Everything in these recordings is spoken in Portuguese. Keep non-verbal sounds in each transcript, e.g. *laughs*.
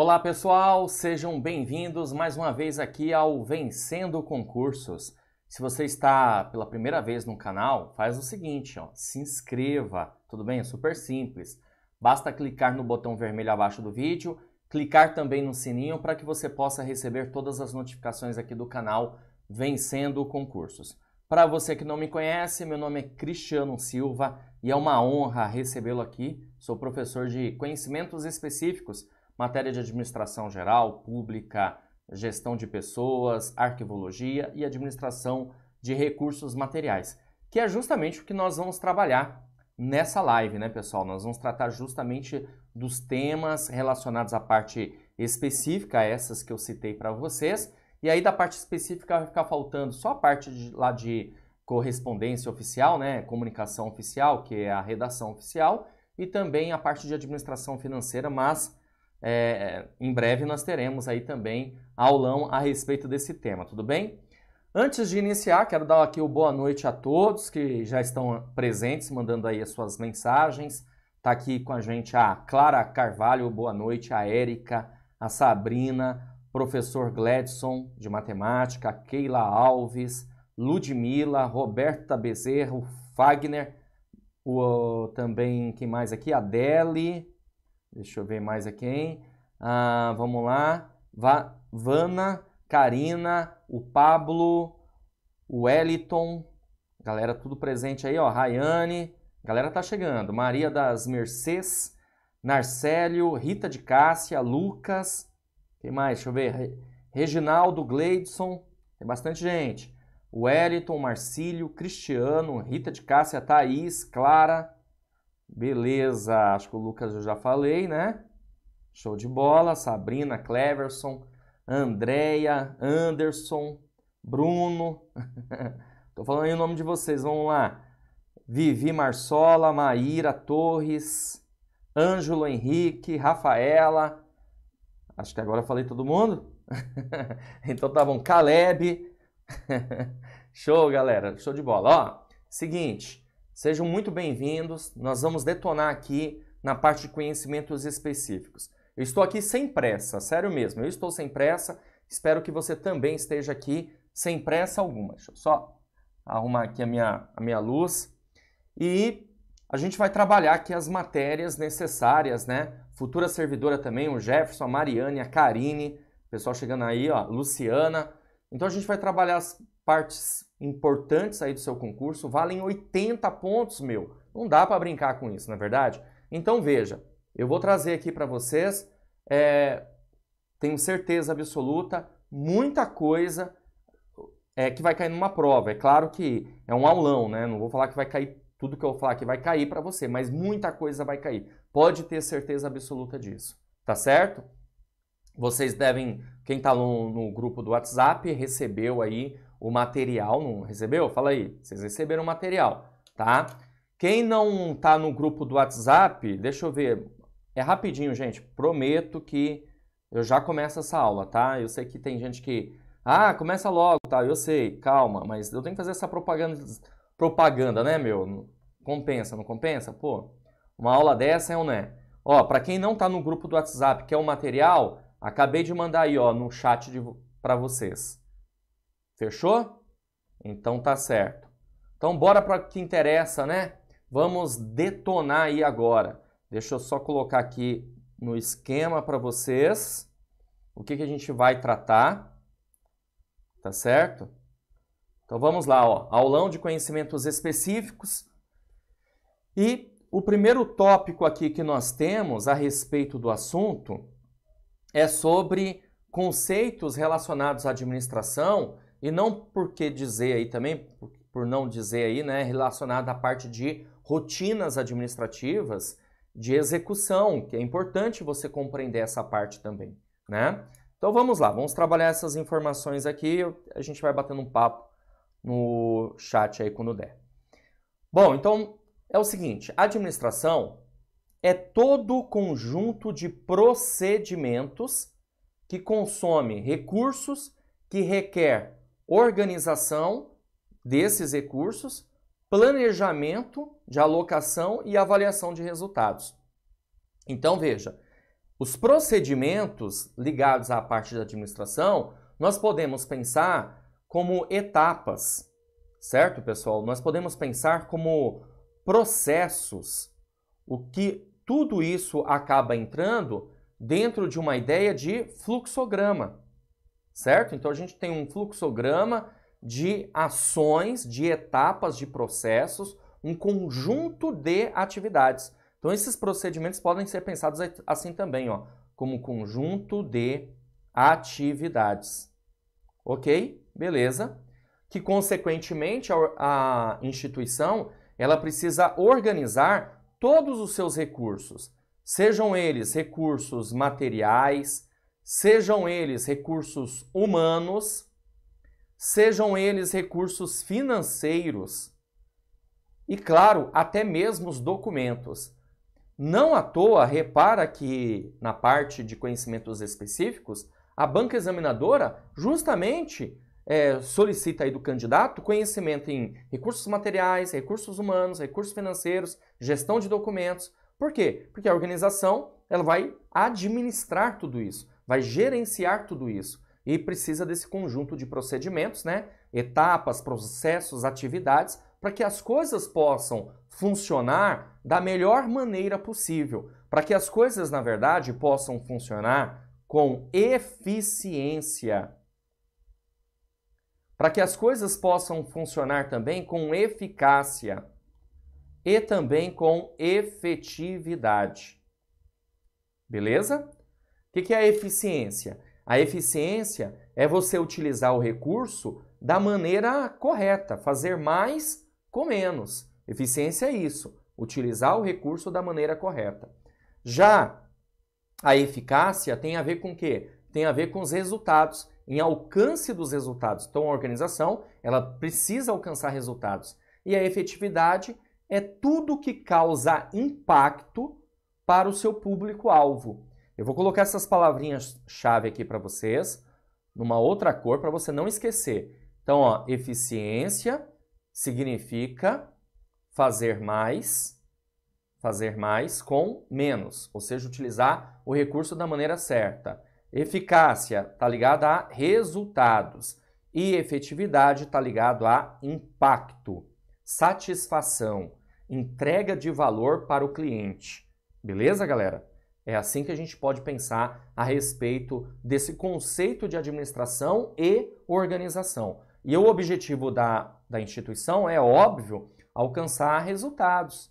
Olá pessoal, sejam bem-vindos mais uma vez aqui ao Vencendo Concursos. Se você está pela primeira vez no canal, faz o seguinte, ó, se inscreva, tudo bem? É super simples. Basta clicar no botão vermelho abaixo do vídeo, clicar também no sininho para que você possa receber todas as notificações aqui do canal Vencendo Concursos. Para você que não me conhece, meu nome é Cristiano Silva e é uma honra recebê-lo aqui. Sou professor de conhecimentos específicos matéria de administração geral, pública, gestão de pessoas, arquivologia e administração de recursos materiais, que é justamente o que nós vamos trabalhar nessa live, né, pessoal? Nós vamos tratar justamente dos temas relacionados à parte específica, essas que eu citei para vocês. E aí da parte específica vai ficar faltando só a parte de, lá de correspondência oficial, né, comunicação oficial, que é a redação oficial, e também a parte de administração financeira, mas é, é, em breve nós teremos aí também aulão a respeito desse tema, tudo bem? Antes de iniciar, quero dar aqui o boa noite a todos que já estão presentes, mandando aí as suas mensagens. Está aqui com a gente a Clara Carvalho, boa noite, a Érica, a Sabrina, professor Gledson de matemática, Keila Alves, Ludmila, Roberta Bezerro, Fagner, o, também quem mais aqui? Adele, Deixa eu ver mais aqui, hein? Ah, vamos lá. Va Vana, Karina, o Pablo, o Wellington. Galera, tudo presente aí, ó. Rayane. Galera tá chegando. Maria das Mercês, Narcélio, Rita de Cássia, Lucas. Quem mais? Deixa eu ver. Reginaldo, Gleidson. Tem bastante gente. Wellington, Marcílio, Cristiano, Rita de Cássia, Thaís, Clara. Beleza, acho que o Lucas eu já falei, né? Show de bola. Sabrina, Cleverson, Andréia, Anderson, Bruno. *laughs* Tô falando aí o nome de vocês, vamos lá. Vivi Marsola, Maíra Torres, Ângelo Henrique, Rafaela. Acho que agora falei todo mundo. *laughs* então tá bom, Caleb. *laughs* show, galera, show de bola. Ó, seguinte, Sejam muito bem-vindos. Nós vamos detonar aqui na parte de conhecimentos específicos. Eu estou aqui sem pressa, sério mesmo. Eu estou sem pressa. Espero que você também esteja aqui sem pressa alguma. Deixa eu só arrumar aqui a minha, a minha luz. E a gente vai trabalhar aqui as matérias necessárias, né? Futura servidora também, o Jefferson, a Mariane, a Karine, pessoal chegando aí, ó, Luciana. Então a gente vai trabalhar as partes importantes aí do seu concurso valem 80 pontos, meu. Não dá para brincar com isso, na é verdade? Então veja, eu vou trazer aqui para vocês, é, tenho certeza absoluta, muita coisa é, que vai cair numa prova. É claro que é um aulão, né? Não vou falar que vai cair tudo que eu falar que vai cair para você, mas muita coisa vai cair. Pode ter certeza absoluta disso, tá certo? Vocês devem, quem está no, no grupo do WhatsApp recebeu aí o material, não recebeu? Fala aí, vocês receberam o material, tá? Quem não tá no grupo do WhatsApp, deixa eu ver, é rapidinho, gente, prometo que eu já começo essa aula, tá? Eu sei que tem gente que, ah, começa logo, tá? Eu sei, calma, mas eu tenho que fazer essa propaganda, propaganda, né, meu? Compensa, não compensa? Pô, uma aula dessa é ou não é? Ó, para quem não tá no grupo do WhatsApp, quer o material, acabei de mandar aí, ó, no chat para vocês. Fechou? Então tá certo. Então bora para o que interessa, né? Vamos detonar aí agora. Deixa eu só colocar aqui no esquema para vocês o que, que a gente vai tratar, tá certo? Então vamos lá, ó, aulão de conhecimentos específicos. E o primeiro tópico aqui que nós temos a respeito do assunto é sobre conceitos relacionados à administração e não porque dizer aí também, por não dizer aí, né, relacionado à parte de rotinas administrativas de execução, que é importante você compreender essa parte também, né? Então vamos lá, vamos trabalhar essas informações aqui, a gente vai batendo um papo no chat aí quando der. Bom, então é o seguinte, administração é todo o conjunto de procedimentos que consome recursos que requer organização desses recursos, planejamento de alocação e avaliação de resultados. Então, veja, os procedimentos ligados à parte da administração, nós podemos pensar como etapas, certo, pessoal? Nós podemos pensar como processos, o que tudo isso acaba entrando dentro de uma ideia de fluxograma certo? Então a gente tem um fluxograma de ações, de etapas, de processos, um conjunto de atividades. Então esses procedimentos podem ser pensados assim também, ó, como conjunto de atividades. OK? Beleza? Que consequentemente a, a instituição, ela precisa organizar todos os seus recursos, sejam eles recursos materiais, sejam eles recursos humanos, sejam eles recursos financeiros e, claro, até mesmo os documentos. Não à toa, repara que na parte de conhecimentos específicos, a banca examinadora justamente é, solicita aí do candidato conhecimento em recursos materiais, recursos humanos, recursos financeiros, gestão de documentos. Por quê? Porque a organização ela vai administrar tudo isso vai gerenciar tudo isso e precisa desse conjunto de procedimentos, né? Etapas, processos, atividades, para que as coisas possam funcionar da melhor maneira possível, para que as coisas, na verdade, possam funcionar com eficiência. Para que as coisas possam funcionar também com eficácia e também com efetividade. Beleza? O que é a eficiência? A eficiência é você utilizar o recurso da maneira correta, fazer mais com menos. Eficiência é isso, utilizar o recurso da maneira correta. Já a eficácia tem a ver com o quê? Tem a ver com os resultados, em alcance dos resultados. Então a organização, ela precisa alcançar resultados. E a efetividade é tudo que causa impacto para o seu público-alvo. Eu vou colocar essas palavrinhas-chave aqui para vocês, numa outra cor, para você não esquecer. Então, ó, eficiência significa fazer mais, fazer mais com menos, ou seja, utilizar o recurso da maneira certa. Eficácia está ligada a resultados e efetividade está ligado a impacto, satisfação, entrega de valor para o cliente. Beleza, galera? É assim que a gente pode pensar a respeito desse conceito de administração e organização. E o objetivo da, da instituição é, óbvio, alcançar resultados,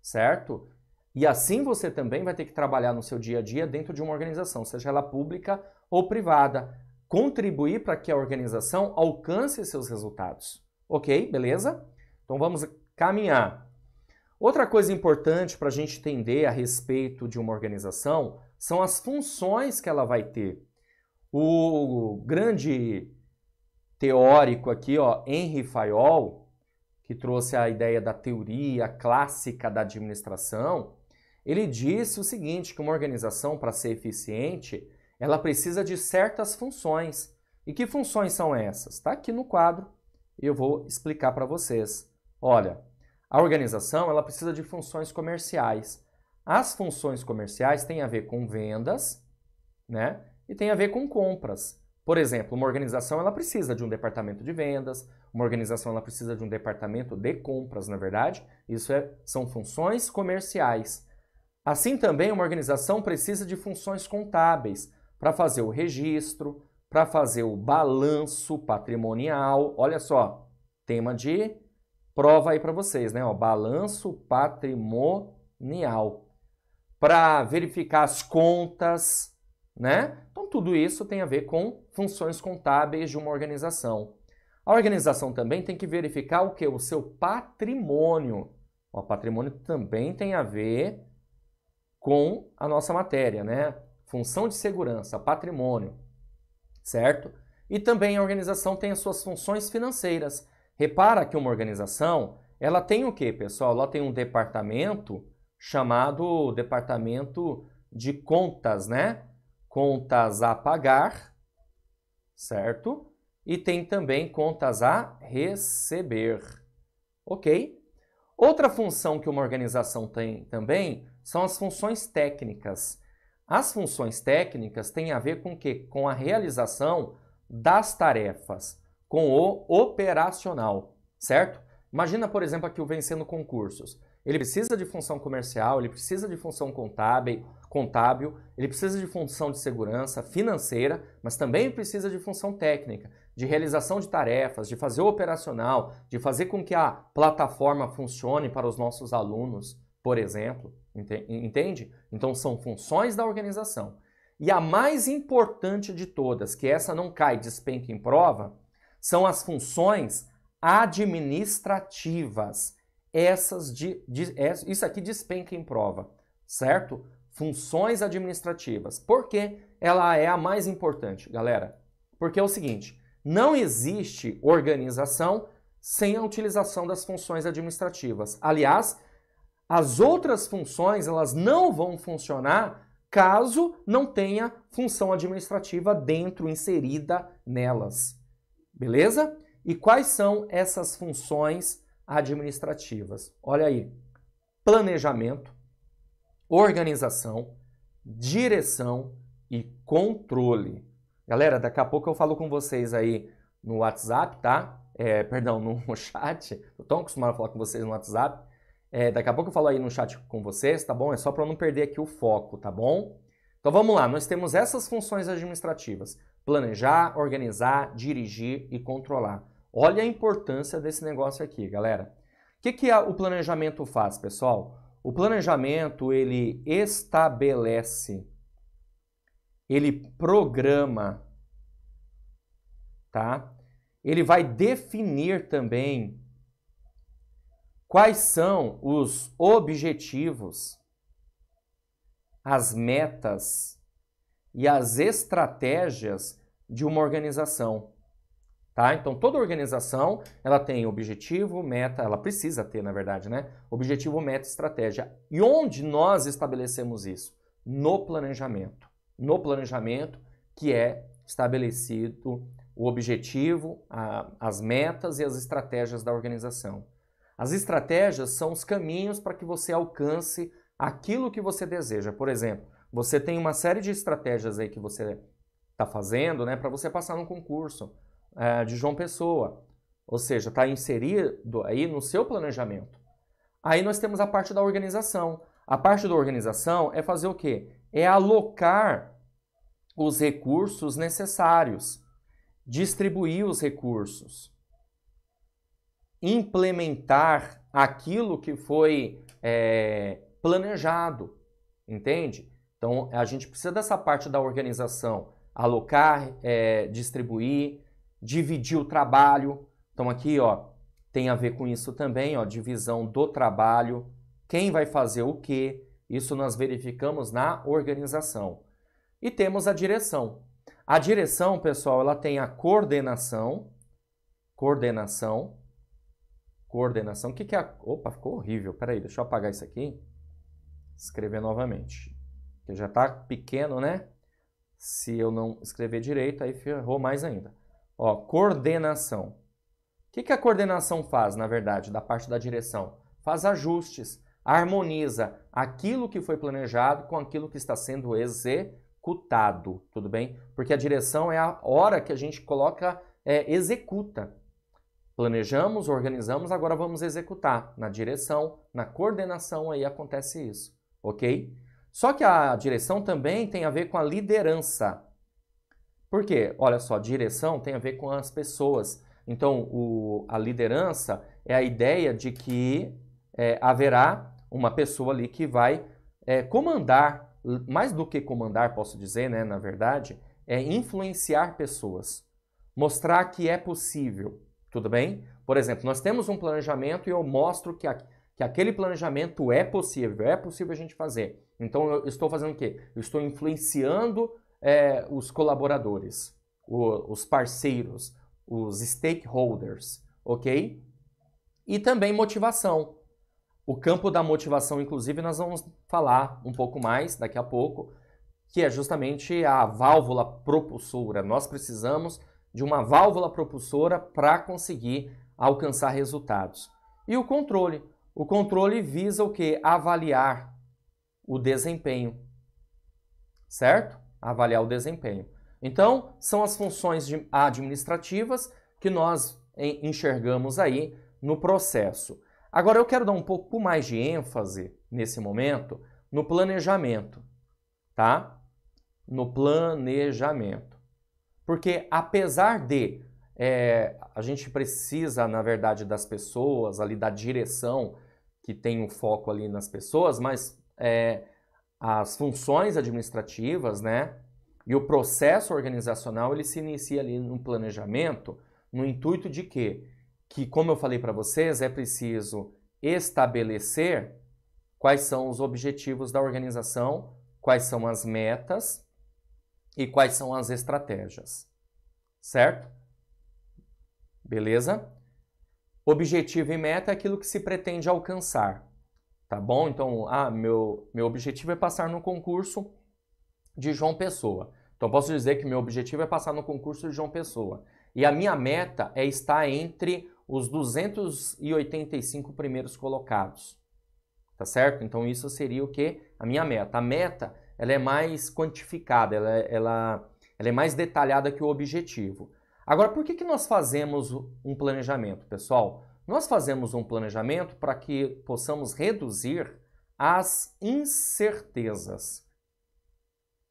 certo? E assim você também vai ter que trabalhar no seu dia a dia dentro de uma organização, seja ela pública ou privada. Contribuir para que a organização alcance seus resultados. Ok, beleza? Então vamos caminhar. Outra coisa importante para a gente entender a respeito de uma organização são as funções que ela vai ter. O grande teórico aqui, ó, Henry Fayol, que trouxe a ideia da teoria clássica da administração, ele disse o seguinte, que uma organização para ser eficiente, ela precisa de certas funções. E que funções são essas? Está aqui no quadro, eu vou explicar para vocês. Olha, a organização ela precisa de funções comerciais. As funções comerciais têm a ver com vendas, né? E tem a ver com compras. Por exemplo, uma organização ela precisa de um departamento de vendas, uma organização ela precisa de um departamento de compras, na verdade. Isso é, são funções comerciais. Assim também uma organização precisa de funções contábeis para fazer o registro, para fazer o balanço patrimonial. Olha só, tema de prova aí para vocês, né? Ó, balanço patrimonial para verificar as contas, né? Então tudo isso tem a ver com funções contábeis de uma organização. A organização também tem que verificar o que o seu patrimônio. O patrimônio também tem a ver com a nossa matéria, né? Função de segurança, patrimônio, certo? E também a organização tem as suas funções financeiras. Repara que uma organização, ela tem o que, pessoal? Ela tem um departamento chamado departamento de contas, né? Contas a pagar, certo? E tem também contas a receber, ok? Outra função que uma organização tem também são as funções técnicas. As funções técnicas têm a ver com o quê? Com a realização das tarefas com o operacional, certo? Imagina, por exemplo, aqui o vencendo concursos. Ele precisa de função comercial, ele precisa de função contábil, contábil, ele precisa de função de segurança financeira, mas também precisa de função técnica, de realização de tarefas, de fazer o operacional, de fazer com que a plataforma funcione para os nossos alunos, por exemplo. Entende? Então são funções da organização. E a mais importante de todas, que essa não cai despenca em prova, são as funções administrativas. Essas de, de, é, isso aqui despenca em prova, certo? Funções administrativas. Por que ela é a mais importante, galera? Porque é o seguinte: não existe organização sem a utilização das funções administrativas. Aliás, as outras funções elas não vão funcionar caso não tenha função administrativa dentro inserida nelas. Beleza? E quais são essas funções administrativas? Olha aí: planejamento, organização, direção e controle. Galera, daqui a pouco eu falo com vocês aí no WhatsApp, tá? É, perdão, no *laughs* chat. Eu tô acostumado a falar com vocês no WhatsApp. É, daqui a pouco eu falo aí no chat com vocês, tá bom? É só para não perder aqui o foco, tá bom? Então vamos lá, nós temos essas funções administrativas: planejar, organizar, dirigir e controlar. Olha a importância desse negócio aqui, galera. O que, que o planejamento faz, pessoal? O planejamento ele estabelece, ele programa, tá? Ele vai definir também quais são os objetivos, as metas, e as estratégias de uma organização. Tá? Então, toda organização, ela tem objetivo, meta, ela precisa ter, na verdade, né? Objetivo, meta, estratégia. E onde nós estabelecemos isso? No planejamento. No planejamento que é estabelecido o objetivo, a, as metas e as estratégias da organização. As estratégias são os caminhos para que você alcance aquilo que você deseja. Por exemplo, você tem uma série de estratégias aí que você está fazendo, né, para você passar no concurso é, de João Pessoa. Ou seja, está inserido aí no seu planejamento. Aí nós temos a parte da organização. A parte da organização é fazer o quê? É alocar os recursos necessários, distribuir os recursos, implementar aquilo que foi é, planejado, entende? Então, a gente precisa dessa parte da organização, alocar, é, distribuir, dividir o trabalho. Então, aqui, ó, tem a ver com isso também, ó, divisão do trabalho, quem vai fazer o quê, isso nós verificamos na organização. E temos a direção. A direção, pessoal, ela tem a coordenação, coordenação, coordenação. O que, que é a... Opa, ficou horrível. Peraí, deixa eu apagar isso aqui. Escrever novamente que já está pequeno, né? Se eu não escrever direito, aí ferrou mais ainda. Ó, coordenação. O que, que a coordenação faz, na verdade, da parte da direção? Faz ajustes, harmoniza aquilo que foi planejado com aquilo que está sendo executado, tudo bem? Porque a direção é a hora que a gente coloca, é, executa. Planejamos, organizamos, agora vamos executar. Na direção, na coordenação, aí acontece isso, ok? Só que a direção também tem a ver com a liderança. Por quê? Olha só, direção tem a ver com as pessoas. Então, o, a liderança é a ideia de que é, haverá uma pessoa ali que vai é, comandar, mais do que comandar, posso dizer, né, na verdade, é influenciar pessoas, mostrar que é possível, tudo bem? Por exemplo, nós temos um planejamento e eu mostro que, a, que aquele planejamento é possível, é possível a gente fazer. Então eu estou fazendo o quê? Eu estou influenciando é, os colaboradores, o, os parceiros, os stakeholders, ok? E também motivação. O campo da motivação, inclusive, nós vamos falar um pouco mais daqui a pouco, que é justamente a válvula propulsora. Nós precisamos de uma válvula propulsora para conseguir alcançar resultados. E o controle. O controle visa o quê? Avaliar o desempenho. Certo? Avaliar o desempenho. Então, são as funções administrativas que nós enxergamos aí no processo. Agora, eu quero dar um pouco mais de ênfase nesse momento no planejamento, tá? No planejamento. Porque, apesar de é, a gente precisa, na verdade, das pessoas, ali da direção que tem o um foco ali nas pessoas, mas é, as funções administrativas, né? E o processo organizacional ele se inicia ali no planejamento, no intuito de quê? Que, como eu falei para vocês, é preciso estabelecer quais são os objetivos da organização, quais são as metas e quais são as estratégias. Certo? Beleza? Objetivo e meta é aquilo que se pretende alcançar tá bom? Então, ah, meu, meu objetivo é passar no concurso de João Pessoa. Então, posso dizer que meu objetivo é passar no concurso de João Pessoa. E a minha meta é estar entre os 285 primeiros colocados, tá certo? Então, isso seria o que? A minha meta. A meta, ela é mais quantificada, ela, ela, ela é mais detalhada que o objetivo. Agora, por que, que nós fazemos um planejamento, pessoal? Nós fazemos um planejamento para que possamos reduzir as incertezas,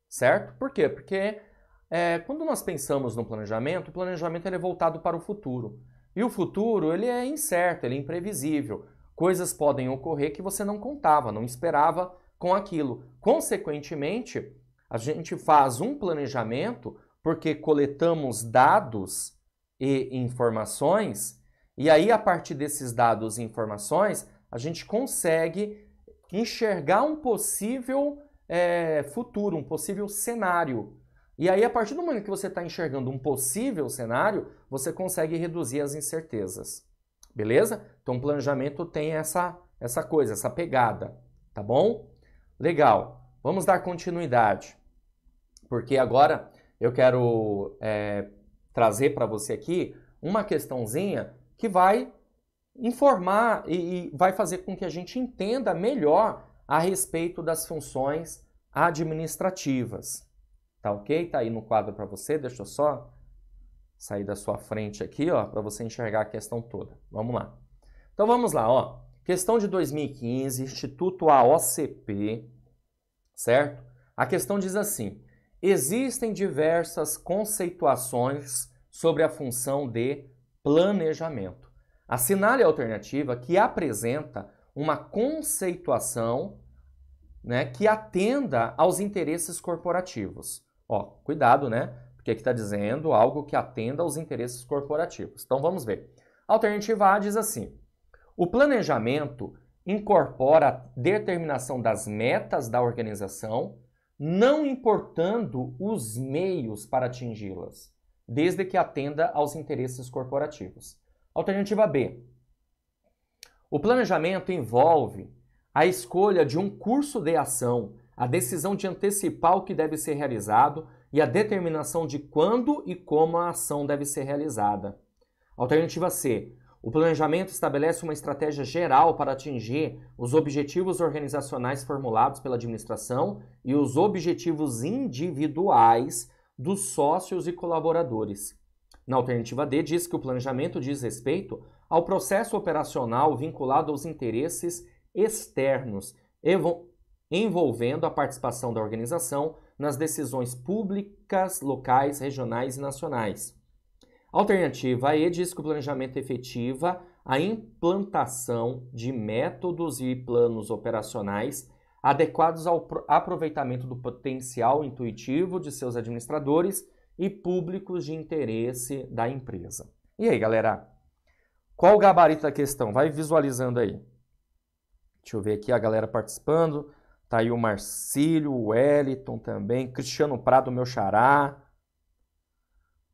certo? Por quê? Porque é, quando nós pensamos no planejamento, o planejamento ele é voltado para o futuro. E o futuro ele é incerto, ele é imprevisível. Coisas podem ocorrer que você não contava, não esperava com aquilo. Consequentemente, a gente faz um planejamento porque coletamos dados e informações e aí, a partir desses dados e informações, a gente consegue enxergar um possível é, futuro, um possível cenário. E aí, a partir do momento que você está enxergando um possível cenário, você consegue reduzir as incertezas. Beleza? Então, o planejamento tem essa, essa coisa, essa pegada. Tá bom? Legal. Vamos dar continuidade. Porque agora eu quero é, trazer para você aqui uma questãozinha que vai informar e, e vai fazer com que a gente entenda melhor a respeito das funções administrativas. Tá ok? Tá aí no quadro para você. Deixa eu só sair da sua frente aqui, ó, para você enxergar a questão toda. Vamos lá. Então vamos lá, ó. Questão de 2015, Instituto AOCP, certo? A questão diz assim: existem diversas conceituações sobre a função de planejamento. Assinale a alternativa que apresenta uma conceituação né, que atenda aos interesses corporativos. Ó, cuidado, né? Porque aqui está dizendo algo que atenda aos interesses corporativos. Então vamos ver. A alternativa A diz assim: o planejamento incorpora a determinação das metas da organização, não importando os meios para atingi-las desde que atenda aos interesses corporativos. Alternativa B. O planejamento envolve a escolha de um curso de ação, a decisão de antecipar o que deve ser realizado e a determinação de quando e como a ação deve ser realizada. Alternativa C. O planejamento estabelece uma estratégia geral para atingir os objetivos organizacionais formulados pela administração e os objetivos individuais dos sócios e colaboradores. Na alternativa D, diz que o planejamento diz respeito ao processo operacional vinculado aos interesses externos, envolvendo a participação da organização nas decisões públicas, locais, regionais e nacionais. Alternativa E diz que o planejamento efetiva a implantação de métodos e planos operacionais adequados ao aproveitamento do potencial intuitivo de seus administradores e públicos de interesse da empresa. E aí, galera? Qual o gabarito da questão? Vai visualizando aí. Deixa eu ver aqui a galera participando. Tá aí o Marcílio, o Wellington também, Cristiano Prado, meu xará.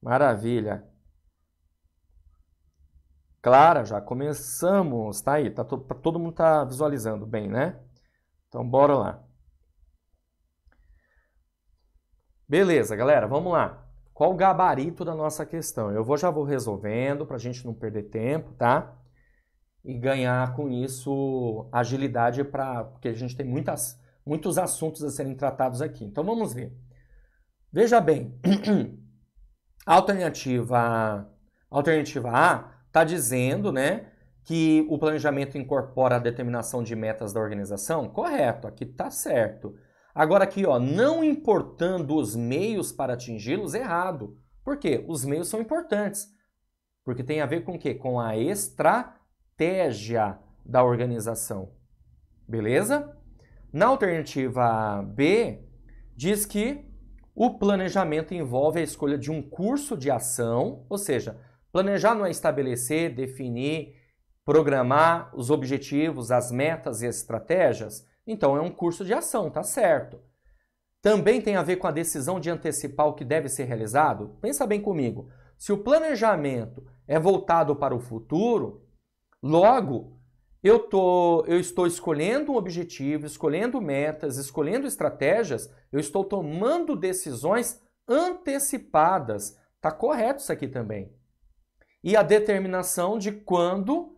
Maravilha. Clara, já começamos. Tá aí, tá todo mundo tá visualizando bem, né? Então, bora lá. Beleza, galera, vamos lá. Qual o gabarito da nossa questão? Eu vou já vou resolvendo para a gente não perder tempo, tá? E ganhar com isso agilidade para porque a gente tem muitas, muitos assuntos a serem tratados aqui. Então vamos ver. Veja bem, *clears throat* alternativa alternativa A está dizendo, né, que o planejamento incorpora a determinação de metas da organização? Correto, aqui está certo. Agora aqui, ó, não importando os meios para atingi-los, errado. Por quê? Os meios são importantes. Porque tem a ver com o quê? Com a estratégia da organização. Beleza? Na alternativa B, diz que o planejamento envolve a escolha de um curso de ação, ou seja, planejar não é estabelecer, definir, programar os objetivos, as metas e as estratégias, então é um curso de ação, tá certo. Também tem a ver com a decisão de antecipar o que deve ser realizado? Pensa bem comigo. Se o planejamento é voltado para o futuro, logo eu, tô, eu estou escolhendo um objetivo, escolhendo metas, escolhendo estratégias, eu estou tomando decisões antecipadas. Tá correto isso aqui também. E a determinação de quando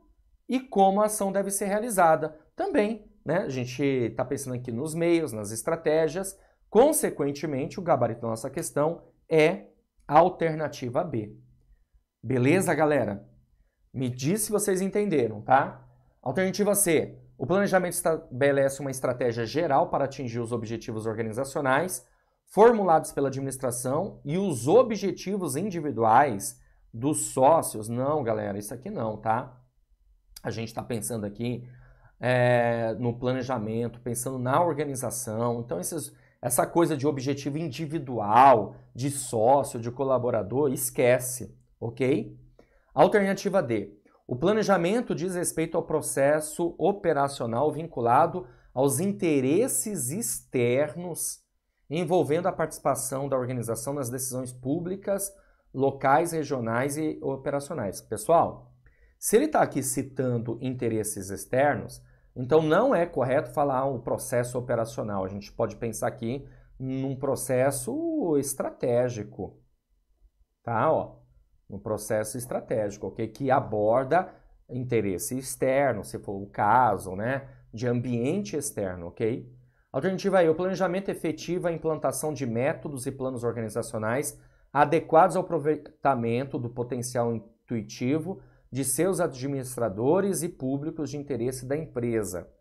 e como a ação deve ser realizada. Também, né, a gente está pensando aqui nos meios, nas estratégias, consequentemente, o gabarito da nossa questão é a alternativa B. Beleza, galera? Me diz se vocês entenderam, tá? Alternativa C. O planejamento estabelece uma estratégia geral para atingir os objetivos organizacionais formulados pela administração e os objetivos individuais dos sócios. Não, galera, isso aqui não, tá? A gente está pensando aqui é, no planejamento, pensando na organização. Então, esses, essa coisa de objetivo individual, de sócio, de colaborador, esquece, ok? Alternativa D. O planejamento diz respeito ao processo operacional vinculado aos interesses externos, envolvendo a participação da organização nas decisões públicas, locais, regionais e operacionais. Pessoal, se ele está aqui citando interesses externos, então não é correto falar um processo operacional. A gente pode pensar aqui num processo estratégico, tá? Ó, um processo estratégico, ok? Que aborda interesse externo, se for o caso, né? De ambiente externo, ok? Alternativa aí, o planejamento efetivo, a implantação de métodos e planos organizacionais adequados ao aproveitamento do potencial intuitivo de seus administradores e públicos de interesse da empresa.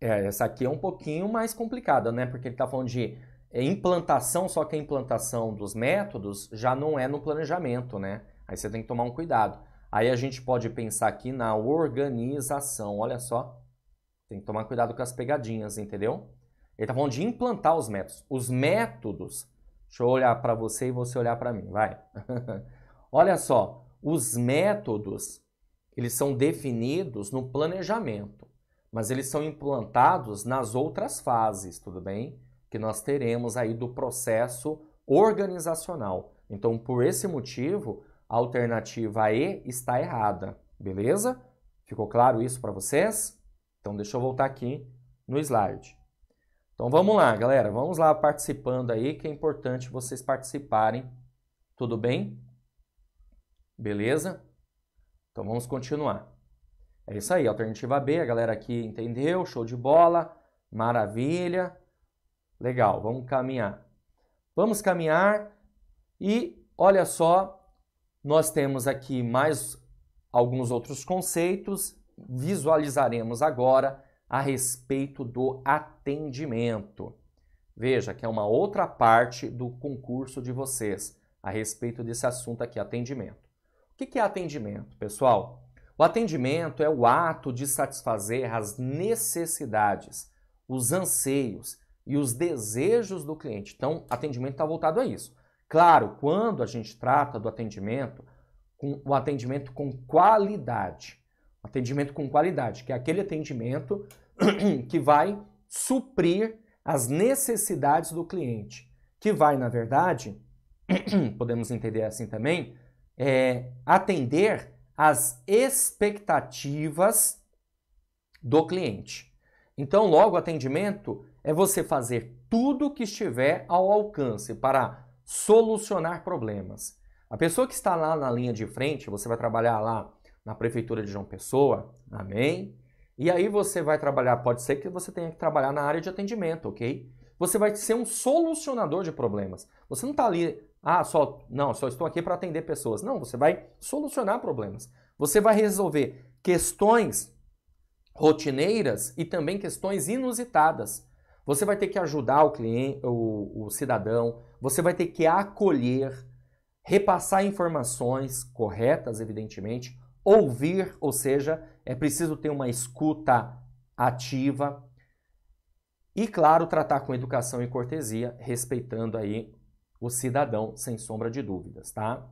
É, essa aqui é um pouquinho mais complicada, né? Porque ele está falando de é, implantação, só que a implantação dos métodos já não é no planejamento, né? Aí você tem que tomar um cuidado. Aí a gente pode pensar aqui na organização, olha só. Tem que tomar cuidado com as pegadinhas, entendeu? Ele está falando de implantar os métodos. Os métodos, deixa eu olhar para você e você olhar para mim, vai. *laughs* olha só, os métodos, eles são definidos no planejamento, mas eles são implantados nas outras fases, tudo bem? Que nós teremos aí do processo organizacional. Então, por esse motivo, a alternativa E está errada, beleza? Ficou claro isso para vocês? Então, deixa eu voltar aqui no slide. Então, vamos lá, galera. Vamos lá participando aí, que é importante vocês participarem. Tudo bem? Beleza? Então vamos continuar. É isso aí, alternativa B, a galera aqui entendeu, show de bola, maravilha. Legal, vamos caminhar. Vamos caminhar e olha só, nós temos aqui mais alguns outros conceitos. Visualizaremos agora a respeito do atendimento. Veja que é uma outra parte do concurso de vocês a respeito desse assunto aqui, atendimento. O que é atendimento, pessoal? O atendimento é o ato de satisfazer as necessidades, os anseios e os desejos do cliente. Então, atendimento está voltado a isso. Claro, quando a gente trata do atendimento, com o atendimento com qualidade. Atendimento com qualidade, que é aquele atendimento *clears throat* que vai suprir as necessidades do cliente, que vai, na verdade, *clears throat* podemos entender assim também, é, atender às expectativas do cliente. Então, logo, atendimento é você fazer tudo que estiver ao alcance para solucionar problemas. A pessoa que está lá na linha de frente, você vai trabalhar lá na prefeitura de João Pessoa, amém? E aí você vai trabalhar, pode ser que você tenha que trabalhar na área de atendimento, ok? Você vai ser um solucionador de problemas. Você não está ali ah, só não, só estou aqui para atender pessoas. Não, você vai solucionar problemas. Você vai resolver questões rotineiras e também questões inusitadas. Você vai ter que ajudar o cliente, o, o cidadão, você vai ter que acolher, repassar informações corretas, evidentemente, ouvir, ou seja, é preciso ter uma escuta ativa e, claro, tratar com educação e cortesia, respeitando aí o cidadão, sem sombra de dúvidas, tá?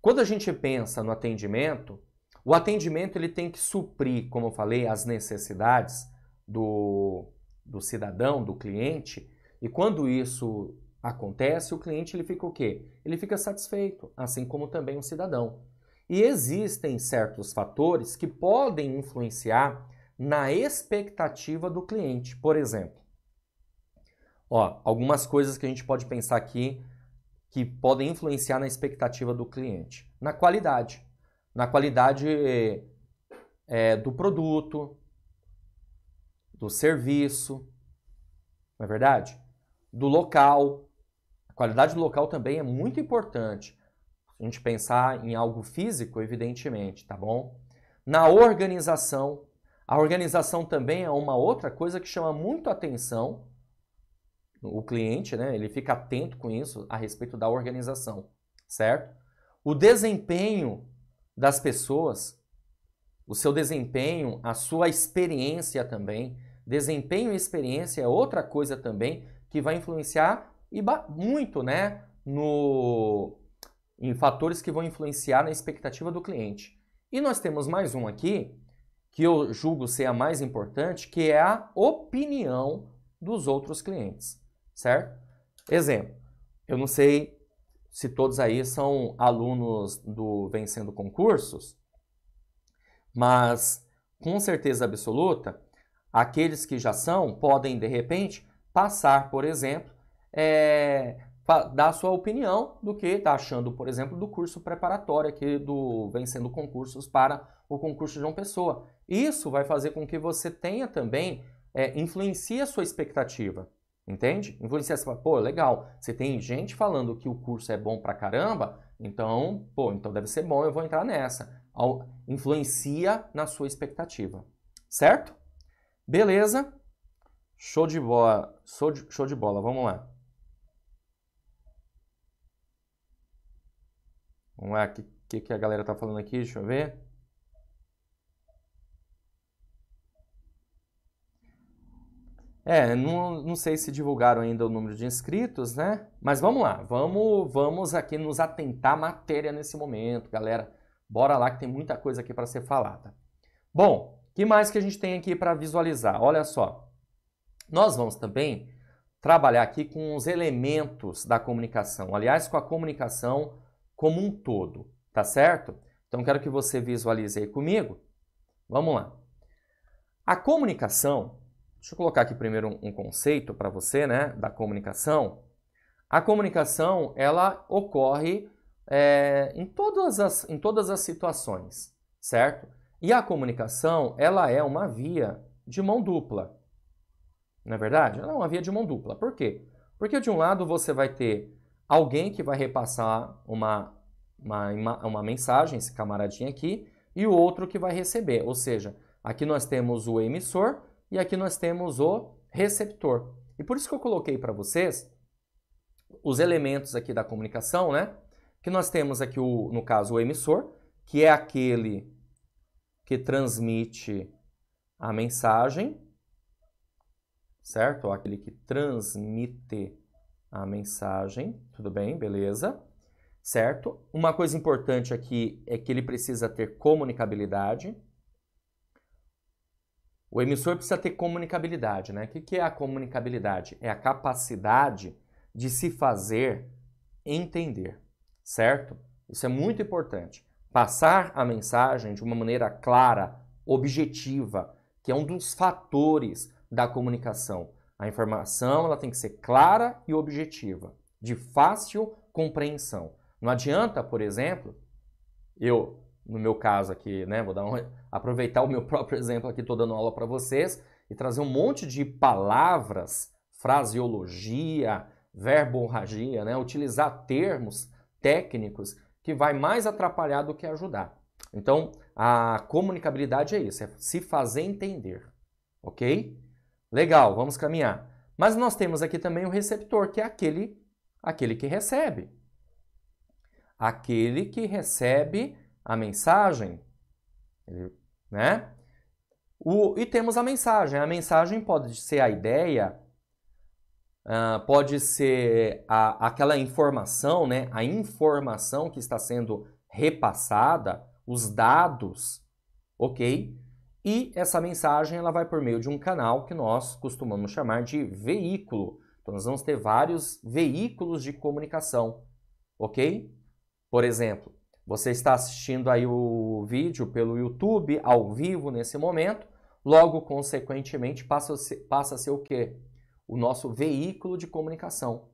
Quando a gente pensa no atendimento, o atendimento ele tem que suprir, como eu falei, as necessidades do, do cidadão, do cliente, e quando isso acontece, o cliente ele fica o quê? Ele fica satisfeito, assim como também o cidadão. E existem certos fatores que podem influenciar na expectativa do cliente. Por exemplo, Ó, algumas coisas que a gente pode pensar aqui que podem influenciar na expectativa do cliente. Na qualidade. Na qualidade é, do produto, do serviço, não é verdade? Do local. A qualidade do local também é muito importante. A gente pensar em algo físico, evidentemente, tá bom? Na organização. A organização também é uma outra coisa que chama muito atenção o cliente, né? Ele fica atento com isso a respeito da organização, certo? O desempenho das pessoas, o seu desempenho, a sua experiência também. Desempenho e experiência é outra coisa também que vai influenciar e muito, né, no em fatores que vão influenciar na expectativa do cliente. E nós temos mais um aqui que eu julgo ser a mais importante, que é a opinião dos outros clientes certo? Exemplo, eu não sei se todos aí são alunos do Vencendo Concursos, mas com certeza absoluta, aqueles que já são podem, de repente, passar, por exemplo, é, dar sua opinião do que está achando, por exemplo, do curso preparatório aqui do Vencendo Concursos para o concurso de uma Pessoa. Isso vai fazer com que você tenha também, é, influencie a sua expectativa. Entende? Influenciar, você fala, pô, legal, você tem gente falando que o curso é bom pra caramba, então, pô, então deve ser bom, eu vou entrar nessa. Influencia na sua expectativa, certo? Beleza, show de bola, show de, show de bola, vamos lá. Vamos lá, o que, que a galera tá falando aqui, deixa eu ver. É, não, não sei se divulgaram ainda o número de inscritos, né? Mas vamos lá, vamos, vamos aqui nos atentar à matéria nesse momento, galera. Bora lá que tem muita coisa aqui para ser falada. Bom, que mais que a gente tem aqui para visualizar? Olha só, nós vamos também trabalhar aqui com os elementos da comunicação, aliás, com a comunicação como um todo, tá certo? Então quero que você visualize aí comigo. Vamos lá. A comunicação Deixa eu colocar aqui primeiro um, conceito para você, né, da comunicação. A comunicação, ela ocorre é, em, todas as, em todas as situações, certo? E a comunicação, ela é uma via de mão dupla. Não é verdade? Ela é uma via de mão dupla. Por quê? Porque de um lado você vai ter alguém que vai repassar uma, uma, uma mensagem, esse camaradinho aqui, e o outro que vai receber. Ou seja, aqui nós temos o emissor e aqui nós temos o receptor. E por isso que eu coloquei para vocês os elementos aqui da comunicação, né? Que nós temos aqui, o, no caso, o emissor, que é aquele que transmite a mensagem, certo? Aquele que transmite a mensagem, tudo bem, beleza? Certo? Uma coisa importante aqui é que ele precisa ter comunicabilidade, o emissor precisa ter comunicabilidade, né? O que, é a comunicabilidade? É a capacidade de se fazer entender, certo? Isso é muito importante. Passar a mensagem de uma maneira clara, objetiva, que é um dos fatores da comunicação. A informação ela tem que ser clara e objetiva, de fácil compreensão. Não adianta, por exemplo, eu no meu caso aqui, né? Vou dar um, aproveitar o meu próprio exemplo aqui, estou dando aula para vocês, e trazer um monte de palavras, fraseologia, verborragia, né? Utilizar termos técnicos que vai mais atrapalhar do que ajudar. Então, a comunicabilidade é isso, é se fazer entender, ok? Legal, vamos caminhar. Mas nós temos aqui também o receptor, que é aquele, aquele que recebe. Aquele que recebe a mensagem, né? O, e temos a mensagem. A mensagem pode ser a ideia, uh, pode ser a, aquela informação, né? A informação que está sendo repassada, os dados, ok? E essa mensagem ela vai por meio de um canal que nós costumamos chamar de veículo. Então nós vamos ter vários veículos de comunicação, ok? Por exemplo, você está assistindo aí o vídeo pelo YouTube ao vivo nesse momento, logo consequentemente passa a ser, passa a ser o quê? O nosso veículo de comunicação,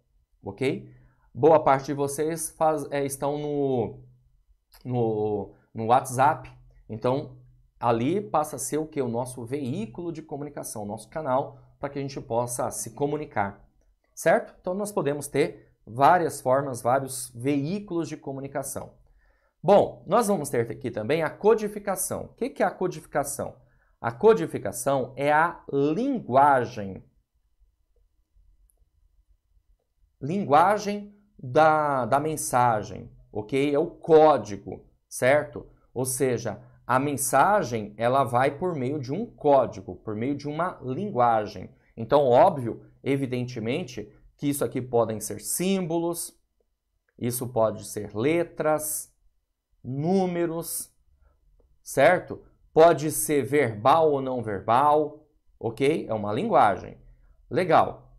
ok? Boa parte de vocês faz, é, estão no, no, no WhatsApp, então ali passa a ser o que? O nosso veículo de comunicação, o nosso canal para que a gente possa se comunicar, certo? Então nós podemos ter várias formas, vários veículos de comunicação. Bom, nós vamos ter aqui também a codificação. O que é a codificação? A codificação é a linguagem. Linguagem da, da mensagem, ok? É o código, certo? Ou seja, a mensagem ela vai por meio de um código, por meio de uma linguagem. Então, óbvio, evidentemente, que isso aqui podem ser símbolos, isso pode ser letras, números, certo? Pode ser verbal ou não verbal, ok? É uma linguagem. Legal.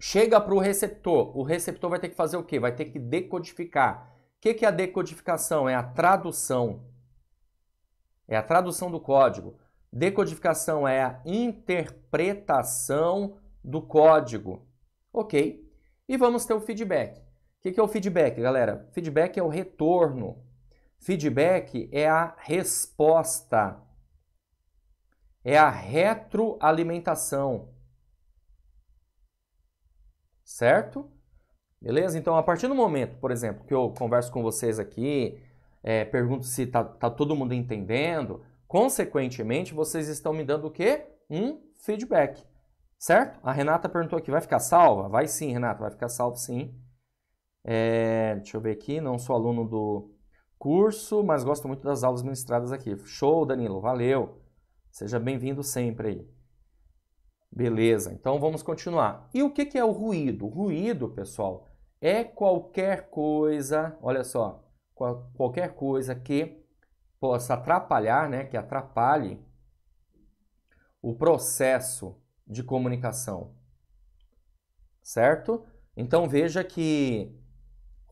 Chega para o receptor. O receptor vai ter que fazer o quê? Vai ter que decodificar. O que, que é a decodificação? É a tradução. É a tradução do código. Decodificação é a interpretação do código. Ok. E vamos ter o feedback. O que, que é o feedback, galera? Feedback é o retorno. Feedback é a resposta, é a retroalimentação. Certo? Beleza? Então, a partir do momento, por exemplo, que eu converso com vocês aqui, é, pergunto se está tá todo mundo entendendo, consequentemente, vocês estão me dando o quê? Um feedback. Certo? A Renata perguntou aqui, vai ficar salva? Vai sim, Renata, vai ficar salvo sim. É, deixa eu ver aqui, não sou aluno do, curso, mas gosto muito das aulas ministradas aqui. Show, Danilo, valeu. Seja bem-vindo sempre aí. Beleza, então vamos continuar. E o que é o ruído? O ruído, pessoal, é qualquer coisa, olha só, qual, qualquer coisa que possa atrapalhar, né, que atrapalhe o processo de comunicação. Certo? Então veja que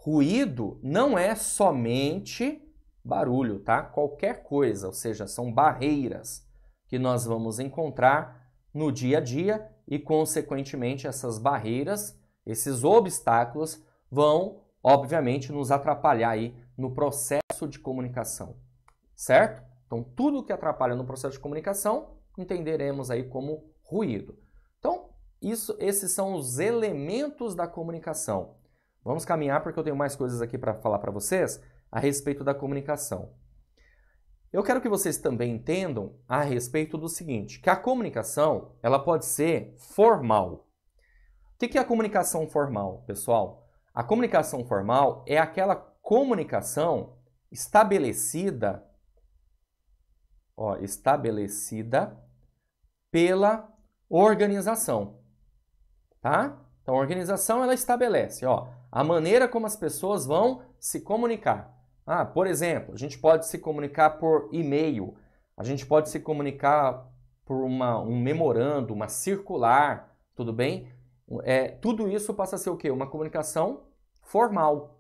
Ruído não é somente barulho, tá? Qualquer coisa, ou seja, são barreiras que nós vamos encontrar no dia a dia e, consequentemente, essas barreiras, esses obstáculos vão, obviamente, nos atrapalhar aí no processo de comunicação, certo? Então, tudo que atrapalha no processo de comunicação entenderemos aí como ruído. Então, isso, esses são os elementos da comunicação. Vamos caminhar porque eu tenho mais coisas aqui para falar para vocês a respeito da comunicação. Eu quero que vocês também entendam a respeito do seguinte, que a comunicação ela pode ser formal. O que é a comunicação formal, pessoal? A comunicação formal é aquela comunicação estabelecida, ó, estabelecida pela organização, tá? Então, a organização ela estabelece, ó, a maneira como as pessoas vão se comunicar. Ah, por exemplo, a gente pode se comunicar por e-mail, a gente pode se comunicar por uma, um memorando, uma circular, tudo bem? É, tudo isso passa a ser o quê? Uma comunicação formal,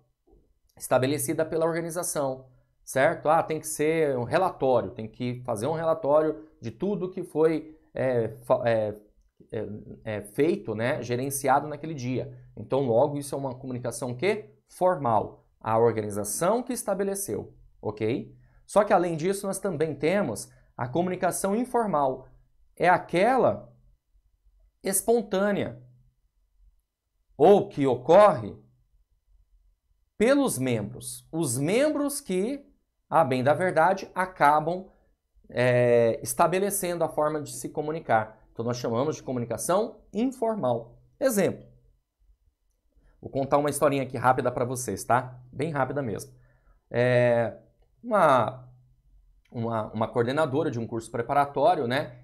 estabelecida pela organização, certo? Ah, tem que ser um relatório, tem que fazer um relatório de tudo que foi é, é, é, é, feito, né, gerenciado naquele dia. Então, logo, isso é uma comunicação que formal, a organização que estabeleceu, ok? Só que, além disso, nós também temos a comunicação informal, é aquela espontânea ou que ocorre pelos membros, os membros que, a bem da verdade, acabam é, estabelecendo a forma de se comunicar. Então nós chamamos de comunicação informal. Exemplo. Vou contar uma historinha aqui rápida para vocês, tá? Bem rápida mesmo. É uma, uma, uma coordenadora de um curso preparatório, né?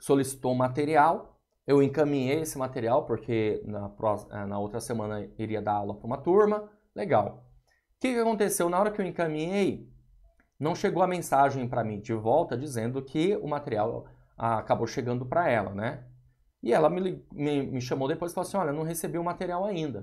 Solicitou material. Eu encaminhei esse material porque na, é, na outra semana iria dar aula para uma turma. Legal. O que, que aconteceu? Na hora que eu encaminhei, não chegou a mensagem para mim de volta dizendo que o material acabou chegando para ela, né? E ela me, me, me chamou depois e falou assim, olha, não recebi o material ainda.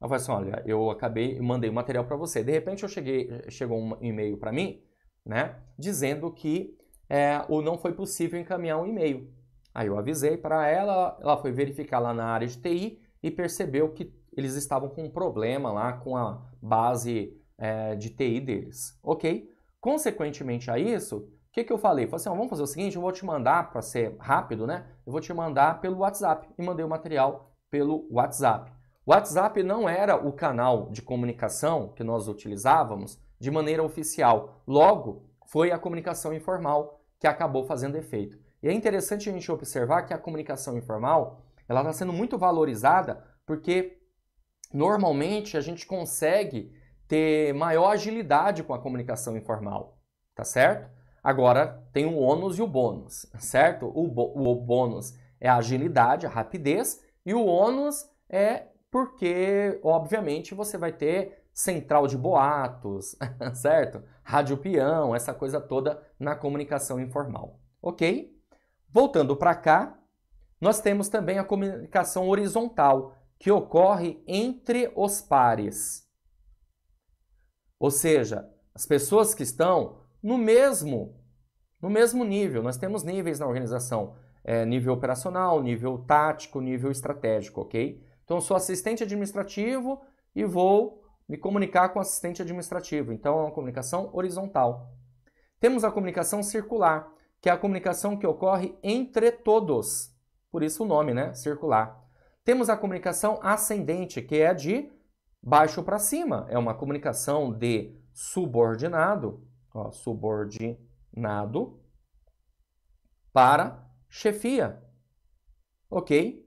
Ela falou assim, olha, eu acabei, mandei o material para você. De repente eu cheguei, chegou um e-mail para mim, né, dizendo que é, ou não foi possível encaminhar um e-mail. Aí eu avisei para ela, ela foi verificar lá na área de TI e percebeu que eles estavam com um problema lá com a base é, de TI deles, ok? Consequentemente a isso, que, que eu falei? Falei assim, ó, vamos fazer o seguinte, eu vou te mandar, para ser rápido, né? Eu vou te mandar pelo WhatsApp. E mandei o material pelo WhatsApp. O WhatsApp não era o canal de comunicação que nós utilizávamos de maneira oficial. Logo, foi a comunicação informal que acabou fazendo efeito. E é interessante a gente observar que a comunicação informal ela está sendo muito valorizada porque normalmente a gente consegue ter maior agilidade com a comunicação informal, tá certo? Agora tem o ônus e o bônus, certo? O, o bônus é a agilidade, a rapidez, e o ônus é porque, obviamente, você vai ter central de boatos, *laughs* certo? Rádio peão, essa coisa toda na comunicação informal, ok? Voltando para cá, nós temos também a comunicação horizontal, que ocorre entre os pares. Ou seja, as pessoas que estão no mesmo, no mesmo nível. Nós temos níveis na organização: é, nível operacional, nível tático, nível estratégico, ok? Então, eu sou assistente administrativo e vou me comunicar com o assistente administrativo. Então, é uma comunicação horizontal. Temos a comunicação circular, que é a comunicação que ocorre entre todos. Por isso o nome, né? Circular. Temos a comunicação ascendente, que é de baixo para cima. É uma comunicação de subordinado ó, subordinado para chefia. Ok?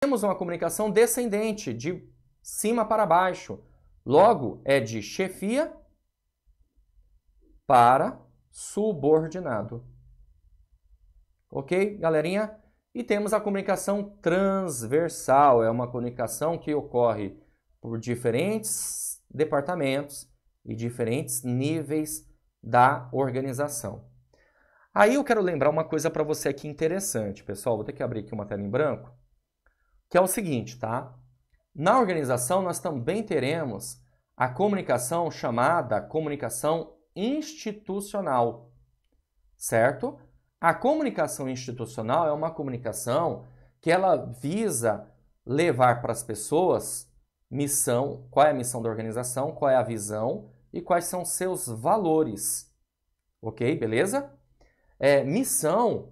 Temos uma comunicação descendente, de cima para baixo. Logo, é de chefia para subordinado. Ok, galerinha? E temos a comunicação transversal, é uma comunicação que ocorre por diferentes departamentos e diferentes níveis da organização. Aí eu quero lembrar uma coisa para você aqui interessante, pessoal. Vou ter que abrir aqui uma tela em branco, que é o seguinte, tá? Na organização nós também teremos a comunicação chamada comunicação institucional, certo? A comunicação institucional é uma comunicação que ela visa levar para as pessoas missão, qual é a missão da organização, qual é a visão e quais são seus valores. Ok, beleza? É, missão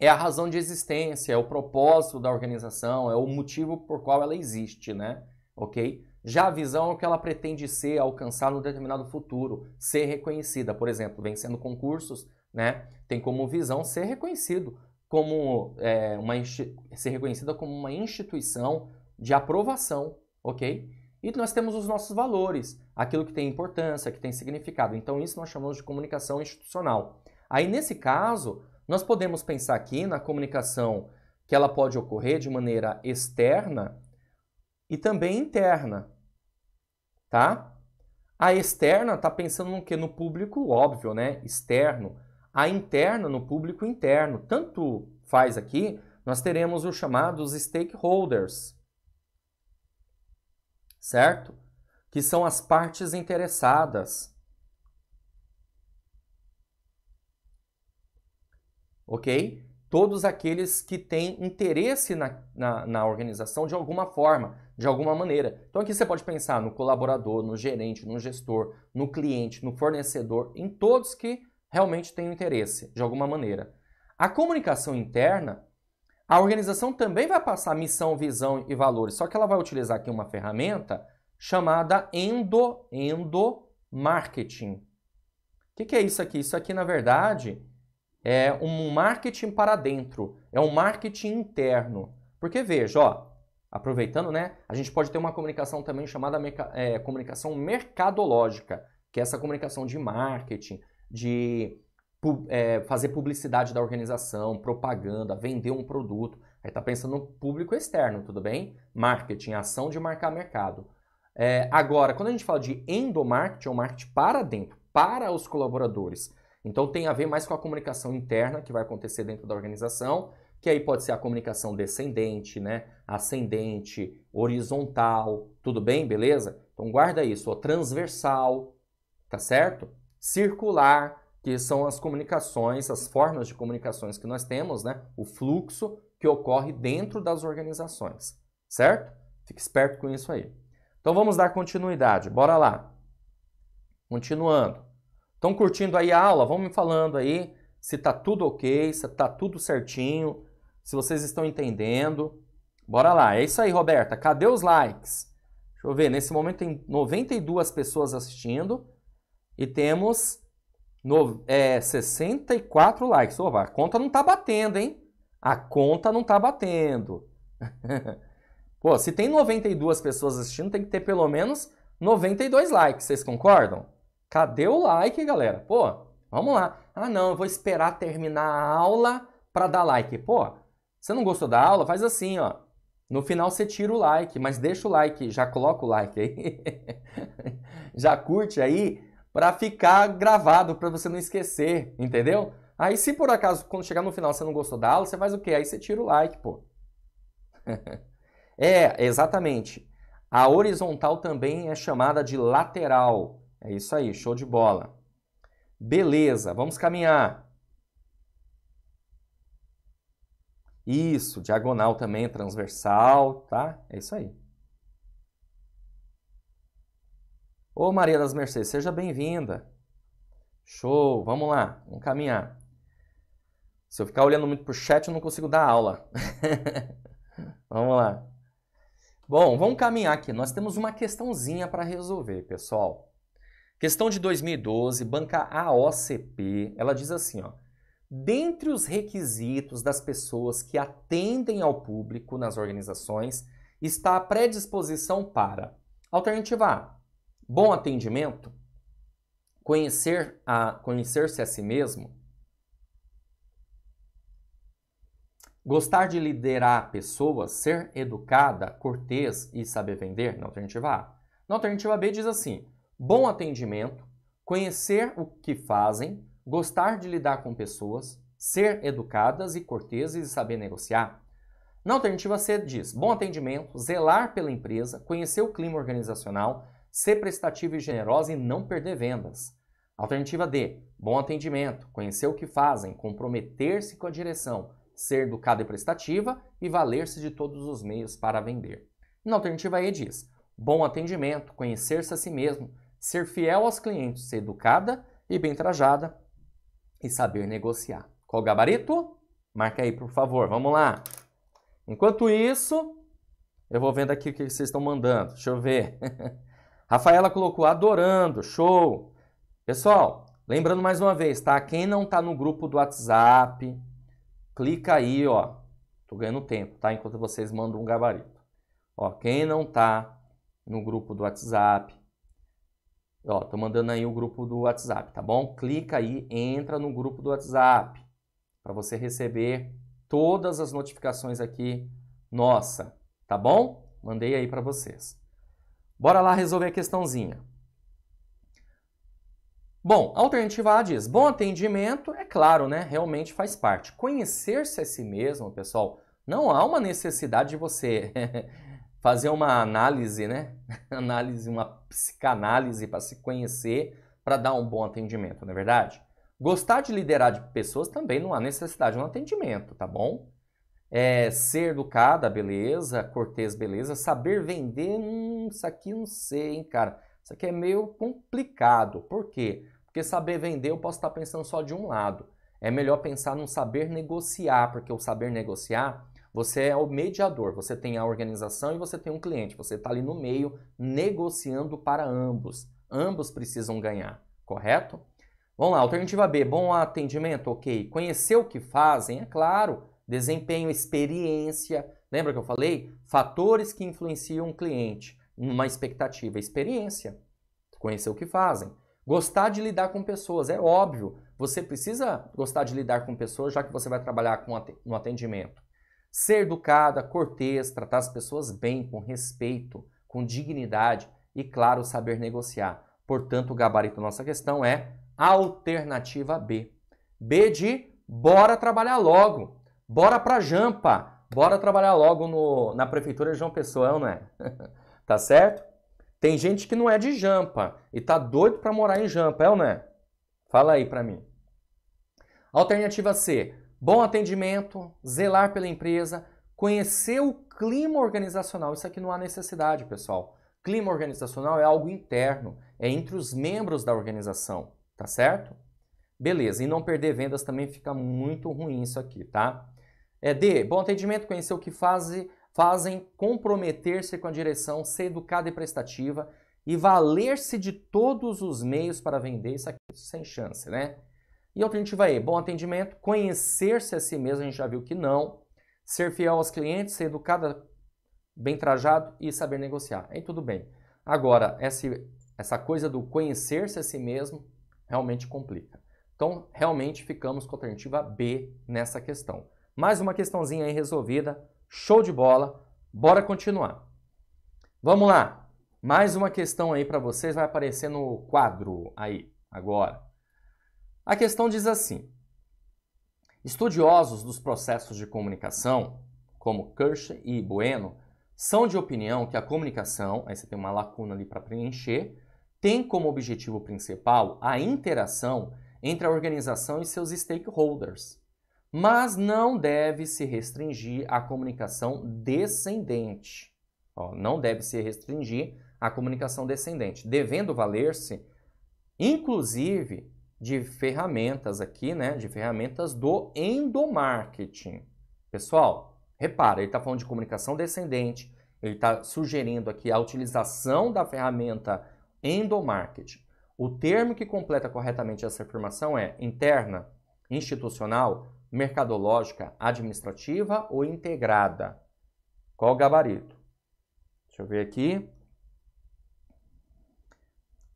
é a razão de existência, é o propósito da organização, é o motivo por qual ela existe, né? Ok? Já a visão é o que ela pretende ser, alcançar no determinado futuro, ser reconhecida. Por exemplo, vencendo concursos, né? Tem como visão ser reconhecido como é, uma ser reconhecida como uma instituição de aprovação, ok? E nós temos os nossos valores aquilo que tem importância, que tem significado. Então, isso nós chamamos de comunicação institucional. Aí, nesse caso, nós podemos pensar aqui na comunicação que ela pode ocorrer de maneira externa e também interna, tá? A externa está pensando no que? No público óbvio, né? Externo. A interna no público interno. Tanto faz aqui, nós teremos os chamados stakeholders, certo? que são as partes interessadas. Ok? Todos aqueles que têm interesse na, na, na, organização de alguma forma, de alguma maneira. Então aqui você pode pensar no colaborador, no gerente, no gestor, no cliente, no fornecedor, em todos que realmente têm interesse, de alguma maneira. A comunicação interna, a organização também vai passar missão, visão e valores, só que ela vai utilizar aqui uma ferramenta chamada endo, endo marketing. O que, que, é isso aqui? Isso aqui, na verdade, é um marketing para dentro, é um marketing interno. Porque veja, ó, aproveitando, né? A gente pode ter uma comunicação também chamada é, comunicação mercadológica, que é essa comunicação de marketing, de pu é, fazer publicidade da organização, propaganda, vender um produto. Aí tá pensando no público externo, tudo bem? Marketing, ação de marcar mercado. É, agora, quando a gente fala de endomarketing, é um marketing para dentro, para os colaboradores. Então tem a ver mais com a comunicação interna que vai acontecer dentro da organização, que aí pode ser a comunicação descendente, né? Ascendente, horizontal, tudo bem, beleza? Então guarda isso, ó, transversal, tá certo? Circular, que são as comunicações, as formas de comunicações que nós temos, né? O fluxo que ocorre dentro das organizações, certo? Fique esperto com isso aí. Então vamos dar continuidade, bora lá. Continuando. Estão curtindo aí a aula? Vão me falando aí se tá tudo ok, se tá tudo certinho, se vocês estão entendendo. Bora lá, é isso aí, Roberta. Cadê os likes? Deixa eu ver, nesse momento tem 92 pessoas assistindo e temos no, é, 64 likes. Opa, a conta não tá batendo, hein? A conta não tá batendo. *laughs* Pô, se tem 92 pessoas assistindo, tem que ter pelo menos 92 likes, vocês concordam? Cadê o like, galera? Pô, vamos lá. Ah, não, eu vou esperar terminar a aula para dar like. Pô, você não gostou da aula? Faz assim, ó. No final você tira o like, mas deixa o like, já coloca o like aí. *laughs* já curte aí para ficar gravado, para você não esquecer, entendeu? Aí se por acaso quando chegar no final você não gostou da aula, você faz o quê? Aí você tira o like, pô. *laughs* É, exatamente. A horizontal também é chamada de lateral. É isso aí, show de bola. Beleza, vamos caminhar. Isso, diagonal também, transversal, tá? É isso aí. Ô Maria das Mercedes, seja bem-vinda. Show, vamos lá, vamos caminhar. Se eu ficar olhando muito pro chat, eu não consigo dar aula. *laughs* vamos lá. Bom, vamos caminhar aqui. Nós temos uma questãozinha para resolver, pessoal. Questão de 2012, banca AOCP, ela diz assim, ó: Dentre os requisitos das pessoas que atendem ao público nas organizações está a predisposição para alternativa A, bom atendimento, conhecer a conhecer-se a si mesmo, Gostar de liderar pessoas, ser educada, cortês e saber vender? Na alternativa A. Na alternativa B diz assim: bom atendimento, conhecer o que fazem, gostar de lidar com pessoas, ser educadas e corteses e saber negociar. Na alternativa C diz: bom atendimento, zelar pela empresa, conhecer o clima organizacional, ser prestativa e generosa e não perder vendas. Alternativa D: bom atendimento, conhecer o que fazem, comprometer-se com a direção ser educada e prestativa e valer-se de todos os meios para vender. Na alternativa E diz: bom atendimento, conhecer-se a si mesmo, ser fiel aos clientes, ser educada e bem trajada e saber negociar. Qual gabarito? Marca aí, por favor. Vamos lá. Enquanto isso, eu vou vendo aqui o que vocês estão mandando. Deixa eu ver. *laughs* Rafaela colocou adorando, show. Pessoal, lembrando mais uma vez, tá? Quem não tá no grupo do WhatsApp, clica aí, ó. Tô ganhando tempo, tá? Enquanto vocês mandam um gabarito. Ó, quem não tá no grupo do WhatsApp, ó, tô mandando aí o grupo do WhatsApp, tá bom? Clica aí, entra no grupo do WhatsApp para você receber todas as notificações aqui nossa, tá bom? Mandei aí para vocês. Bora lá resolver a questãozinha. Bom, alternativa A diz: bom atendimento, é claro, né? Realmente faz parte. Conhecer-se a si mesmo, pessoal, não há uma necessidade de você *laughs* fazer uma análise, né? *laughs* Análise, uma psicanálise para se conhecer, para dar um bom atendimento, não é verdade? Gostar de liderar de pessoas também não há necessidade no atendimento, tá bom? É, ser educada, beleza, cortês, beleza. Saber vender, hum, isso aqui não sei, hein, cara isso aqui é meio complicado. Por quê? Porque saber vender eu posso estar pensando só de um lado. É melhor pensar no saber negociar, porque o saber negociar, você é o mediador, você tem a organização e você tem um cliente. Você está ali no meio negociando para ambos. Ambos precisam ganhar, correto? Vamos lá, alternativa B, bom atendimento, ok. Conhecer o que fazem, é claro. Desempenho, experiência. Lembra que eu falei? Fatores que influenciam o cliente uma expectativa, experiência, conhecer o que fazem. Gostar de lidar com pessoas, é óbvio. Você precisa gostar de lidar com pessoas, já que você vai trabalhar com no atendimento. Ser educada, cortês, tratar as pessoas bem, com respeito, com dignidade e, claro, saber negociar. Portanto, o gabarito da nossa questão é alternativa B. B de bora trabalhar logo, bora pra Jampa, bora trabalhar logo no, na Prefeitura de João Pessoa, não é? *laughs* tá certo? Tem gente que não é de Jampa e tá doido para morar em Jampa, é ou não é? Fala aí para mim. Alternativa C: bom atendimento, zelar pela empresa, conhecer o clima organizacional. Isso aqui não há necessidade, pessoal. Clima organizacional é algo interno, é entre os membros da organização, tá certo? Beleza, e não perder vendas também fica muito ruim isso aqui, tá? É D, bom atendimento, conhecer o que faz, fazem comprometer-se com a direção, ser educada e prestativa e valer-se de todos os meios para vender isso aqui sem chance, né? E alternativa E, bom atendimento, conhecer-se a si mesmo, a gente já viu que não, ser fiel aos clientes, ser educada, bem trajado e saber negociar. Aí tudo bem. Agora, essa, essa coisa do conhecer-se a si mesmo realmente complica. Então, realmente ficamos com a alternativa B nessa questão. Mais uma questãozinha aí resolvida Show de bola, bora continuar. Vamos lá, mais uma questão aí para vocês, vai aparecer no quadro aí, agora. A questão diz assim: estudiosos dos processos de comunicação, como Kirsch e Bueno, são de opinião que a comunicação, aí você tem uma lacuna ali para preencher, tem como objetivo principal a interação entre a organização e seus stakeholders mas não deve se restringir à comunicação descendente. Ó, não deve se restringir à comunicação descendente, devendo valer-se, inclusive, de ferramentas aqui, né? De ferramentas do endomarketing. Pessoal, repara, ele está falando de comunicação descendente, ele está sugerindo aqui a utilização da ferramenta endomarketing. O termo que completa corretamente essa afirmação é interna, institucional, mercadológica administrativa ou integrada? Qual o gabarito? Deixa eu ver aqui.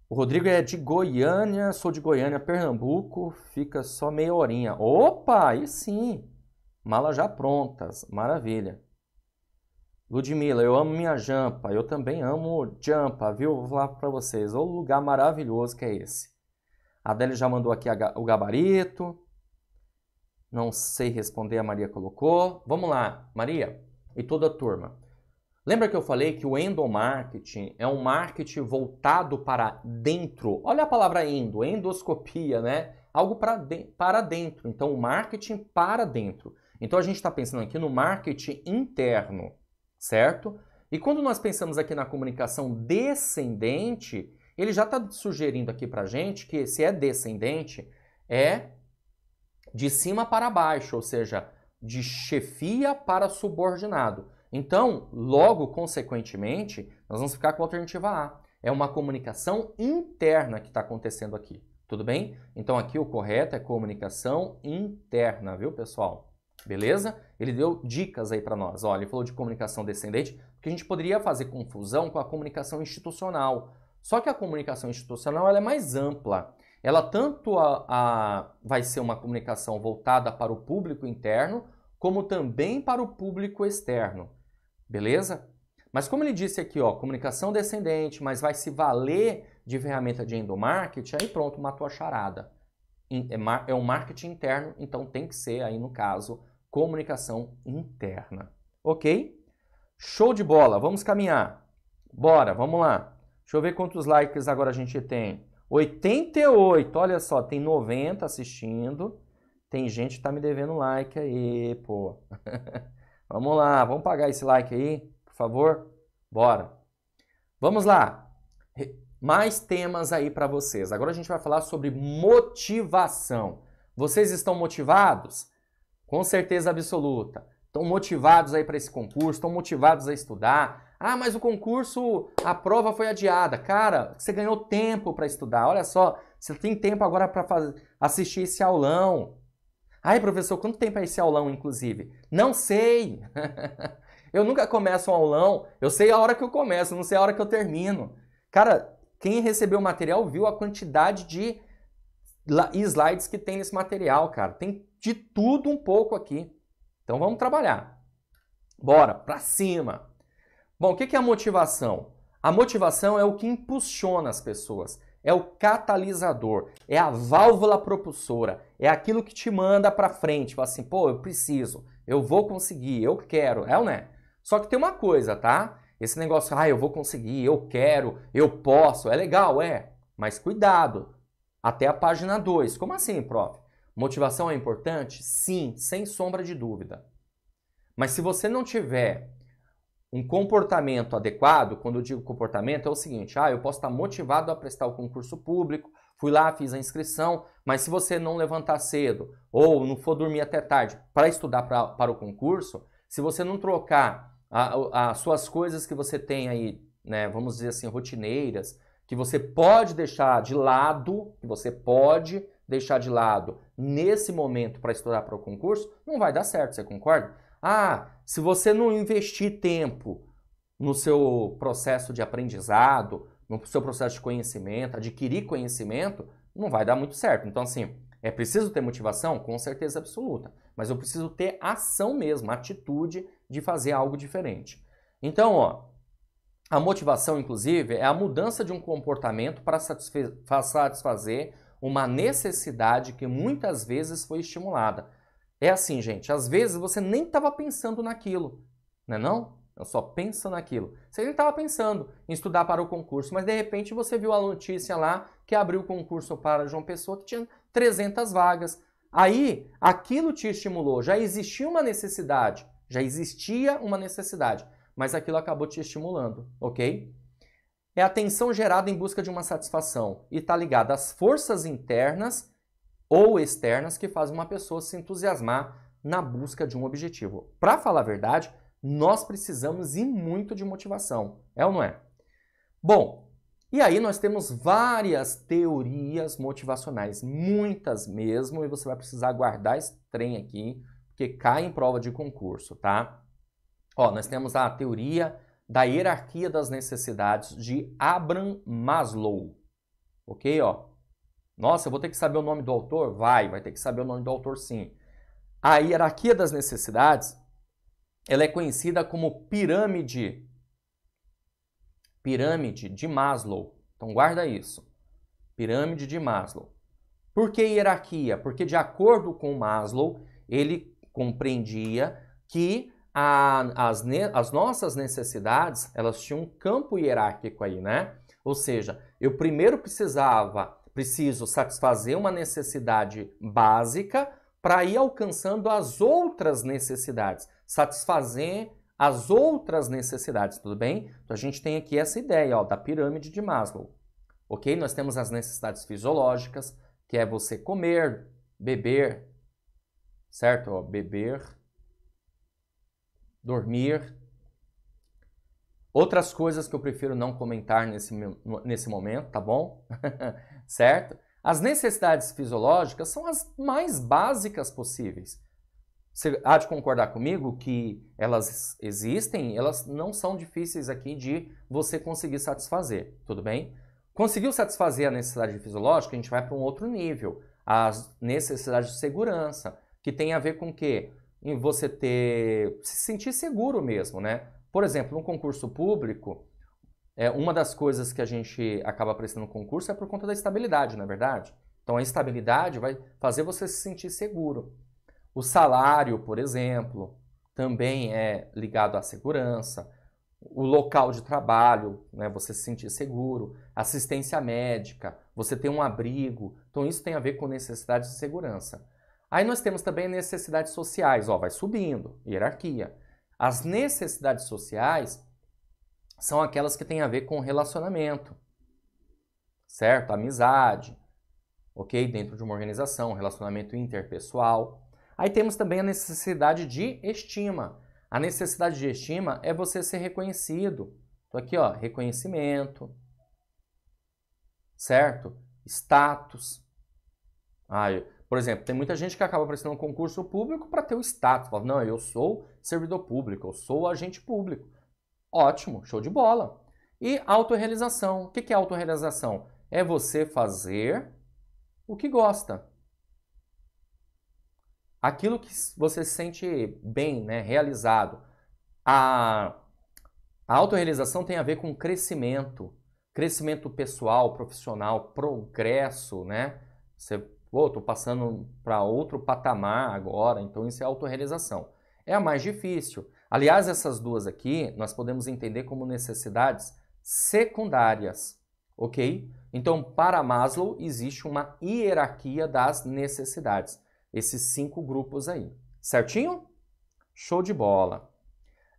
O Rodrigo é de Goiânia, sou de Goiânia, Pernambuco, fica só meia horinha. Opa, aí sim! Malas já prontas, maravilha. Ludmila, eu amo minha jampa, eu também amo jampa, viu? Vou falar para vocês, o lugar maravilhoso que é esse. A Adele já mandou aqui a, o gabarito. Não sei responder, a Maria colocou. Vamos lá, Maria e toda a turma. Lembra que eu falei que o endomarketing é um marketing voltado para dentro? Olha a palavra endo, endoscopia, né? Algo para, de, para dentro. Então, o marketing para dentro. Então, a gente está pensando aqui no marketing interno, certo? E quando nós pensamos aqui na comunicação descendente, ele já está sugerindo aqui para gente que se é descendente, é de cima para baixo, ou seja, de chefia para subordinado. Então, logo consequentemente, nós vamos ficar com a alternativa A. É uma comunicação interna que está acontecendo aqui. Tudo bem? Então aqui o correto é comunicação interna, viu, pessoal? Beleza? Ele deu dicas aí para nós. Olha, ele falou de comunicação descendente, porque a gente poderia fazer confusão com a comunicação institucional. Só que a comunicação institucional ela é mais ampla. Ela tanto a, a, vai ser uma comunicação voltada para o público interno, como também para o público externo. Beleza? Mas como ele disse aqui, ó, comunicação descendente, mas vai se valer de ferramenta de endomarketing, aí pronto, matou a charada. É, é um marketing interno, então tem que ser aí no caso comunicação interna. Ok? Show de bola, vamos caminhar. Bora, vamos lá. Deixa eu ver quantos likes agora a gente tem. 88, olha só, tem 90 assistindo. Tem gente que tá me devendo like aí, pô. *laughs* vamos lá, vamos pagar esse like aí, por favor? Bora. Vamos lá. Mais temas aí para vocês. Agora a gente vai falar sobre motivação. Vocês estão motivados? Com certeza absoluta estão motivados aí para esse concurso, estão motivados a estudar. Ah, mas o concurso, a prova foi adiada. Cara, você ganhou tempo para estudar. Olha só, você tem tempo agora para assistir esse aulão. Ai, professor, quanto tempo é esse aulão, inclusive? Não sei. *laughs* eu nunca começo um aulão. Eu sei a hora que eu começo, não sei a hora que eu termino. Cara, quem recebeu o material viu a quantidade de slides que tem nesse material, cara. Tem de tudo um pouco aqui. Então vamos trabalhar. Bora, para cima. Bom, o que é a motivação? A motivação é o que impulsiona as pessoas, é o catalisador, é a válvula propulsora, é aquilo que te manda para frente, fala assim, pô, eu preciso, eu vou conseguir, eu quero, é ou não é? Só que tem uma coisa, tá? Esse negócio, ah, eu vou conseguir, eu quero, eu posso, é legal, é, mas cuidado, até a página 2. Como assim, prof? Motivação é importante? Sim, sem sombra de dúvida. Mas se você não tiver um comportamento adequado, quando eu digo comportamento, é o seguinte: ah, eu posso estar motivado a prestar o concurso público, fui lá, fiz a inscrição, mas se você não levantar cedo ou não for dormir até tarde para estudar pra, para o concurso, se você não trocar as suas coisas que você tem aí, né, vamos dizer assim, rotineiras, que você pode deixar de lado, que você pode deixar de lado nesse momento para estudar para o concurso, não vai dar certo, você concorda? Ah, se você não investir tempo no seu processo de aprendizado, no seu processo de conhecimento, adquirir conhecimento, não vai dar muito certo. Então, assim, é preciso ter motivação? Com certeza absoluta. Mas eu preciso ter ação mesmo, atitude de fazer algo diferente. Então, ó, a motivação, inclusive, é a mudança de um comportamento para satisfazer uma necessidade que muitas vezes foi estimulada. É assim, gente, às vezes você nem estava pensando naquilo, não é não? Eu só pensa naquilo. Você nem estava pensando em estudar para o concurso, mas de repente você viu a notícia lá que abriu o concurso para João Pessoa que tinha 300 vagas. Aí, aquilo te estimulou, já existia uma necessidade, já existia uma necessidade, mas aquilo acabou te estimulando, ok? é a tensão gerada em busca de uma satisfação e está ligada às forças internas ou externas que fazem uma pessoa se entusiasmar na busca de um objetivo. Para falar a verdade, nós precisamos e muito de motivação, é ou não é? Bom, e aí nós temos várias teorias motivacionais, muitas mesmo, e você vai precisar guardar esse trem aqui, porque cai em prova de concurso, tá? Ó, nós temos a teoria da hierarquia das necessidades de Abraham Maslow. Ok, ó. Nossa, eu vou ter que saber o nome do autor? Vai, vai ter que saber o nome do autor sim. A hierarquia das necessidades, ela é conhecida como pirâmide. Pirâmide de Maslow. Então guarda isso. Pirâmide de Maslow. Por que hierarquia? Porque de acordo com Maslow, ele compreendia que a, as, ne, as nossas necessidades, elas tinham um campo hierárquico aí, né? Ou seja, eu primeiro precisava, preciso satisfazer uma necessidade básica para ir alcançando as outras necessidades, satisfazer as outras necessidades, tudo bem? Então a gente tem aqui essa ideia ó, da pirâmide de Maslow, ok? Nós temos as necessidades fisiológicas, que é você comer, beber, certo? beber, dormir. Outras coisas que eu prefiro não comentar nesse, nesse momento, tá bom? *laughs* certo? As necessidades fisiológicas são as mais básicas possíveis. Você há de concordar comigo que elas existem, elas não são difíceis aqui de você conseguir satisfazer, tudo bem? Conseguiu satisfazer a necessidade fisiológica, a gente vai para um outro nível. As necessidades de segurança, que tem a ver com o quê? em você ter se sentir seguro mesmo, né? Por exemplo, num concurso público, é, uma das coisas que a gente acaba prestando concurso é por conta da estabilidade, não é verdade. Então a estabilidade vai fazer você se sentir seguro. O salário, por exemplo, também é ligado à segurança. O local de trabalho, né, você se sentir seguro. Assistência médica, você ter um abrigo. Então isso tem a ver com necessidade de segurança. Aí nós temos também necessidades sociais, ó, vai subindo, hierarquia. As necessidades sociais são aquelas que têm a ver com relacionamento, certo? Amizade, ok? Dentro de uma organização, relacionamento interpessoal. Aí temos também a necessidade de estima. A necessidade de estima é você ser reconhecido. Tô aqui, ó, reconhecimento, certo? Status. Ah, por exemplo, tem muita gente que acaba prestando um concurso público para ter o status. Fala, não, eu sou servidor público, eu sou agente público. Ótimo, show de bola. E autorrealização. O que é autorrealização? É você fazer o que gosta. Aquilo que você se sente bem, né, realizado. A, a autorrealização tem a ver com crescimento. Crescimento pessoal, profissional, progresso, né? Você pô, tô passando para outro patamar agora, então isso é autorrealização. É a mais difícil. Aliás, essas duas aqui nós podemos entender como necessidades secundárias, ok? Então, para Maslow, existe uma hierarquia das necessidades, esses cinco grupos aí, certinho? Show de bola!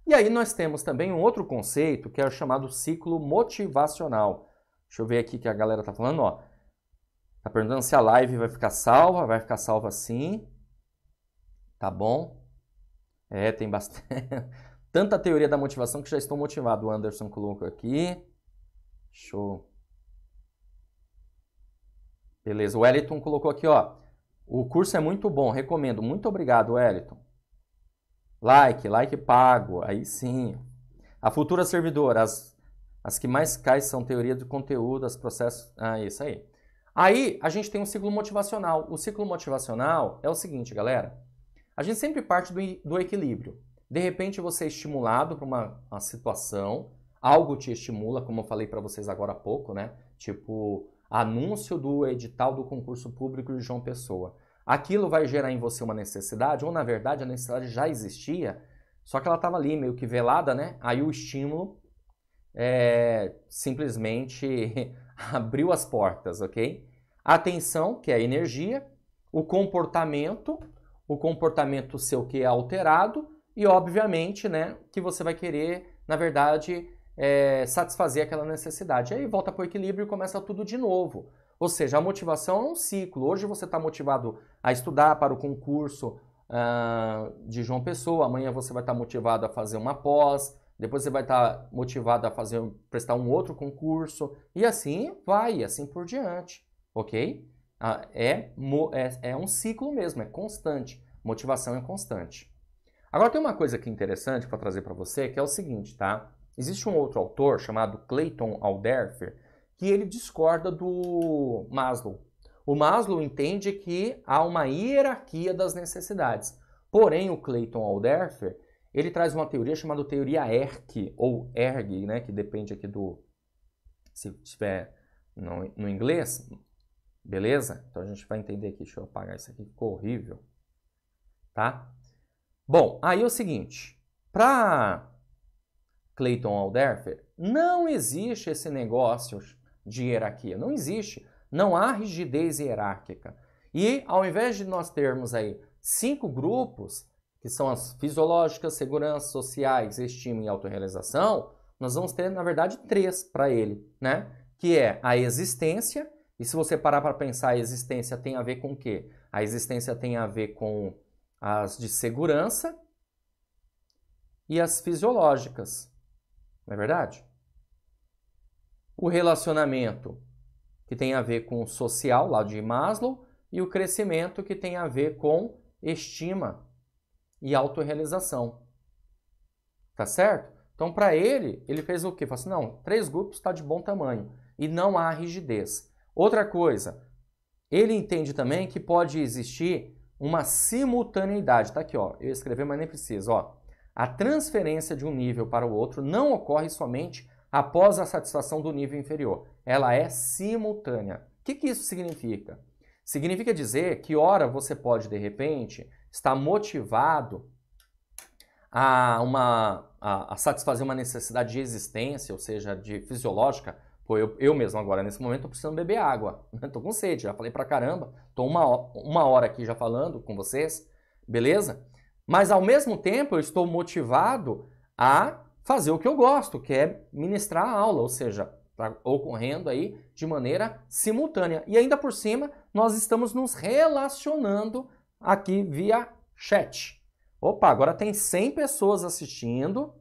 E aí nós temos também um outro conceito que é o chamado ciclo motivacional. Deixa eu ver aqui que a galera está falando, ó. Tá perguntando se a live vai ficar salva, vai ficar salva sim. Tá bom? É, tem bastante. *laughs* Tanta teoria da motivação que já estou motivado. O Anderson colocou aqui. Show. Beleza, o Wellington colocou aqui, ó. O curso é muito bom, recomendo. Muito obrigado, Wellington. Like, like pago, aí sim. A futura servidora, as, as que mais caem são teoria do conteúdo, as processos. Ah, isso aí. Aí a gente tem um ciclo motivacional. O ciclo motivacional é o seguinte, galera. A gente sempre parte do, do equilíbrio. De repente você é estimulado para uma, uma situação, algo te estimula, como eu falei para vocês agora há pouco, né? Tipo, anúncio do edital do concurso público de João Pessoa. Aquilo vai gerar em você uma necessidade, ou na verdade a necessidade já existia, só que ela estava ali meio que velada, né? Aí o estímulo é, simplesmente *laughs* *laughs* abriu as portas, ok? A atenção, que é a energia, o comportamento, o comportamento seu que é alterado e, obviamente, né, que você vai querer, na verdade, é, satisfazer aquela necessidade. Aí volta para o equilíbrio e começa tudo de novo. Ou seja, a motivação é um ciclo. Hoje você está motivado a estudar para o concurso uh, de João Pessoa, amanhã você vai estar tá motivado a fazer uma pós, depois você vai estar motivado a fazer, prestar um outro concurso, e assim vai, assim por diante, ok? Ah, é, é, é um ciclo mesmo, é constante, motivação é constante. Agora tem uma coisa é interessante para trazer para você, que é o seguinte, tá? Existe um outro autor chamado Clayton Alderfer, que ele discorda do Maslow. O Maslow entende que há uma hierarquia das necessidades. Porém, o Clayton Alderfer, ele traz uma teoria chamada teoria ERC, ou ERG, né, que depende aqui do. Se tiver no, no inglês, beleza? Então a gente vai entender aqui. Deixa eu apagar isso aqui, ficou horrível. Tá? Bom, aí é o seguinte: para Clayton Alderfer, não existe esse negócio de hierarquia. Não existe. Não há rigidez hierárquica. E ao invés de nós termos aí cinco grupos, que são as fisiológicas, seguranças sociais, estima e autorrealização, nós vamos ter, na verdade, três para ele, né? Que é a existência, e se você parar para pensar, a existência tem a ver com o quê? A existência tem a ver com as de segurança e as fisiológicas, não é verdade? O relacionamento, que tem a ver com o social, lá de Maslow, e o crescimento, que tem a ver com estima, e autorrealização. Tá certo? Então, para ele, ele fez o quê? Falou assim, não, três grupos está de bom tamanho e não há rigidez. Outra coisa, ele entende também que pode existir uma simultaneidade. Tá aqui, ó, eu escrevi, mas nem precisa, ó. A transferência de um nível para o outro não ocorre somente após a satisfação do nível inferior. Ela é simultânea. O que, que isso significa? Significa dizer que, ora, você pode, de repente, está motivado a, uma, a, a satisfazer uma necessidade de existência, ou seja, de fisiológica, Pô, eu, eu mesmo agora, nesse momento, estou precisando beber água. Estou né? com sede, já falei pra caramba. Estou uma, uma hora aqui já falando com vocês, beleza? Mas ao mesmo tempo eu estou motivado a fazer o que eu gosto, que é ministrar a aula, ou seja, está ocorrendo aí de maneira simultânea. E ainda por cima, nós estamos nos relacionando aqui via chat. Opa, agora tem 100 pessoas assistindo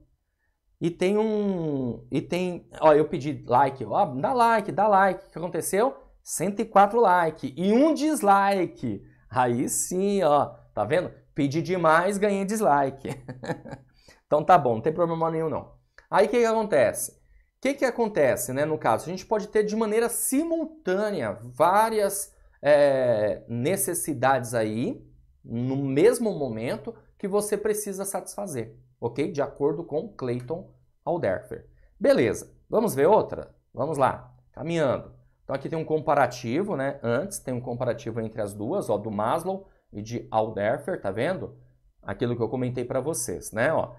e tem um e tem, ó, eu pedi like, ó, dá like, dá like. O que aconteceu? 104 like e um dislike. Aí sim, ó, tá vendo? Pedi demais, ganhei dislike. *laughs* então tá bom, não tem problema nenhum não. Aí o que, que acontece? O que, que acontece, né, no caso? A gente pode ter de maneira simultânea várias é, necessidades aí no mesmo momento que você precisa satisfazer, ok? De acordo com Clayton Alderfer. Beleza, vamos ver outra? Vamos lá, caminhando. Então aqui tem um comparativo, né? Antes tem um comparativo entre as duas, ó, do Maslow e de Alderfer, tá vendo? Aquilo que eu comentei para vocês, né? Ó,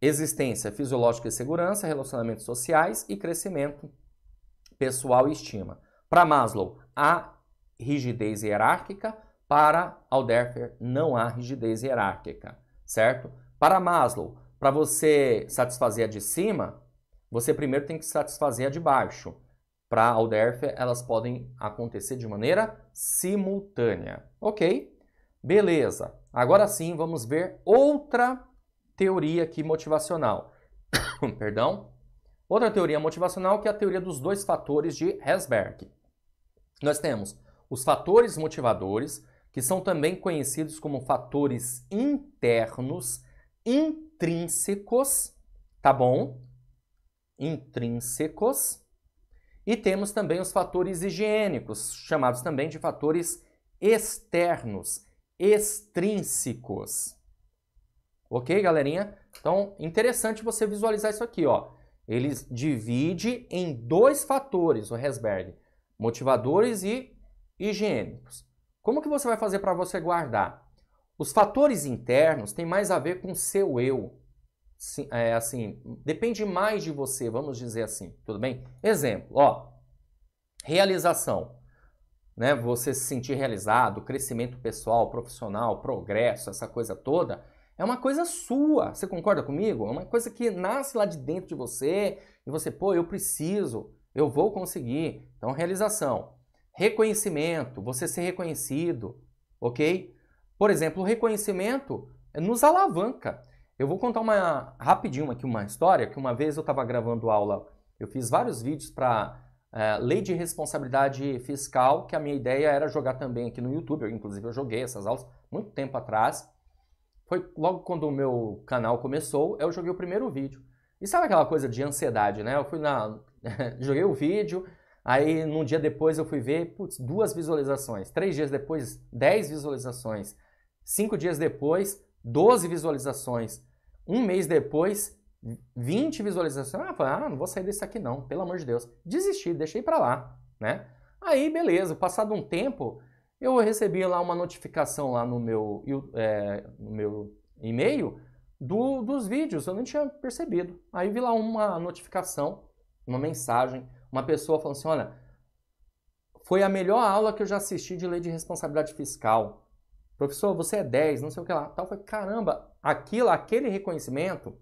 existência fisiológica e segurança, relacionamentos sociais e crescimento pessoal e estima. Para Maslow, a rigidez hierárquica, para Alderfer não há rigidez hierárquica, certo? Para Maslow, para você satisfazer a de cima, você primeiro tem que satisfazer a de baixo. Para Alderfer, elas podem acontecer de maneira simultânea, ok? Beleza. Agora sim, vamos ver outra teoria aqui motivacional. *coughs* Perdão. Outra teoria motivacional que é a teoria dos dois fatores de Herzberg. Nós temos os fatores motivadores, que são também conhecidos como fatores internos, intrínsecos, tá bom? Intrínsecos. E temos também os fatores higiênicos, chamados também de fatores externos, extrínsecos. Ok, galerinha? Então, interessante você visualizar isso aqui, ó. Ele divide em dois fatores o Resberg, motivadores e higiênicos. Como que você vai fazer para você guardar? Os fatores internos têm mais a ver com seu eu. Sim, é, assim, depende mais de você, vamos dizer assim, tudo bem? Exemplo, ó, realização, né? Você se sentir realizado, crescimento pessoal, profissional, progresso, essa coisa toda, é uma coisa sua. Você concorda comigo? É uma coisa que nasce lá de dentro de você e você, pô, eu preciso, eu vou conseguir. Então, realização. Reconhecimento, você ser reconhecido, ok? Por exemplo, o reconhecimento nos alavanca. Eu vou contar uma rapidinho aqui uma história que uma vez eu estava gravando aula, eu fiz vários vídeos para uh, eh, lei de responsabilidade fiscal, que a minha ideia era jogar também aqui no YouTube. Eu, inclusive eu joguei essas aulas muito tempo atrás. Foi logo quando o meu canal começou, eu joguei o primeiro vídeo. E sabe aquela coisa de ansiedade, né? Eu fui na *laughs* joguei o vídeo, Aí, num dia depois, eu fui ver, putz, duas visualizações. Três dias depois, dez visualizações. Cinco dias depois, doze visualizações. Um mês depois, vinte visualizações. Ah, falei, ah, não vou sair desse aqui não, pelo amor de Deus. Desisti, deixei para lá, né? Aí, beleza, passado um tempo, eu recebi lá uma notificação lá no meu, é, no meu e-mail do, dos vídeos, eu não tinha percebido. Aí vi lá uma notificação, uma mensagem uma pessoa falando assim: olha, foi a melhor aula que eu já assisti de lei de responsabilidade fiscal. Professor, você é 10, não sei o que lá. Tal, foi caramba, aquilo, aquele reconhecimento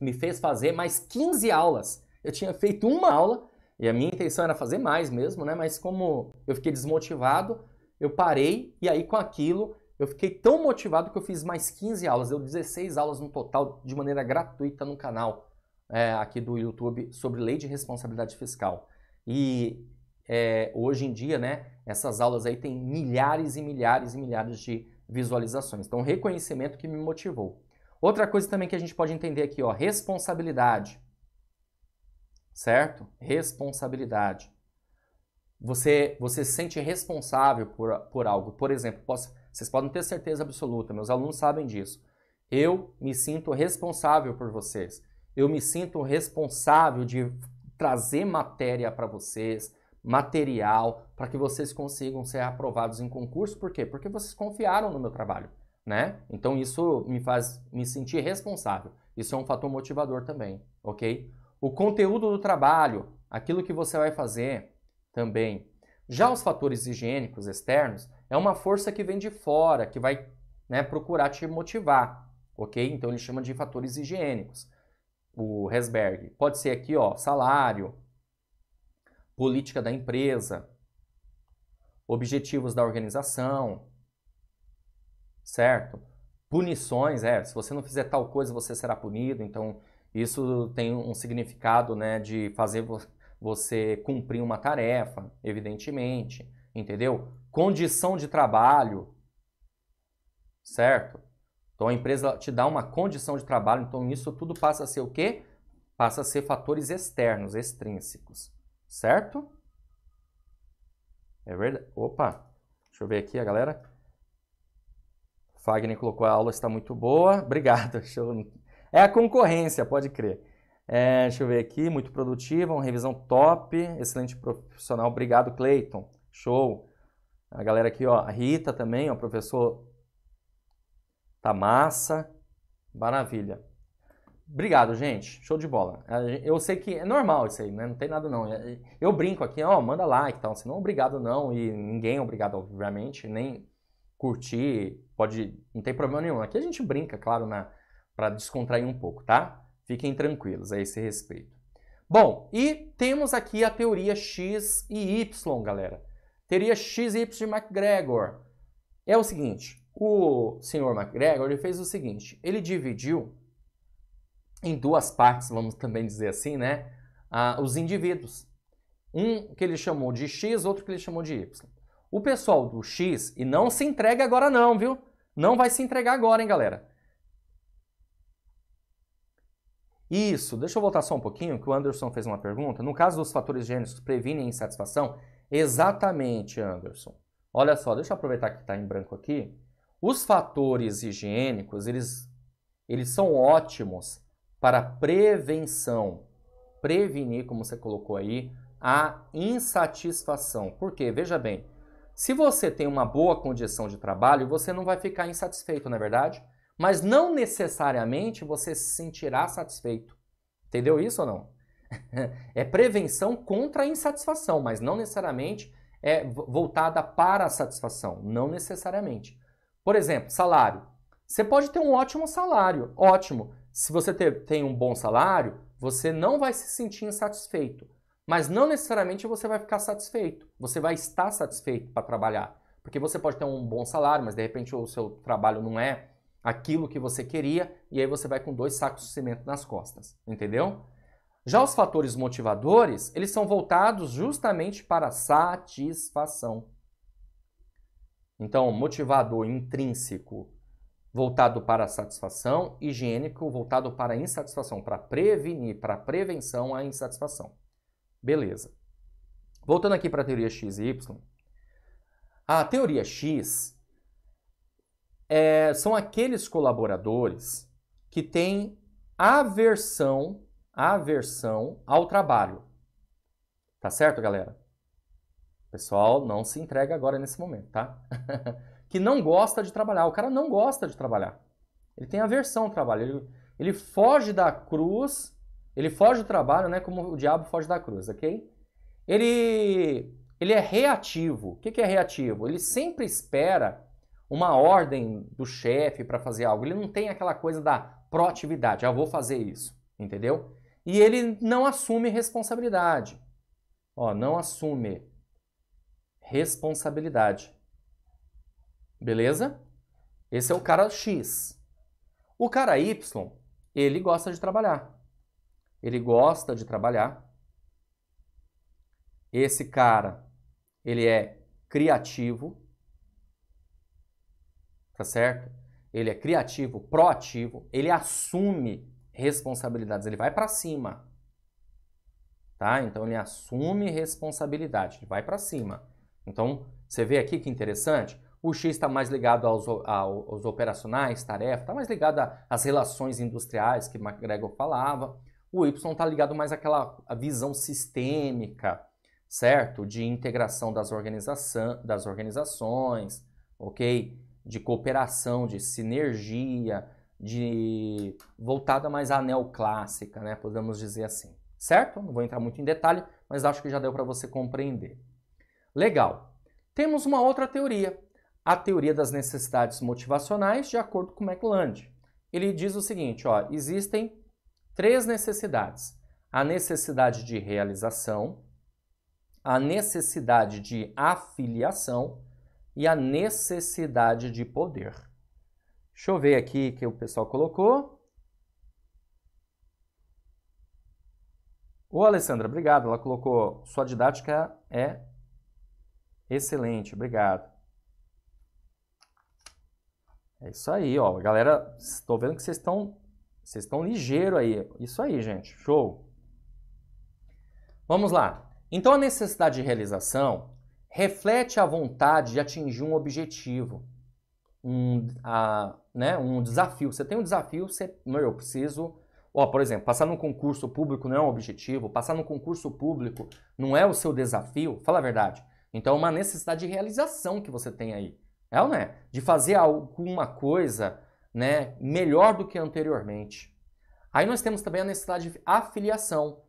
me fez fazer mais 15 aulas. Eu tinha feito uma aula e a minha intenção era fazer mais mesmo, né? Mas como eu fiquei desmotivado, eu parei e aí com aquilo eu fiquei tão motivado que eu fiz mais 15 aulas, deu 16 aulas no total de maneira gratuita no canal é, aqui do YouTube sobre lei de responsabilidade fiscal. E é, hoje em dia, né, essas aulas aí têm milhares e milhares e milhares de visualizações. Então, reconhecimento que me motivou. Outra coisa também que a gente pode entender aqui, ó, responsabilidade. Certo? Responsabilidade. Você, você se sente responsável por, por algo. Por exemplo, posso, vocês podem ter certeza absoluta, meus alunos sabem disso. Eu me sinto responsável por vocês eu me sinto responsável de trazer matéria para vocês, material, para que vocês consigam ser aprovados em concurso. Por quê? Porque vocês confiaram no meu trabalho, né? Então isso me faz me sentir responsável. Isso é um fator motivador também, ok? O conteúdo do trabalho, aquilo que você vai fazer também. Já os fatores higiênicos externos é uma força que vem de fora, que vai né, procurar te motivar, ok? Então ele chama de fatores higiênicos o Resberg. Pode ser aqui, ó, salário, política da empresa, objetivos da organização, certo? Punições, é, se você não fizer tal coisa, você será punido. Então, isso tem um significado, né, de fazer você cumprir uma tarefa, evidentemente, entendeu? Condição de trabalho, certo? Então a empresa te dá uma condição de trabalho, então isso tudo passa a ser o quê? Passa a ser fatores externos, extrínsecos, certo? É verdade. Opa, deixa eu ver aqui a galera. Fagner colocou a aula está muito boa. *laughs* Obrigado. É a concorrência, pode crer. É, deixa eu ver aqui, muito produtiva, uma revisão top, excelente profissional. Obrigado, Cleiton. Show. A galera aqui, ó, a Rita também, o professor Tá massa. Maravilha. Obrigado, gente. Show de bola. Eu sei que é normal isso aí, né? Não tem nada não. É, é, eu brinco aqui, ó, manda like e tal. Se não, obrigado não. E ninguém é obrigado, obviamente, nem curtir. Pode, não tem problema nenhum. Aqui a gente brinca, claro, na para descontrair um pouco, tá? Fiquem tranquilos a esse respeito. Bom, e temos aqui a teoria X e Y, galera. Teoria X e Y de McGregor. É o seguinte, o senhor MacGregor fez o seguinte: ele dividiu em duas partes, vamos também dizer assim, né? Ah, os indivíduos. Um que ele chamou de X, outro que ele chamou de Y. O pessoal do X, e não se entregue agora, não, viu? Não vai se entregar agora, hein, galera? Isso, deixa eu voltar só um pouquinho, que o Anderson fez uma pergunta. No caso dos fatores gênicos, previnem a insatisfação? Exatamente, Anderson. Olha só, deixa eu aproveitar que está em branco aqui os fatores higiênicos, eles, eles são ótimos para prevenção, prevenir, como você colocou aí, a insatisfação. Porque, veja bem, se você tem uma boa condição de trabalho, você não vai ficar insatisfeito, na é verdade? Mas não necessariamente você se sentirá satisfeito. Entendeu isso ou não? *laughs* é prevenção contra a insatisfação, mas não necessariamente é voltada para a satisfação, não necessariamente. Por exemplo, salário. Você pode ter um ótimo salário, ótimo. Se você ter, tem um bom salário, você não vai se sentir insatisfeito. Mas não necessariamente você vai ficar satisfeito. Você vai estar satisfeito para trabalhar. Porque você pode ter um bom salário, mas de repente o seu trabalho não é aquilo que você queria, e aí você vai com dois sacos de cimento nas costas. Entendeu? Já os fatores motivadores, eles são voltados justamente para a satisfação. Então, motivador intrínseco voltado para a satisfação, higiênico voltado para a insatisfação, para prevenir, para prevenção à insatisfação. Beleza. Voltando aqui para a teoria X e Y. A teoria X é, são aqueles colaboradores que têm aversão, aversão ao trabalho. Tá certo, galera? Pessoal, não se entrega agora nesse momento, tá? *laughs* que não gosta de trabalhar. O cara não gosta de trabalhar. Ele tem aversão ao trabalho. Ele, ele foge da cruz, ele foge do trabalho, né? Como o diabo foge da cruz, ok? Ele, ele é reativo. O que, que é reativo? Ele sempre espera uma ordem do chefe para fazer algo. Ele não tem aquela coisa da proatividade. Eu ah, vou fazer isso, entendeu? E ele não assume responsabilidade. Ó, não assume responsabilidade. Beleza? Esse é o cara X. O cara Y, ele gosta de trabalhar. Ele gosta de trabalhar. Esse cara, ele é criativo. Tá certo? Ele é criativo, proativo, ele assume responsabilidades, ele vai para cima. Tá? Então ele assume responsabilidade, ele vai para cima. Então, você vê aqui que interessante, o X está mais ligado aos, aos operacionais, tarefa, está mais ligado às relações industriais que McGregor falava, o Y está ligado mais àquela visão sistêmica, certo? De integração das, organização, das organizações, ok? De cooperação, de sinergia, de voltada mais à neoclássica, né? Podemos dizer assim, certo? Não vou entrar muito em detalhe, mas acho que já deu para você compreender. Legal. Temos uma outra teoria, a teoria das necessidades motivacionais, de acordo com McLand. Ele diz o seguinte, ó, existem três necessidades. A necessidade de realização, a necessidade de afiliação e a necessidade de poder. Deixa eu ver aqui que o pessoal colocou. Ô, Alessandra, obrigado. Ela colocou: sua didática é Excelente, obrigado. É isso aí, ó. Galera, estou vendo que vocês estão vocês estão ligeiro aí. Isso aí, gente. Show. Vamos lá. Então a necessidade de realização reflete a vontade de atingir um objetivo, um, a, né, um desafio. Você tem um desafio, você, não, eu preciso, ó, por exemplo, passar num concurso público não é um objetivo, passar num concurso público não é o seu desafio, fala a verdade. Então é uma necessidade de realização que você tem aí. É ou não é? De fazer alguma coisa né, melhor do que anteriormente. Aí nós temos também a necessidade de afiliação.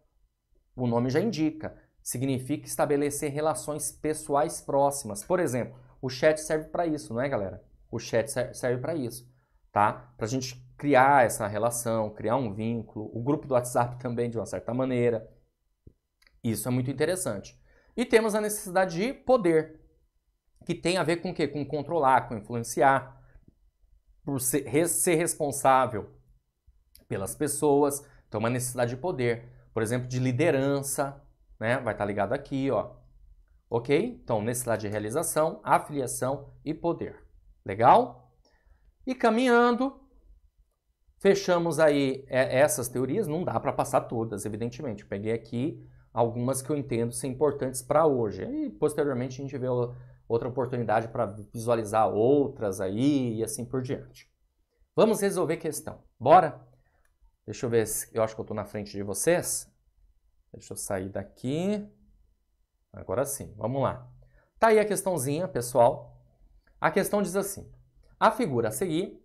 O nome já indica. Significa estabelecer relações pessoais próximas. Por exemplo, o chat serve para isso, não é, galera? O chat serve para isso, tá? Para a gente criar essa relação, criar um vínculo. O grupo do WhatsApp também, de uma certa maneira. Isso é muito interessante. E temos a necessidade de poder, que tem a ver com o quê? Com controlar, com influenciar, por ser, ser responsável pelas pessoas. Então, é uma necessidade de poder, por exemplo, de liderança, né? Vai estar tá ligado aqui, ó. Ok? Então, necessidade de realização, afiliação e poder. Legal? E caminhando, fechamos aí é, essas teorias. Não dá para passar todas, evidentemente. peguei aqui algumas que eu entendo ser importantes para hoje. E posteriormente a gente vê outra oportunidade para visualizar outras aí e assim por diante. Vamos resolver questão. Bora? Deixa eu ver se eu acho que eu estou na frente de vocês. Deixa eu sair daqui. Agora sim, vamos lá. Tá aí a questãozinha, pessoal. A questão diz assim: a figura a seguir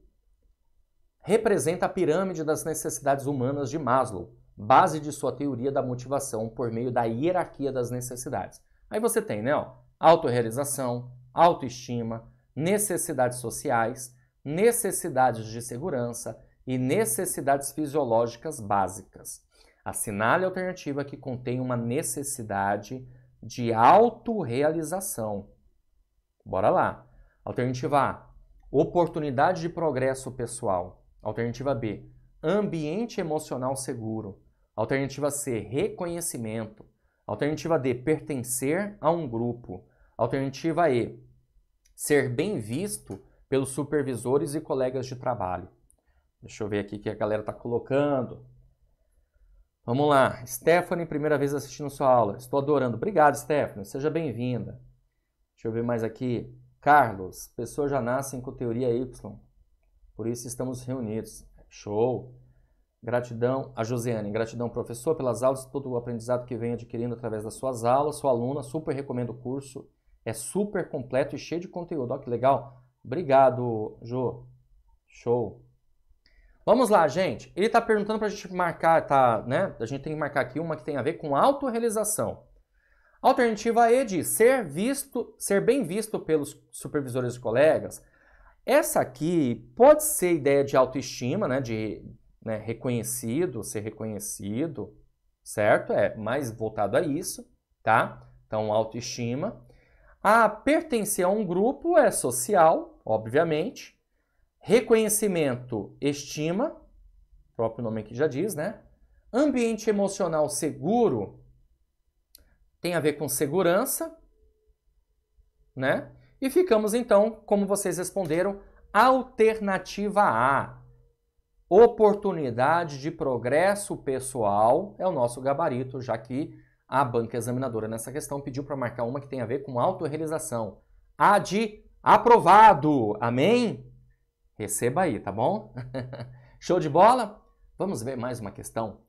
representa a pirâmide das necessidades humanas de Maslow, base de sua teoria da motivação por meio da hierarquia das necessidades. Aí você tem, né, ó, autorrealização, autoestima, necessidades sociais, necessidades de segurança e necessidades fisiológicas básicas. Assinale a alternativa é que contém uma necessidade de autorrealização. Bora lá. Alternativa A: oportunidade de progresso pessoal. Alternativa B: ambiente emocional seguro. Alternativa C, reconhecimento. Alternativa D, pertencer a um grupo. Alternativa E, ser bem visto pelos supervisores e colegas de trabalho. Deixa eu ver aqui o que a galera está colocando. Vamos lá. Stephanie, primeira vez assistindo sua aula. Estou adorando. Obrigado, Stephanie. Seja bem-vinda. Deixa eu ver mais aqui. Carlos, pessoas já nascem com teoria Y. Por isso estamos reunidos. Show. Gratidão a Josiane, gratidão professor pelas aulas e todo o aprendizado que vem adquirindo através das suas aulas. Sua aluna, super recomendo o curso. É super completo e cheio de conteúdo. Olha que legal. Obrigado, Jo. Show. Vamos lá, gente. Ele está perguntando para a gente marcar, tá, né? A gente tem que marcar aqui uma que tem a ver com autorrealização. Alternativa E de ser visto, ser bem visto pelos supervisores e colegas. Essa aqui pode ser ideia de autoestima, né? De né, reconhecido, ser reconhecido, certo? É mais voltado a isso, tá? Então, autoestima. A pertencer a um grupo é social, obviamente. Reconhecimento, estima, o próprio nome aqui já diz, né? Ambiente emocional seguro tem a ver com segurança, né? E ficamos então, como vocês responderam, alternativa A oportunidade de progresso pessoal é o nosso gabarito, já que a banca examinadora nessa questão pediu para marcar uma que tem a ver com autorrealização. A de aprovado, amém? Receba aí, tá bom? *laughs* Show de bola? Vamos ver mais uma questão.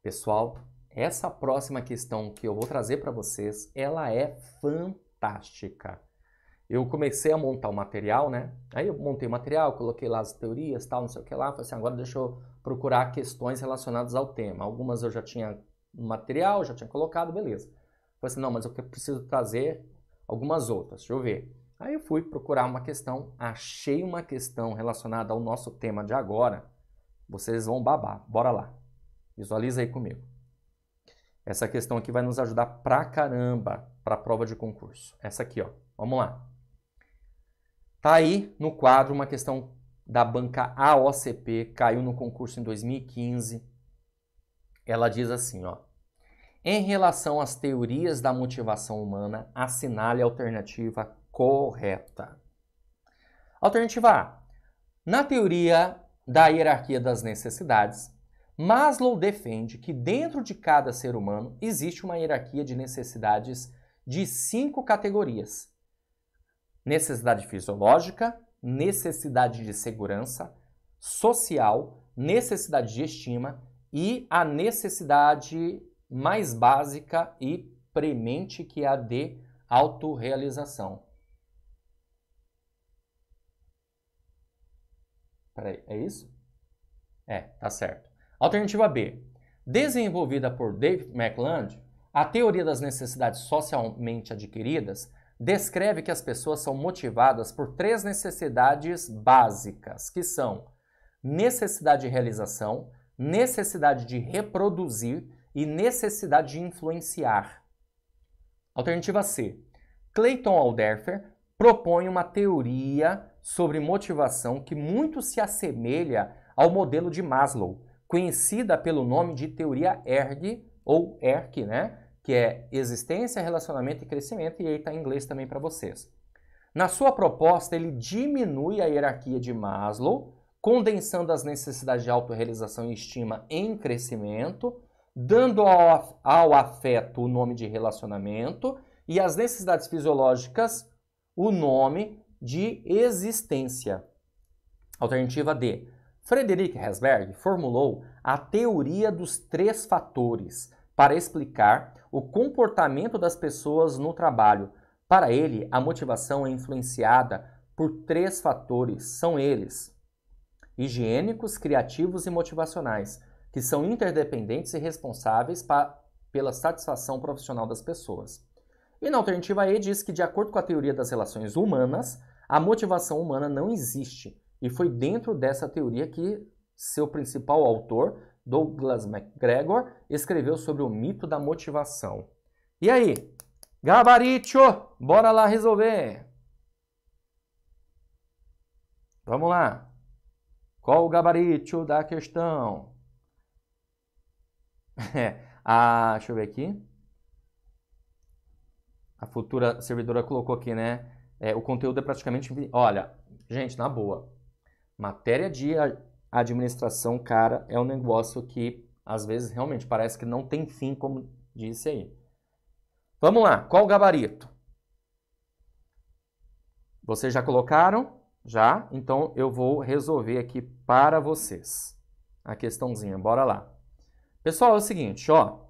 Pessoal, essa próxima questão que eu vou trazer para vocês, ela é fantástica eu comecei a montar o material, né? Aí eu montei o material, coloquei lá as teorias, tal, não sei o que lá. Falei assim, agora deixa eu procurar questões relacionadas ao tema. Algumas eu já tinha material, já tinha colocado, beleza. Falei assim, não, mas eu preciso trazer algumas outras, deixa eu ver. Aí eu fui procurar uma questão, achei uma questão relacionada ao nosso tema de agora. Vocês vão babar, bora lá. Visualiza aí comigo. Essa questão aqui vai nos ajudar pra caramba pra prova de concurso. Essa aqui, ó. Vamos lá. Tá aí no quadro uma questão da banca AOCP, caiu no concurso em 2015. Ela diz assim, ó: Em relação às teorias da motivação humana, assinale a alternativa correta. Alternativa A. Na teoria da hierarquia das necessidades, Maslow defende que dentro de cada ser humano existe uma hierarquia de necessidades de cinco categorias, necessidade fisiológica, necessidade de segurança, social, necessidade de estima e a necessidade mais básica e premente que é a de autorrealização. Peraí, é isso? É, tá certo. Alternativa B. Desenvolvida por David McLand, a teoria das necessidades socialmente adquiridas descreve que as pessoas são motivadas por três necessidades básicas, que são necessidade de realização, necessidade de reproduzir e necessidade de influenciar. Alternativa C. Clayton Alderfer propõe uma teoria sobre motivação que muito se assemelha ao modelo de Maslow, conhecida pelo nome de teoria ERG ou ERC, né? que é existência, relacionamento e crescimento, e ele está em inglês também para vocês. Na sua proposta, ele diminui a hierarquia de Maslow, condensando as necessidades de autorrealização e estima em crescimento, dando ao, ao afeto o nome de relacionamento e às necessidades fisiológicas o nome de existência. Alternativa D. Frederick Herzberg formulou a teoria dos três fatores para explicar o comportamento das pessoas no trabalho. Para ele, a motivação é influenciada por três fatores, são eles: higiênicos, criativos e motivacionais, que são interdependentes e responsáveis pa, pela satisfação profissional das pessoas. E na alternativa E diz que, de acordo com a teoria das relações humanas, a motivação humana não existe. E foi dentro dessa teoria que seu principal autor, Douglas MacGregor, escreveu sobre o mito da motivação. E aí, gabarito, bora lá resolver. Vamos lá. Qual o gabarito da questão? *laughs* É, deixa eu ver aqui. A futura servidora colocou aqui, né? É, o conteúdo é praticamente. Olha, gente, na boa. Matéria de a administração, cara, é um negócio que às vezes realmente parece que não tem fim, como disse aí. Vamos lá, qual o gabarito? Vocês já colocaram? Já? Então eu vou resolver aqui para vocês a questãozinha. Bora lá. Pessoal, é o seguinte, ó.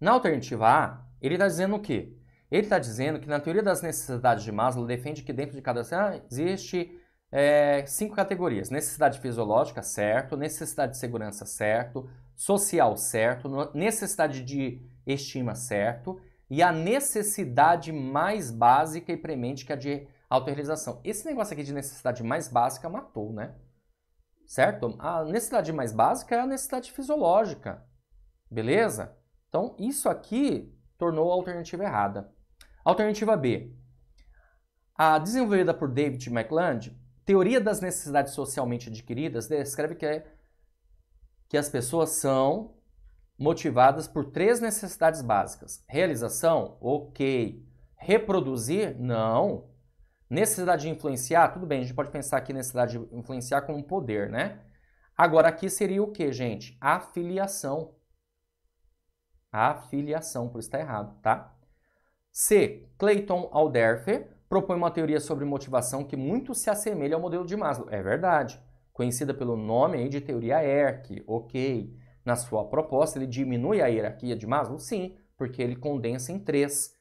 Na alternativa A, ele está dizendo o quê? Ele está dizendo que na teoria das necessidades de Maslow defende que dentro de cada célula existe é, cinco categorias. Necessidade fisiológica, certo. Necessidade de segurança, certo. Social, certo. Necessidade de estima, certo. E a necessidade mais básica e premente que é a de autorrealização. Esse negócio aqui de necessidade mais básica matou, né? Certo? A necessidade mais básica é a necessidade fisiológica. Beleza? Então, isso aqui tornou a alternativa errada. Alternativa B. A desenvolvida por David McLand teoria das necessidades socialmente adquiridas descreve né, que, é, que as pessoas são motivadas por três necessidades básicas: realização, ok. Reproduzir, não. Necessidade de influenciar, tudo bem, a gente pode pensar aqui necessidade de influenciar como poder, né? Agora aqui seria o que, gente? Afiliação. Afiliação, por isso está errado, tá? C. Clayton Alderfer propõe uma teoria sobre motivação que muito se assemelha ao modelo de Maslow. É verdade. Conhecida pelo nome aí de teoria ERC, ok. Na sua proposta, ele diminui a hierarquia de Maslow? Sim, porque ele condensa em três,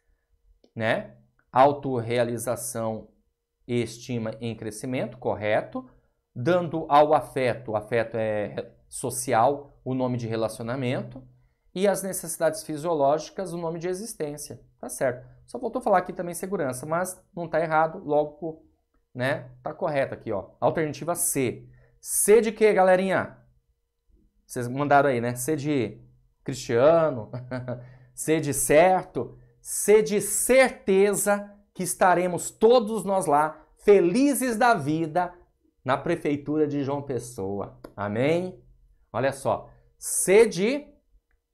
né? Autorealização e estima em crescimento, correto. Dando ao afeto, afeto é social, o nome de relacionamento. E as necessidades fisiológicas, o nome de existência, tá certo. Só faltou falar aqui também segurança, mas não está errado, logo né, está correto aqui, ó. Alternativa C. C de quê, galerinha? Vocês mandaram aí, né? C de Cristiano, *laughs* C de certo, C de certeza que estaremos todos nós lá, felizes da vida, na prefeitura de João Pessoa. Amém? Olha só, C de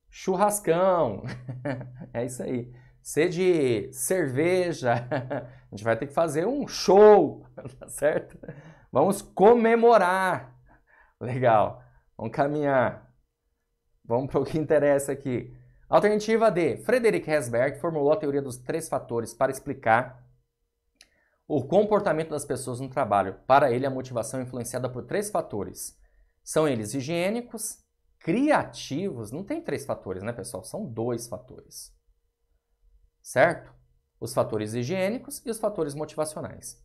churrascão. *laughs* é isso aí ser de cerveja, *laughs* a gente vai ter que fazer um show, *laughs* tá certo? Vamos comemorar. Legal. Vamos caminhar. Vamos para o que interessa aqui. Alternativa D. Frederick Hesberg formulou a teoria dos três fatores para explicar o comportamento das pessoas no trabalho. Para ele, a motivação é influenciada por três fatores. São eles higiênicos, criativos, não tem três fatores, né, pessoal? São dois fatores certo? Os fatores higiênicos e os fatores motivacionais.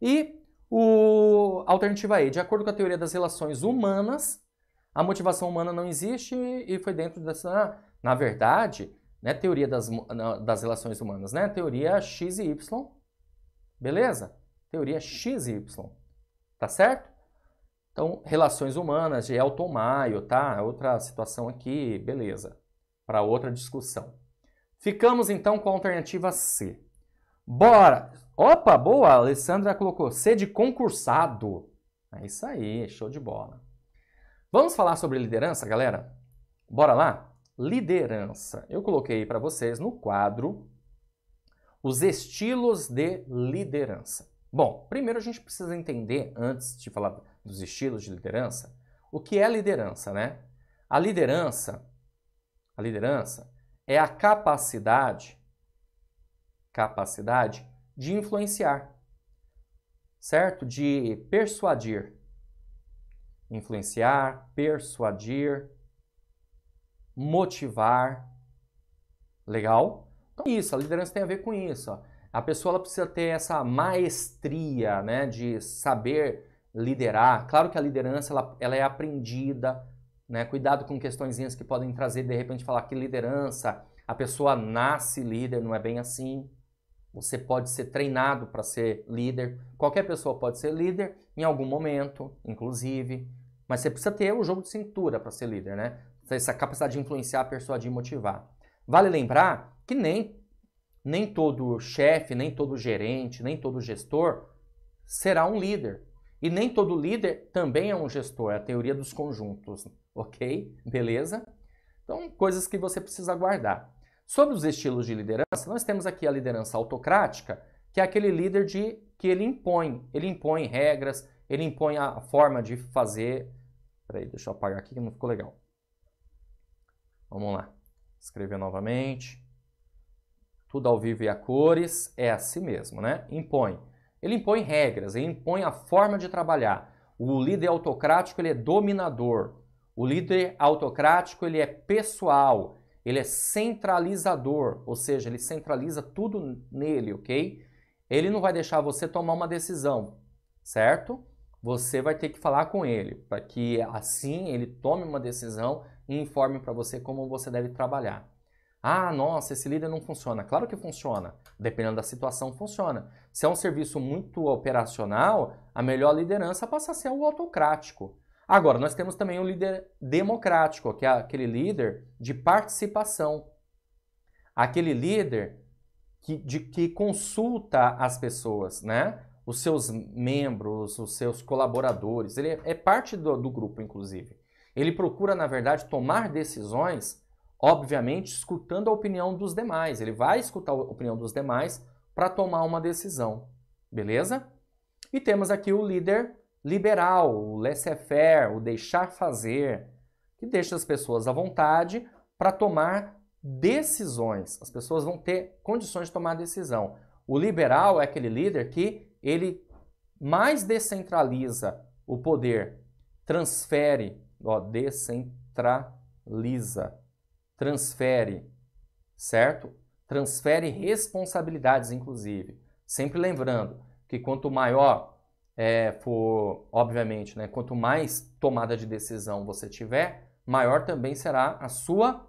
E o alternativa E, de acordo com a teoria das relações humanas, a motivação humana não existe e foi dentro dessa, na verdade, né, teoria das, das relações humanas, né? Teoria X e Y, beleza? Teoria X e Y, tá certo? Então, relações humanas de Elton Maio, tá? Outra situação aqui, beleza, para outra discussão. Ficamos então com a alternativa C. Bora! Opa, boa! A Alessandra colocou C de concursado. É isso aí, show de bola. Vamos falar sobre liderança, galera? Bora lá? Liderança. Eu coloquei para vocês no quadro os estilos de liderança. Bom, primeiro a gente precisa entender, antes de falar dos estilos de liderança, o que é liderança, né? A liderança, a liderança é a capacidade capacidade de influenciar, certo? De persuadir. Influenciar, persuadir, motivar. Legal? Então, isso, a liderança tem a ver com isso. Ó. A pessoa precisa ter essa maestria, né, de saber liderar. Claro que a liderança ela, ela é aprendida, né? Cuidado com questõezinhas que podem trazer, de repente, falar que liderança, a pessoa nasce líder, não é bem assim. Você pode ser treinado para ser líder. Qualquer pessoa pode ser líder em algum momento, inclusive. Mas você precisa ter o jogo de cintura para ser líder, né? Essa capacidade de influenciar, persuadir e motivar. Vale lembrar que nem, nem todo chefe, nem todo gerente, nem todo gestor será um líder. E nem todo líder também é um gestor, é a teoria dos conjuntos ok? Beleza? Então, coisas que você precisa guardar. Sobre os estilos de liderança, nós temos aqui a liderança autocrática, que é aquele líder de que ele impõe, ele impõe regras, ele impõe a forma de fazer. Peraí, deixa eu apagar aqui que não ficou legal. Vamos lá. Escrever novamente. Tudo ao vivo e a cores é assim mesmo, né? Impõe. Ele impõe regras, ele impõe a forma de trabalhar. O líder autocrático ele é dominador. O líder autocrático ele é pessoal, ele é centralizador, ou seja, ele centraliza tudo nele, ok? Ele não vai deixar você tomar uma decisão, certo? Você vai ter que falar com ele, para que assim ele tome uma decisão e informe para você como você deve trabalhar. Ah, nossa, esse líder não funciona. Claro que funciona. Dependendo da situação, funciona. Se é um serviço muito operacional, a melhor liderança passa a ser o autocrático. Agora, nós temos também o líder democrático, que é aquele líder de participação. Aquele líder que, de, que consulta as pessoas, né? Os seus membros, os seus colaboradores. Ele é, é parte do, do grupo, inclusive. Ele procura, na verdade, tomar decisões, obviamente, escutando a opinião dos demais. Ele vai escutar a opinião dos demais para tomar uma decisão, beleza? E temos aqui o líder liberal, o laissez-faire, o deixar fazer, que deixa as pessoas à vontade para tomar decisões. As pessoas vão ter condições de tomar decisão. O liberal é aquele líder que ele mais descentraliza o poder, transfere, ó, descentraliza, transfere, certo? Transfere responsabilidades, inclusive. Sempre lembrando que quanto maior é, for, obviamente, né, quanto mais tomada de decisão você tiver, maior também será a sua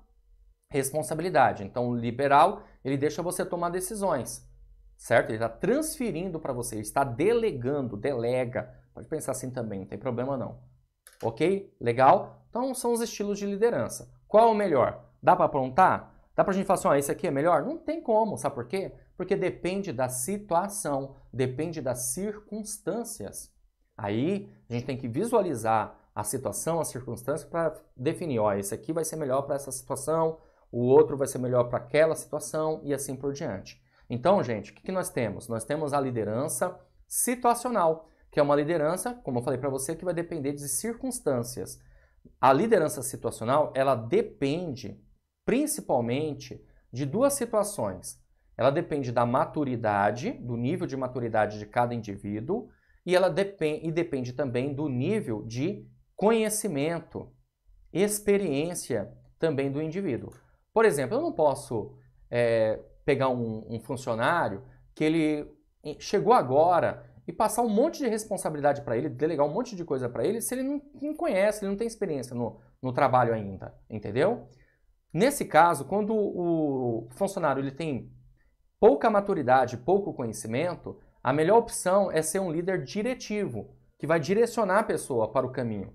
responsabilidade. Então, o liberal, ele deixa você tomar decisões, certo? Ele está transferindo para você, ele está delegando, delega. Pode pensar assim também, não tem problema não. Ok? Legal? Então, são os estilos de liderança. Qual é o melhor? Dá para aprontar? Dá para a gente falar assim, ah, esse aqui é melhor? Não tem como, sabe por quê? Porque depende da situação, depende das circunstâncias. Aí a gente tem que visualizar a situação, a circunstância para definir, ó, esse aqui vai ser melhor para essa situação, o outro vai ser melhor para aquela situação e assim por diante. Então, gente, o que, que nós temos? Nós temos a liderança situacional, que é uma liderança, como eu falei para você, que vai depender de circunstâncias. A liderança situacional, ela depende principalmente de duas situações. Ela depende da maturidade, do nível de maturidade de cada indivíduo, e ela depend, e depende também do nível de conhecimento, experiência também do indivíduo. Por exemplo, eu não posso é, pegar um, um funcionário que ele chegou agora e passar um monte de responsabilidade para ele, delegar um monte de coisa para ele, se ele não, não, conhece, ele não tem experiência no, no trabalho ainda, entendeu? Nesse caso, quando o funcionário ele tem pouca maturidade, pouco conhecimento, a melhor opção é ser um líder diretivo, que vai direcionar a pessoa para o caminho.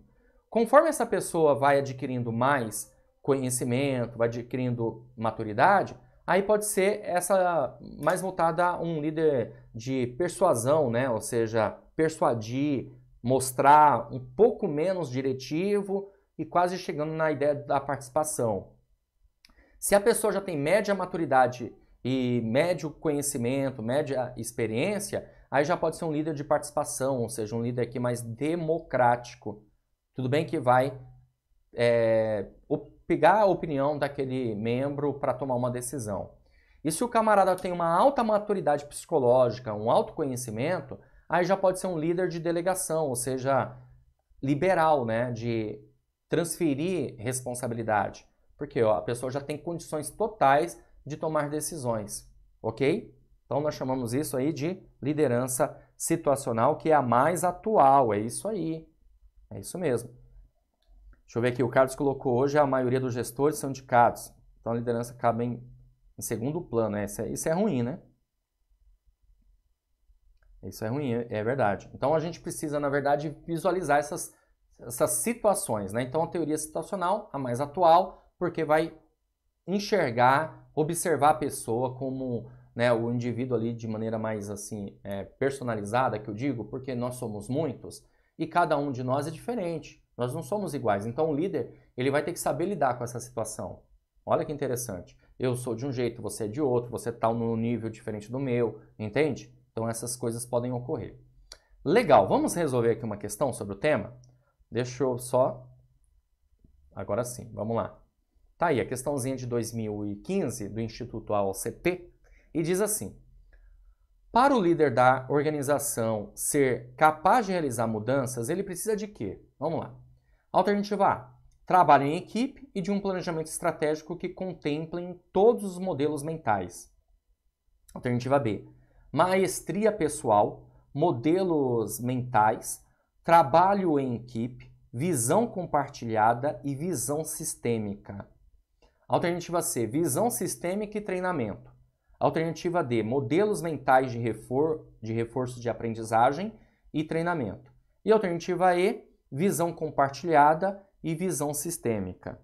Conforme essa pessoa vai adquirindo mais conhecimento, vai adquirindo maturidade, aí pode ser essa mais voltada a um líder de persuasão, né? Ou seja, persuadir, mostrar um pouco menos diretivo e quase chegando na ideia da participação. Se a pessoa já tem média maturidade e médio conhecimento, média experiência, aí já pode ser um líder de participação, ou seja, um líder aqui mais democrático. Tudo bem que vai é, pegar a opinião daquele membro para tomar uma decisão. E se o camarada tem uma alta maturidade psicológica, um alto conhecimento, aí já pode ser um líder de delegação, ou seja, liberal, né, de transferir responsabilidade. Porque ó, a pessoa já tem condições totais de tomar decisões, ok? Então nós chamamos isso aí de liderança situacional, que é a mais atual, é isso aí, é isso mesmo. Deixa eu ver aqui, o Carlos colocou hoje a maioria dos gestores são indicados, então a liderança acaba em, em segundo plano, é, isso é, isso é ruim, né? Isso é ruim, é, é verdade. Então a gente precisa, na verdade, visualizar essas, essas situações, né? Então a teoria situacional, a mais atual, porque vai enxergar observar a pessoa como né, o indivíduo ali de maneira mais assim é, personalizada, que eu digo, porque nós somos muitos e cada um de nós é diferente. Nós não somos iguais. Então o líder ele vai ter que saber lidar com essa situação. Olha que interessante. Eu sou de um jeito, você é de outro, você está num nível diferente do meu, entende? Então essas coisas podem ocorrer. Legal, vamos resolver aqui uma questão sobre o tema? Deixa eu só. Agora sim, vamos lá. Tá aí a questãozinha de 2015 do Instituto AOCP e diz assim: Para o líder da organização ser capaz de realizar mudanças, ele precisa de quê? Vamos lá. Alternativa A: trabalho em equipe e de um planejamento estratégico que contemplem todos os modelos mentais. Alternativa B: maestria pessoal, modelos mentais, trabalho em equipe, visão compartilhada e visão sistêmica. Alternativa C, visão sistêmica e treinamento. Alternativa D, modelos mentais de, refor de reforço de aprendizagem e treinamento. E alternativa E, visão compartilhada e visão sistêmica.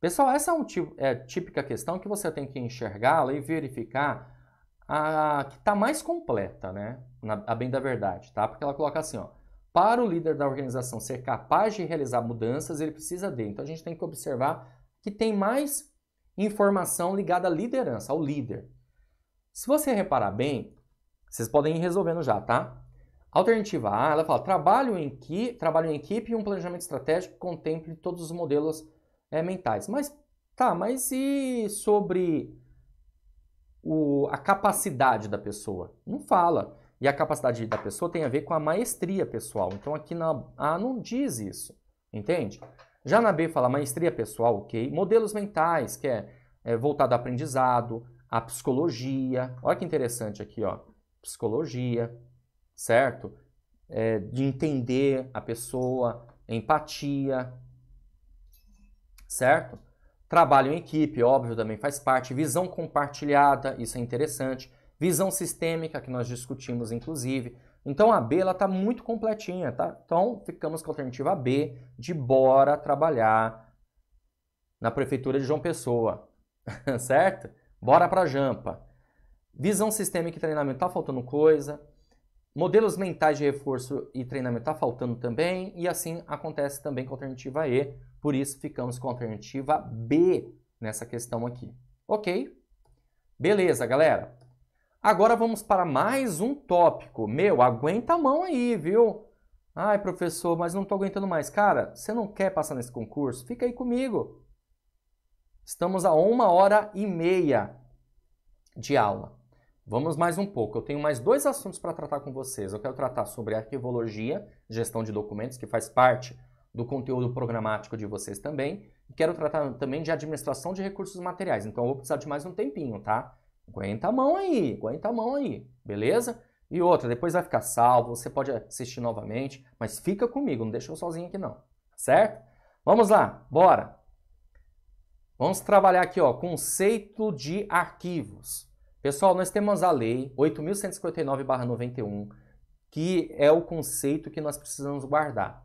Pessoal, essa é uma tipo, é, típica questão que você tem que enxergá-la e verificar a, a que está mais completa, né? Na, a bem da verdade, tá? Porque ela coloca assim, ó. Para o líder da organização ser capaz de realizar mudanças, ele precisa de. Então a gente tem que observar que tem mais informação ligada à liderança, ao líder. Se você reparar bem, vocês podem ir resolvendo já, tá? Alternativa A, ela fala trabalho em, que, trabalho em equipe e um planejamento estratégico contemple todos os modelos é, mentais. Mas tá, mas e sobre o, a capacidade da pessoa? Não fala. E a capacidade da pessoa tem a ver com a maestria pessoal. Então aqui na A não diz isso, entende? Já na B fala maestria pessoal, ok. Modelos mentais, que é, é voltado ao aprendizado, à psicologia. Olha que interessante aqui, ó. Psicologia, certo? É, de entender a pessoa, empatia, certo? Trabalho em equipe, óbvio, também faz parte. Visão compartilhada, isso é interessante. Visão sistêmica, que nós discutimos, inclusive então a B ela está muito completinha, tá? Então ficamos com a alternativa B de bora trabalhar na prefeitura de João Pessoa, *laughs* certo? Bora para Jampa. Visão sistêmica e treinamento está faltando coisa. Modelos mentais de reforço e treinamento está faltando também. E assim acontece também com a alternativa E. Por isso ficamos com a alternativa B nessa questão aqui. Ok? Beleza, galera. Agora vamos para mais um tópico. Meu, aguenta a mão aí, viu? Ai, professor, mas não estou aguentando mais. Cara, você não quer passar nesse concurso? Fica aí comigo. Estamos a uma hora e meia de aula. Vamos mais um pouco. Eu tenho mais dois assuntos para tratar com vocês. Eu quero tratar sobre arquivologia, gestão de documentos, que faz parte do conteúdo programático de vocês também. quero tratar também de administração de recursos materiais. Então eu vou precisar de mais um tempinho, tá? Aguenta a mão aí, aguenta a mão aí, beleza? E outra, depois vai ficar salvo, você pode assistir novamente, mas fica comigo, não deixa eu sozinho aqui não, certo? Vamos lá, bora! Vamos trabalhar aqui, ó, conceito de arquivos. Pessoal, nós temos a lei 8.159-91, que é o conceito que nós precisamos guardar.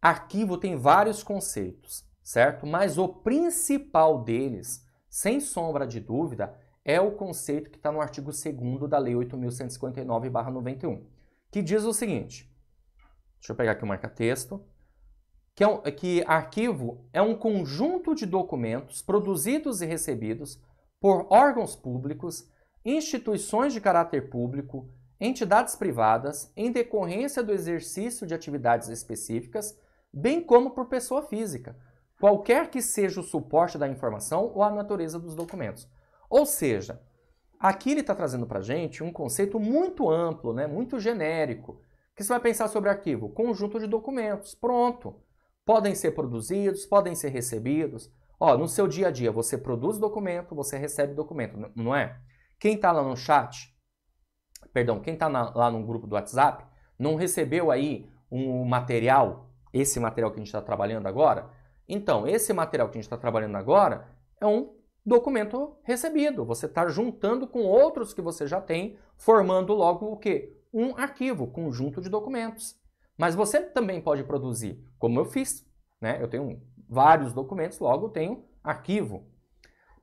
Arquivo tem vários conceitos, certo? Mas o principal deles, sem sombra de dúvida, é o conceito que está no artigo 2 da Lei 8.159-91, que diz o seguinte: deixa eu pegar aqui o marca-texto, que, é um, que arquivo é um conjunto de documentos produzidos e recebidos por órgãos públicos, instituições de caráter público, entidades privadas, em decorrência do exercício de atividades específicas, bem como por pessoa física, qualquer que seja o suporte da informação ou a natureza dos documentos. Ou seja, aqui ele está trazendo para a gente um conceito muito amplo, né? muito genérico. que você vai pensar sobre arquivo? Conjunto de documentos, pronto. Podem ser produzidos, podem ser recebidos. Ó, no seu dia a dia, você produz documento, você recebe documento, não é? Quem está lá no chat, perdão, quem está lá no grupo do WhatsApp, não recebeu aí um material, esse material que a gente está trabalhando agora? Então, esse material que a gente está trabalhando agora é um documento recebido. Você está juntando com outros que você já tem, formando logo o quê? Um arquivo, conjunto de documentos. Mas você também pode produzir, como eu fiz. Né? Eu tenho vários documentos, logo tenho arquivo.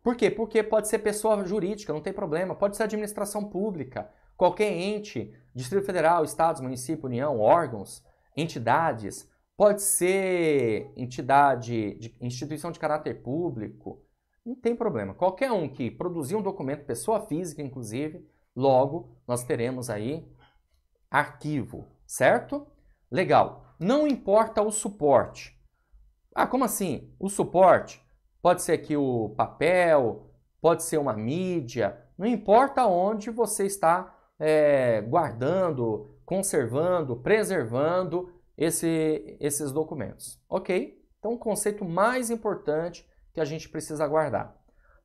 Por quê? Porque pode ser pessoa jurídica, não tem problema. Pode ser administração pública, qualquer ente, Distrito Federal, Estados, Município, União, órgãos, entidades. Pode ser entidade, de, instituição de caráter público, não tem problema. Qualquer um que produzir um documento, pessoa física inclusive, logo nós teremos aí arquivo, certo? Legal. Não importa o suporte. Ah, como assim? O suporte pode ser aqui o papel, pode ser uma mídia, não importa onde você está é, guardando, conservando, preservando esse, esses documentos, ok? Então, o conceito mais importante que a gente precisa guardar.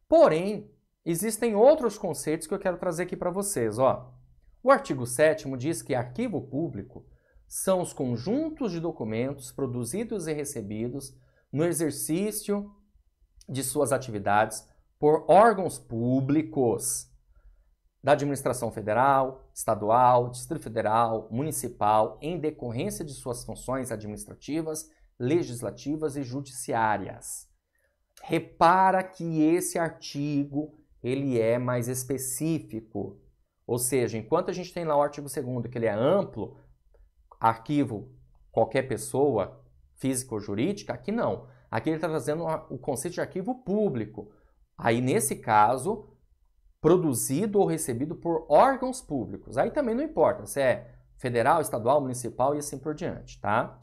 Porém, existem outros conceitos que eu quero trazer aqui para vocês. Ó. O artigo 7 diz que arquivo público são os conjuntos de documentos produzidos e recebidos no exercício de suas atividades por órgãos públicos da administração federal, estadual, distrito federal, municipal, em decorrência de suas funções administrativas, legislativas e judiciárias. Repara que esse artigo ele é mais específico. Ou seja, enquanto a gente tem lá o artigo 2 que ele é amplo, arquivo qualquer pessoa, física ou jurídica, aqui não. Aqui ele está trazendo o conceito de arquivo público. Aí, nesse caso, produzido ou recebido por órgãos públicos. Aí também não importa se é federal, estadual, municipal e assim por diante, tá?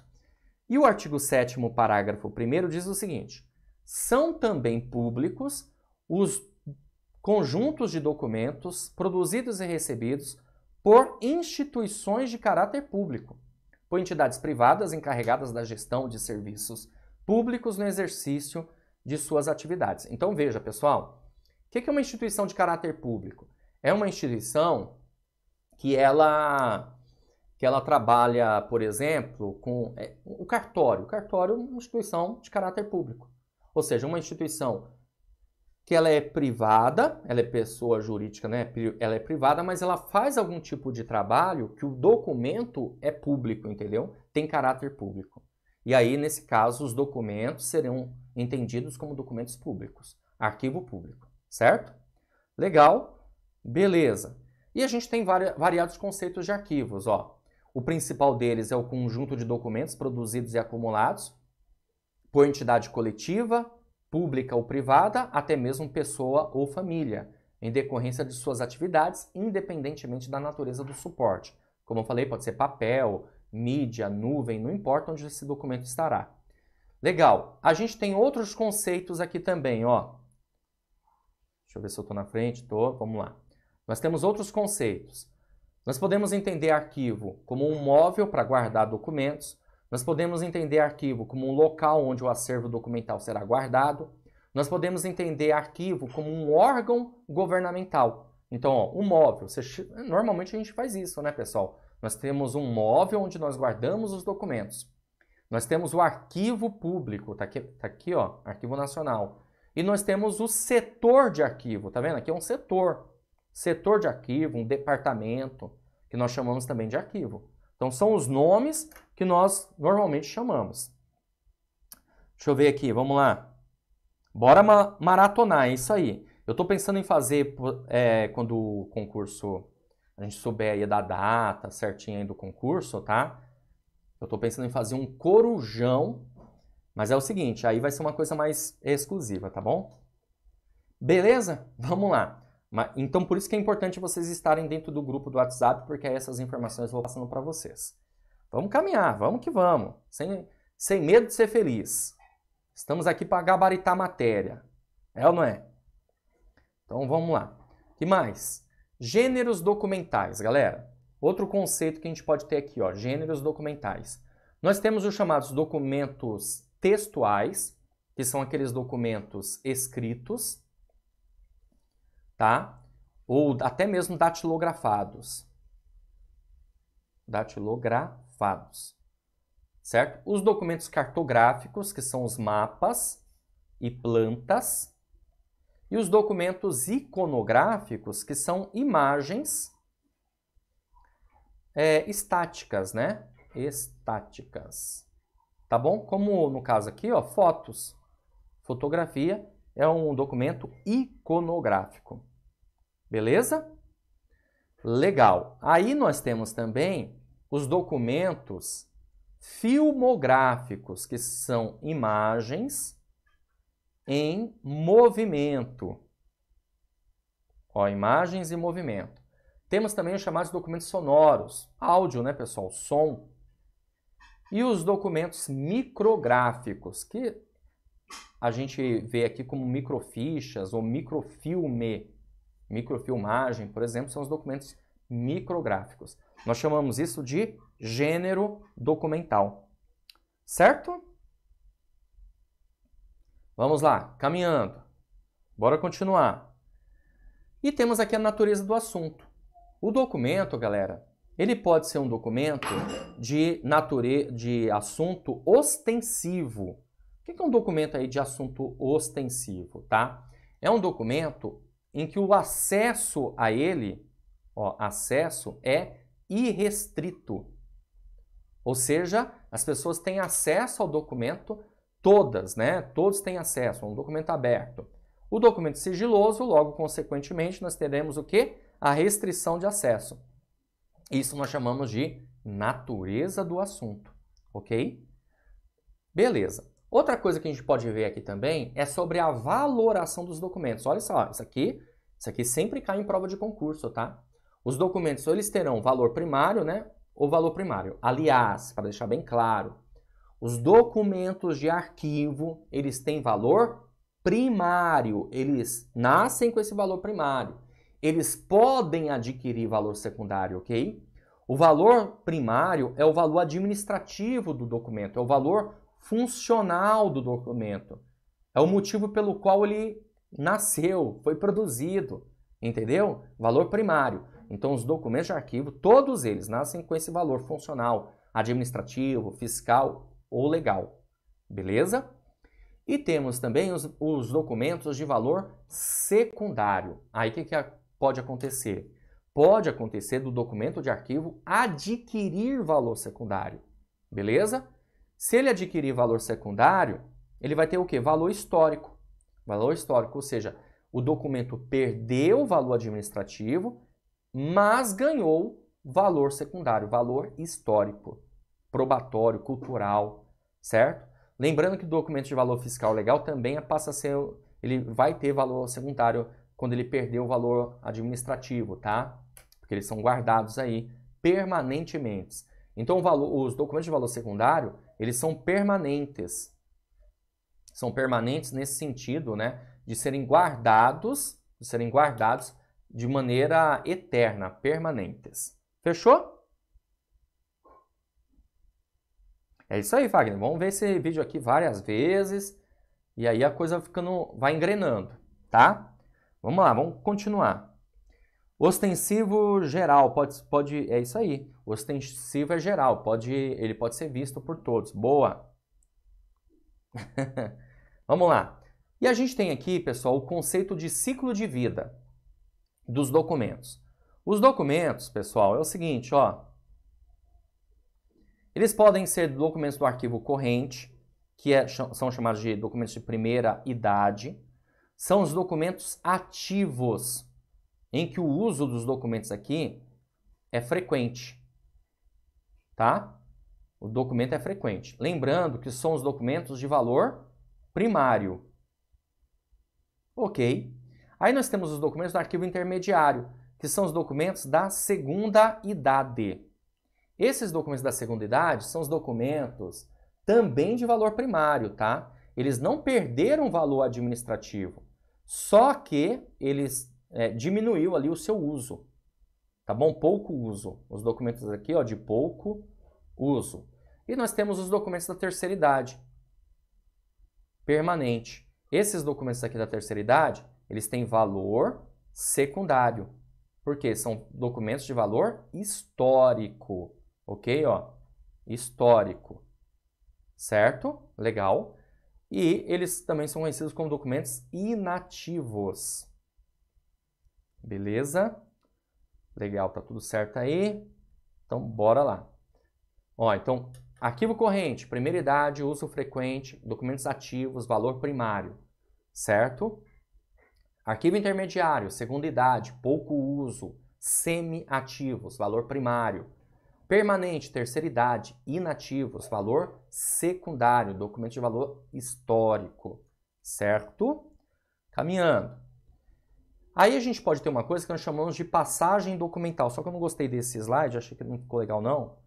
E o artigo 7 parágrafo 1 diz o seguinte: são também públicos os conjuntos de documentos produzidos e recebidos por instituições de caráter público, por entidades privadas encarregadas da gestão de serviços públicos no exercício de suas atividades. Então veja, pessoal, o que é uma instituição de caráter público? É uma instituição que ela que ela trabalha, por exemplo, com é, o cartório. O cartório é uma instituição de caráter público. Ou seja, uma instituição que ela é privada, ela é pessoa jurídica, né? Ela é privada, mas ela faz algum tipo de trabalho que o documento é público, entendeu? Tem caráter público. E aí, nesse caso, os documentos serão entendidos como documentos públicos, arquivo público, certo? Legal, beleza. E a gente tem vari variados conceitos de arquivos, ó. O principal deles é o conjunto de documentos produzidos e acumulados, por entidade coletiva, pública ou privada, até mesmo pessoa ou família, em decorrência de suas atividades, independentemente da natureza do suporte. Como eu falei, pode ser papel, mídia, nuvem, não importa onde esse documento estará. Legal. A gente tem outros conceitos aqui também, ó. Deixa eu ver se eu estou na frente, estou. Vamos lá. Nós temos outros conceitos. Nós podemos entender arquivo como um móvel para guardar documentos, nós podemos entender arquivo como um local onde o acervo documental será guardado. Nós podemos entender arquivo como um órgão governamental. Então, ó, um móvel. normalmente a gente faz isso, né, pessoal? Nós temos um móvel onde nós guardamos os documentos. Nós temos o arquivo público, tá aqui, tá aqui ó, arquivo nacional. E nós temos o setor de arquivo, tá vendo? Aqui é um setor. Setor de arquivo, um departamento, que nós chamamos também de arquivo. Então são os nomes que nós normalmente chamamos. Deixa eu ver aqui, vamos lá. Bora ma maratonar, é isso aí. Eu estou pensando em fazer é, quando o concurso, a gente souber aí da data certinha aí do concurso, tá? Eu estou pensando em fazer um corujão, mas é o seguinte, aí vai ser uma coisa mais exclusiva, tá bom? Beleza? Vamos lá. Então, por isso que é importante vocês estarem dentro do grupo do WhatsApp, porque aí essas informações eu vou passando para vocês. Vamos caminhar, vamos que vamos, sem, sem medo de ser feliz. Estamos aqui para gabaritar matéria. É ou não é? Então vamos lá. que mais? Gêneros documentais, galera. Outro conceito que a gente pode ter aqui, ó, gêneros documentais. Nós temos os chamados documentos textuais, que são aqueles documentos escritos, tá? Ou até mesmo datilografados. Datilografados cartografados, certo? Os documentos cartográficos, que são os mapas e plantas, e os documentos iconográficos, que são imagens é, estáticas, né? Estáticas. Tá bom? Como no caso aqui, ó, fotos. Fotografia é um documento iconográfico. Beleza? Legal. Aí nós temos também os documentos filmográficos, que são imagens em movimento. Ó, imagens em movimento. Temos também os chamados documentos sonoros, áudio, né, pessoal, som. E os documentos micrográficos, que a gente vê aqui como microfichas ou microfilme, microfilmagem, por exemplo, são os documentos micrográficos. Nós chamamos isso de gênero documental. Certo? Vamos lá, caminhando. Bora continuar. E temos aqui a natureza do assunto. O documento, galera, ele pode ser um documento de, nature... de assunto ostensivo. O que é um documento aí de assunto ostensivo, tá? É um documento em que o acesso a ele, ó, acesso é irrestrito. Ou seja, as pessoas têm acesso ao documento, todas, né? Todos têm acesso a um documento aberto. O documento sigiloso, logo consequentemente, nós teremos o que? A restrição de acesso. Isso nós chamamos de natureza do assunto, ok? Beleza. Outra coisa que a gente pode ver aqui também é sobre a valoração dos documentos. Olha só, isso aqui, isso aqui sempre cai em prova de concurso, tá? Os documentos ou eles terão valor primário, né? Ou valor primário. Aliás, para deixar bem claro, os documentos de arquivo, eles têm valor primário. Eles nascem com esse valor primário. Eles podem adquirir valor secundário, ok? O valor primário é o valor administrativo do documento, é o valor funcional do documento. É o motivo pelo qual ele nasceu, foi produzido, entendeu? Valor primário. Então, os documentos de arquivo, todos eles nascem com esse valor funcional, administrativo, fiscal ou legal. Beleza? E temos também os, os documentos de valor secundário. Aí o que, que pode acontecer? Pode acontecer do documento de arquivo adquirir valor secundário. Beleza? Se ele adquirir valor secundário, ele vai ter o quê? Valor histórico. Valor histórico, ou seja, o documento perdeu o valor administrativo mas ganhou valor secundário, valor histórico, probatório, cultural, certo? Lembrando que o documento de valor fiscal legal também passa a ser, ele vai ter valor secundário quando ele perder o valor administrativo, tá? Porque eles são guardados aí permanentemente. Então, valor, os documentos de valor secundário, eles são permanentes. São permanentes nesse sentido, né? De serem guardados, de serem guardados de maneira eterna, permanentes. Fechou? É isso aí, Wagner. Vamos ver esse vídeo aqui várias vezes e aí a coisa ficando, vai engrenando, tá? Vamos lá, vamos continuar. Ostensivo geral, pode, pode, é isso aí. Ostensivo é geral, pode, ele pode ser visto por todos. Boa. *laughs* vamos lá. E a gente tem aqui, pessoal, o conceito de ciclo de vida dos documentos. Os documentos, pessoal, é o seguinte, ó. Eles podem ser documentos do arquivo corrente, que é, são chamados de documentos de primeira idade. São os documentos ativos, em que o uso dos documentos aqui é frequente, tá? O documento é frequente. Lembrando que são os documentos de valor primário. Ok, Aí nós temos os documentos do arquivo intermediário, que são os documentos da segunda idade. Esses documentos da segunda idade são os documentos também de valor primário, tá? Eles não perderam valor administrativo, só que eles é, diminuiu ali o seu uso, tá bom? Pouco uso. Os documentos aqui, ó, de pouco uso. E nós temos os documentos da terceira idade, permanente. Esses documentos aqui da terceira idade eles têm valor secundário, porque são documentos de valor histórico, ok? Ó, histórico, certo? Legal. E eles também são conhecidos como documentos inativos. Beleza? Legal, tá tudo certo aí? Então, bora lá. Ó, então, arquivo corrente, primeira idade, uso frequente, documentos ativos, valor primário, certo? Arquivo intermediário, segunda idade, pouco uso, semiativos, valor primário. Permanente, terceira idade, inativos, valor secundário, documento de valor histórico, certo? Caminhando. Aí a gente pode ter uma coisa que nós chamamos de passagem documental, só que eu não gostei desse slide, achei que não ficou legal não.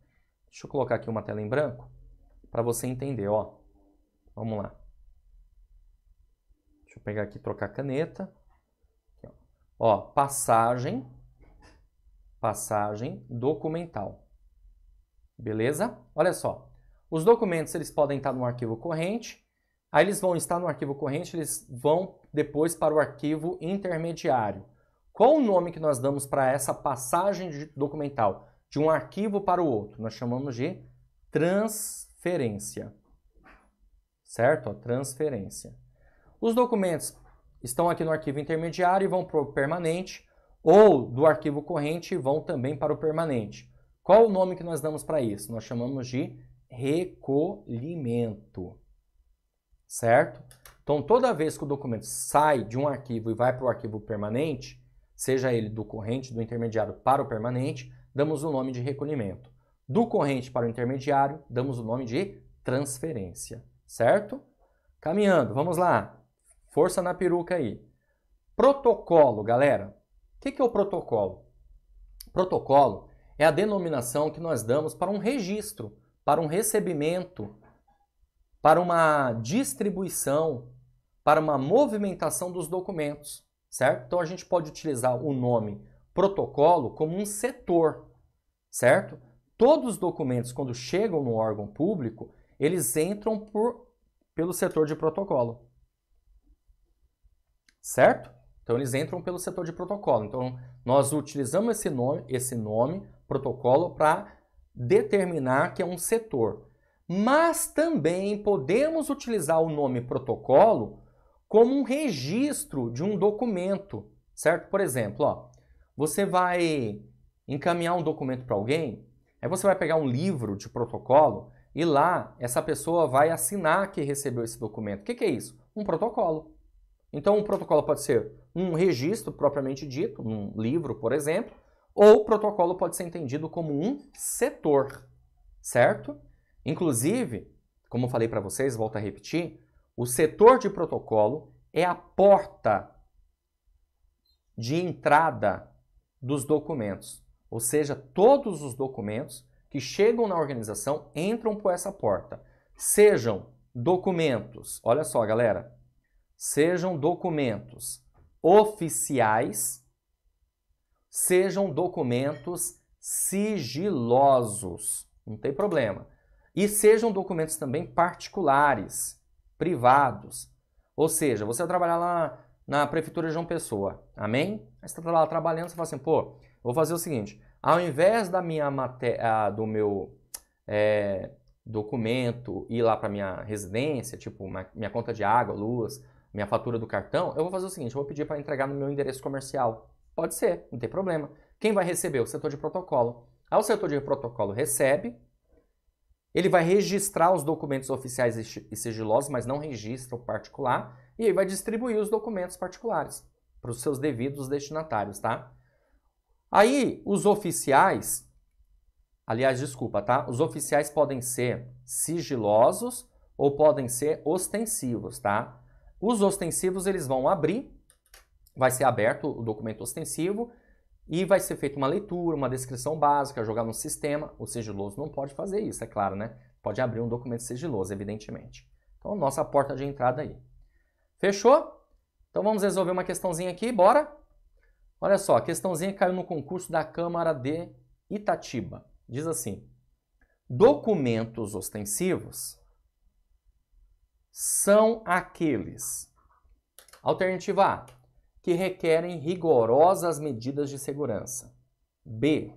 Deixa eu colocar aqui uma tela em branco para você entender, ó. Vamos lá. Deixa eu pegar aqui e trocar a caneta. Ó, passagem, passagem documental. Beleza? Olha só. Os documentos eles podem estar no arquivo corrente, aí eles vão estar no arquivo corrente, eles vão depois para o arquivo intermediário. Qual o nome que nós damos para essa passagem documental de um arquivo para o outro? Nós chamamos de transferência. Certo? transferência. Os documentos estão aqui no arquivo intermediário e vão para o permanente, ou do arquivo corrente e vão também para o permanente. Qual o nome que nós damos para isso? Nós chamamos de recolhimento, certo? Então, toda vez que o documento sai de um arquivo e vai para o arquivo permanente, seja ele do corrente, do intermediário para o permanente, damos o nome de recolhimento. Do corrente para o intermediário, damos o nome de transferência, certo? Caminhando, vamos lá. Força na peruca aí. Protocolo, galera. O que, que é o protocolo? Protocolo é a denominação que nós damos para um registro, para um recebimento, para uma distribuição, para uma movimentação dos documentos, certo? Então a gente pode utilizar o nome protocolo como um setor, certo? Todos os documentos, quando chegam no órgão público, eles entram por, pelo setor de protocolo certo? Então eles entram pelo setor de protocolo. Então nós utilizamos esse nome, esse nome protocolo para determinar que é um setor. Mas também podemos utilizar o nome protocolo como um registro de um documento, certo? Por exemplo, ó, você vai encaminhar um documento para alguém, aí você vai pegar um livro de protocolo e lá essa pessoa vai assinar que recebeu esse documento. O que, que é isso? Um protocolo. Então, um protocolo pode ser um registro propriamente dito, um livro, por exemplo, ou o protocolo pode ser entendido como um setor, certo? Inclusive, como falei para vocês, volto a repetir, o setor de protocolo é a porta de entrada dos documentos. Ou seja, todos os documentos que chegam na organização entram por essa porta. Sejam documentos, olha só, galera, sejam documentos oficiais, sejam documentos sigilosos, não tem problema. E sejam documentos também particulares, privados. Ou seja, você vai trabalhar lá na Prefeitura de João Pessoa, amém? Aí você está lá trabalhando, você fala assim, pô, vou fazer o seguinte, ao invés da minha matéria, do meu é, documento ir lá para minha residência, tipo minha conta de água, luz, minha fatura do cartão, eu vou fazer o seguinte, eu vou pedir para entregar no meu endereço comercial. Pode ser, não tem problema. Quem vai receber? O setor de protocolo. Aí o setor de protocolo recebe, ele vai registrar os documentos oficiais e sigilosos, mas não registra o particular, e aí vai distribuir os documentos particulares para os seus devidos destinatários, tá? Aí os oficiais, aliás, desculpa, tá? Os oficiais podem ser sigilosos ou podem ser ostensivos, tá? Os ostensivos eles vão abrir, vai ser aberto o documento ostensivo e vai ser feita uma leitura, uma descrição básica, jogar no sistema. O sigiloso não pode fazer isso, é claro, né? Pode abrir um documento sigiloso, evidentemente. Então, nossa porta de entrada aí. Fechou? Então vamos resolver uma questãozinha aqui, bora? Olha só, a questãozinha caiu no concurso da Câmara de Itatiba. Diz assim: documentos ostensivos são aqueles. Alternativa A, que requerem rigorosas medidas de segurança. B,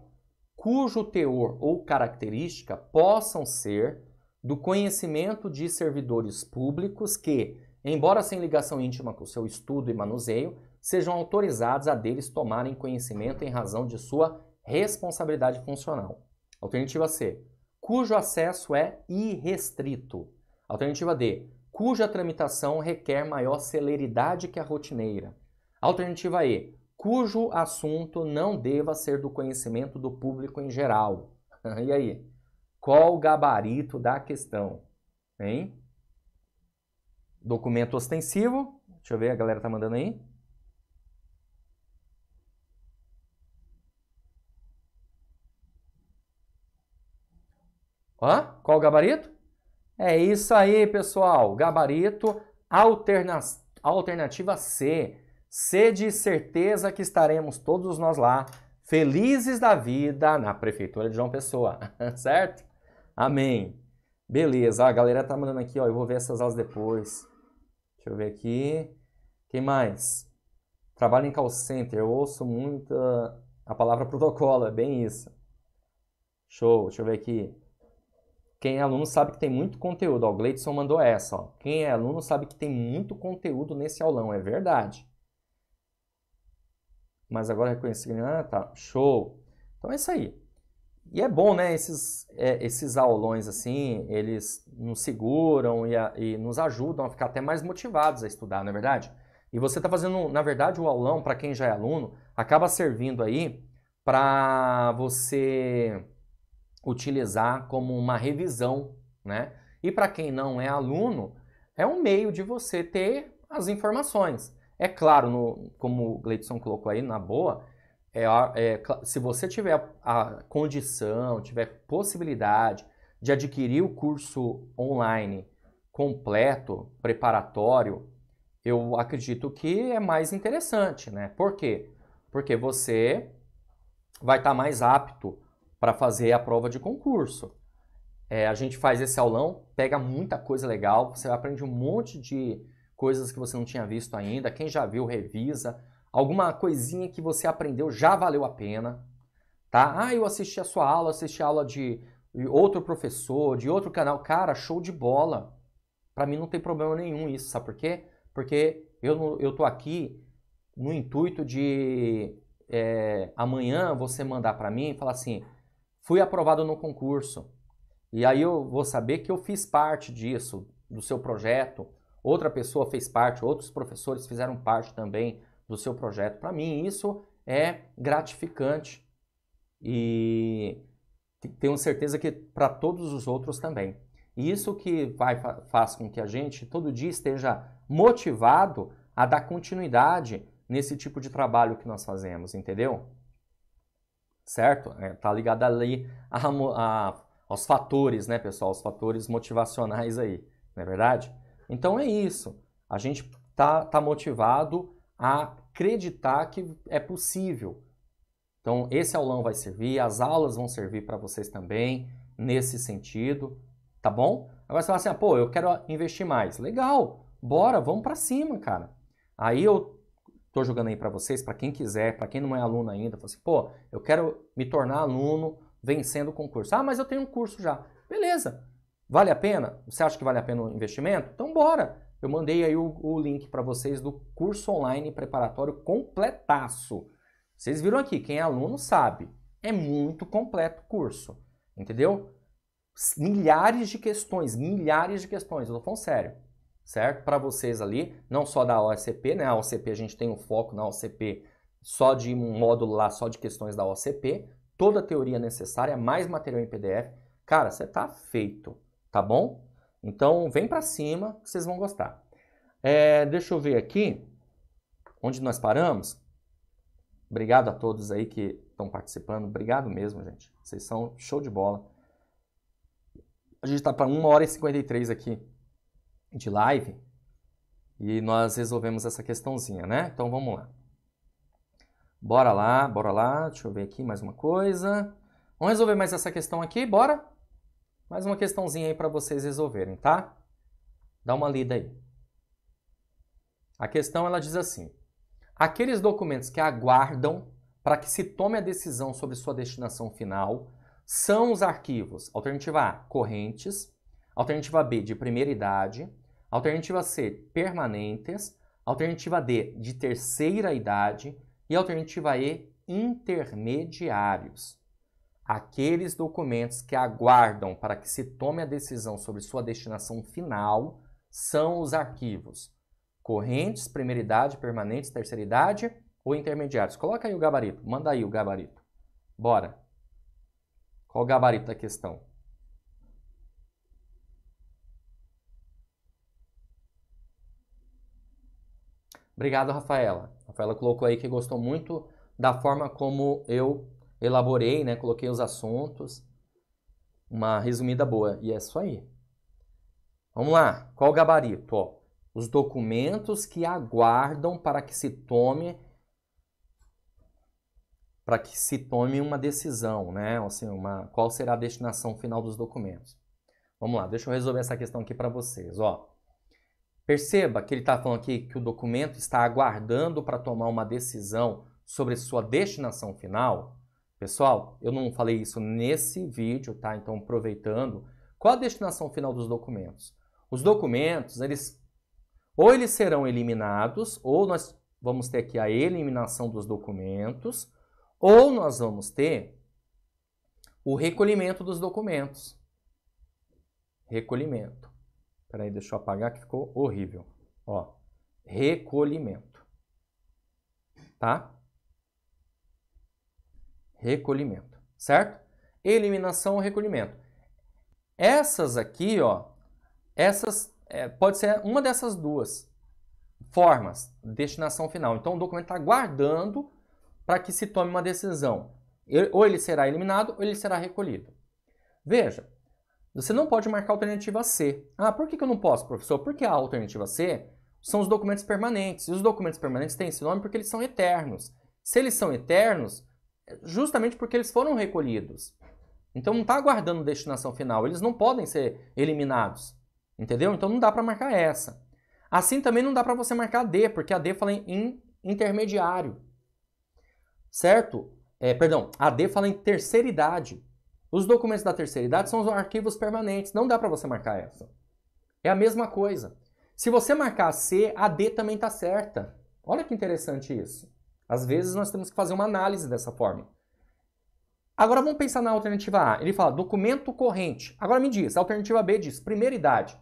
cujo teor ou característica possam ser do conhecimento de servidores públicos que, embora sem ligação íntima com seu estudo e manuseio, sejam autorizados a deles tomarem conhecimento em razão de sua responsabilidade funcional. Alternativa C, cujo acesso é irrestrito. Alternativa D, cuja tramitação requer maior celeridade que a rotineira. Alternativa E, cujo assunto não deva ser do conhecimento do público em geral. *laughs* e aí? Qual o gabarito da questão? Hein? Documento ostensivo. Deixa eu ver, a galera tá mandando aí. Hã? Qual o gabarito? É isso aí, pessoal. Gabarito alterna alternativa C. C de certeza que estaremos todos nós lá, felizes da vida, na Prefeitura de João Pessoa, *laughs* certo? Amém. Beleza, a galera tá mandando aqui, ó, eu vou ver essas aulas depois. Deixa eu ver aqui. Quem mais? Trabalho em call center, eu ouço muita a palavra protocolo, é bem isso. Show, deixa eu ver aqui. Quem é aluno sabe que tem muito conteúdo. Ó, o Gleidson mandou essa. Ó. Quem é aluno sabe que tem muito conteúdo nesse aulão. É verdade. Mas agora reconheci. Né? Ah, tá. Show. Então é isso aí. E é bom, né? Esses, é, esses aulões assim, eles nos seguram e, a, e nos ajudam a ficar até mais motivados a estudar, não é verdade? E você está fazendo, na verdade, o aulão, para quem já é aluno, acaba servindo aí para você utilizar como uma revisão, né? E para quem não é aluno, é um meio de você ter as informações. É claro, no, como o Gleidson colocou aí, na boa, é, é, se você tiver a condição, tiver possibilidade de adquirir o curso online completo, preparatório, eu acredito que é mais interessante, né? Por quê? Porque você vai estar tá mais apto para fazer a prova de concurso. É, a gente faz esse aulão, pega muita coisa legal, você aprende um monte de coisas que você não tinha visto ainda. Quem já viu, revisa. Alguma coisinha que você aprendeu já valeu a pena, tá? Ah, eu assisti a sua aula, assisti a aula de outro professor, de outro canal. Cara, show de bola. Para mim não tem problema nenhum isso, sabe por quê? Porque eu, eu tô aqui no intuito de é, amanhã você mandar para mim e falar assim, Fui aprovado no concurso. E aí eu vou saber que eu fiz parte disso, do seu projeto. Outra pessoa fez parte, outros professores fizeram parte também do seu projeto. Para mim, isso é gratificante. E tenho certeza que para todos os outros também. E isso que vai, faz com que a gente todo dia esteja motivado a dar continuidade nesse tipo de trabalho que nós fazemos, entendeu? certo? Está é, tá ligado ali a, a, aos fatores, né, pessoal? Os fatores motivacionais aí, não é verdade? Então é isso. A gente tá, tá motivado a acreditar que é possível. Então esse aulão vai servir, as aulas vão servir para vocês também nesse sentido, tá bom? Agora você fala assim, ah, pô, eu quero investir mais. Legal, bora, vamos para cima, cara. Aí eu Estou jogando aí para vocês, para quem quiser, para quem não é aluno ainda, fala assim, pô, eu quero me tornar aluno vencendo o concurso. Ah, mas eu tenho um curso já. Beleza. Vale a pena? Você acha que vale a pena o investimento? Então bora. Eu mandei aí o, o link para vocês do curso online preparatório completaço. Vocês viram aqui, quem é aluno sabe. É muito completo o curso, entendeu? Milhares de questões, milhares de questões, eu tô falando sério certo? Para vocês ali, não só da OCP, né? A OCP a gente tem um foco na OCP só de um módulo lá, só de questões da OCP, toda a teoria necessária, mais material em PDF. Cara, você tá feito, tá bom? Então vem para cima, que vocês vão gostar. É, deixa eu ver aqui onde nós paramos. Obrigado a todos aí que estão participando. Obrigado mesmo, gente. Vocês são show de bola. A gente está para 1 hora e 53 aqui de live e nós resolvemos essa questãozinha, né? Então vamos lá. Bora lá, bora lá. Deixa eu ver aqui mais uma coisa. Vamos resolver mais essa questão aqui, bora? Mais uma questãozinha aí para vocês resolverem, tá? Dá uma lida aí. A questão ela diz assim: aqueles documentos que aguardam para que se tome a decisão sobre sua destinação final são os arquivos, alternativa A, correntes, Alternativa B, de primeira idade. Alternativa C, permanentes. Alternativa D, de terceira idade. E alternativa E, intermediários. Aqueles documentos que aguardam para que se tome a decisão sobre sua destinação final são os arquivos correntes, primeira idade, permanentes, terceira idade ou intermediários. Coloca aí o gabarito, manda aí o gabarito. Bora. Qual o gabarito da questão? Obrigado, Rafaela. A Rafaela colocou aí que gostou muito da forma como eu elaborei, né? Coloquei os assuntos. Uma resumida boa. E é isso aí. Vamos lá. Qual o gabarito? Ó, os documentos que aguardam para que se tome para que se tome uma decisão, né? Assim, uma, qual será a destinação final dos documentos. Vamos lá, deixa eu resolver essa questão aqui para vocês. Ó, Perceba que ele está falando aqui que o documento está aguardando para tomar uma decisão sobre sua destinação final. Pessoal, eu não falei isso nesse vídeo, tá? Então, aproveitando, qual a destinação final dos documentos? Os documentos, eles ou eles serão eliminados, ou nós vamos ter aqui a eliminação dos documentos, ou nós vamos ter o recolhimento dos documentos. Recolhimento. Peraí, deixa eu apagar que ficou horrível. Ó, recolhimento. Tá? Recolhimento, certo? Eliminação ou recolhimento. Essas aqui, ó, essas é, pode ser uma dessas duas formas, destinação final. Então o documento está aguardando para que se tome uma decisão. Ou ele será eliminado ou ele será recolhido. Veja, você não pode marcar a alternativa C. Ah, por que, eu não posso, professor? Porque a alternativa C são os documentos permanentes. E os documentos permanentes têm esse nome porque eles são eternos. Se eles são eternos, é justamente porque eles foram recolhidos. Então não está aguardando destinação final, eles não podem ser eliminados. Entendeu? Então não dá para marcar essa. Assim também não dá para você marcar a D, porque a D fala em intermediário. Certo? É, perdão, a D fala em terceira idade. Os documentos da terceira idade são os arquivos permanentes, não dá para você marcar essa. É a mesma coisa. Se você marcar a C, a D também está certa. Olha que interessante isso. Às vezes nós temos que fazer uma análise dessa forma. Agora vamos pensar na alternativa A. Ele fala documento corrente. Agora me diz, a alternativa B diz primeira idade.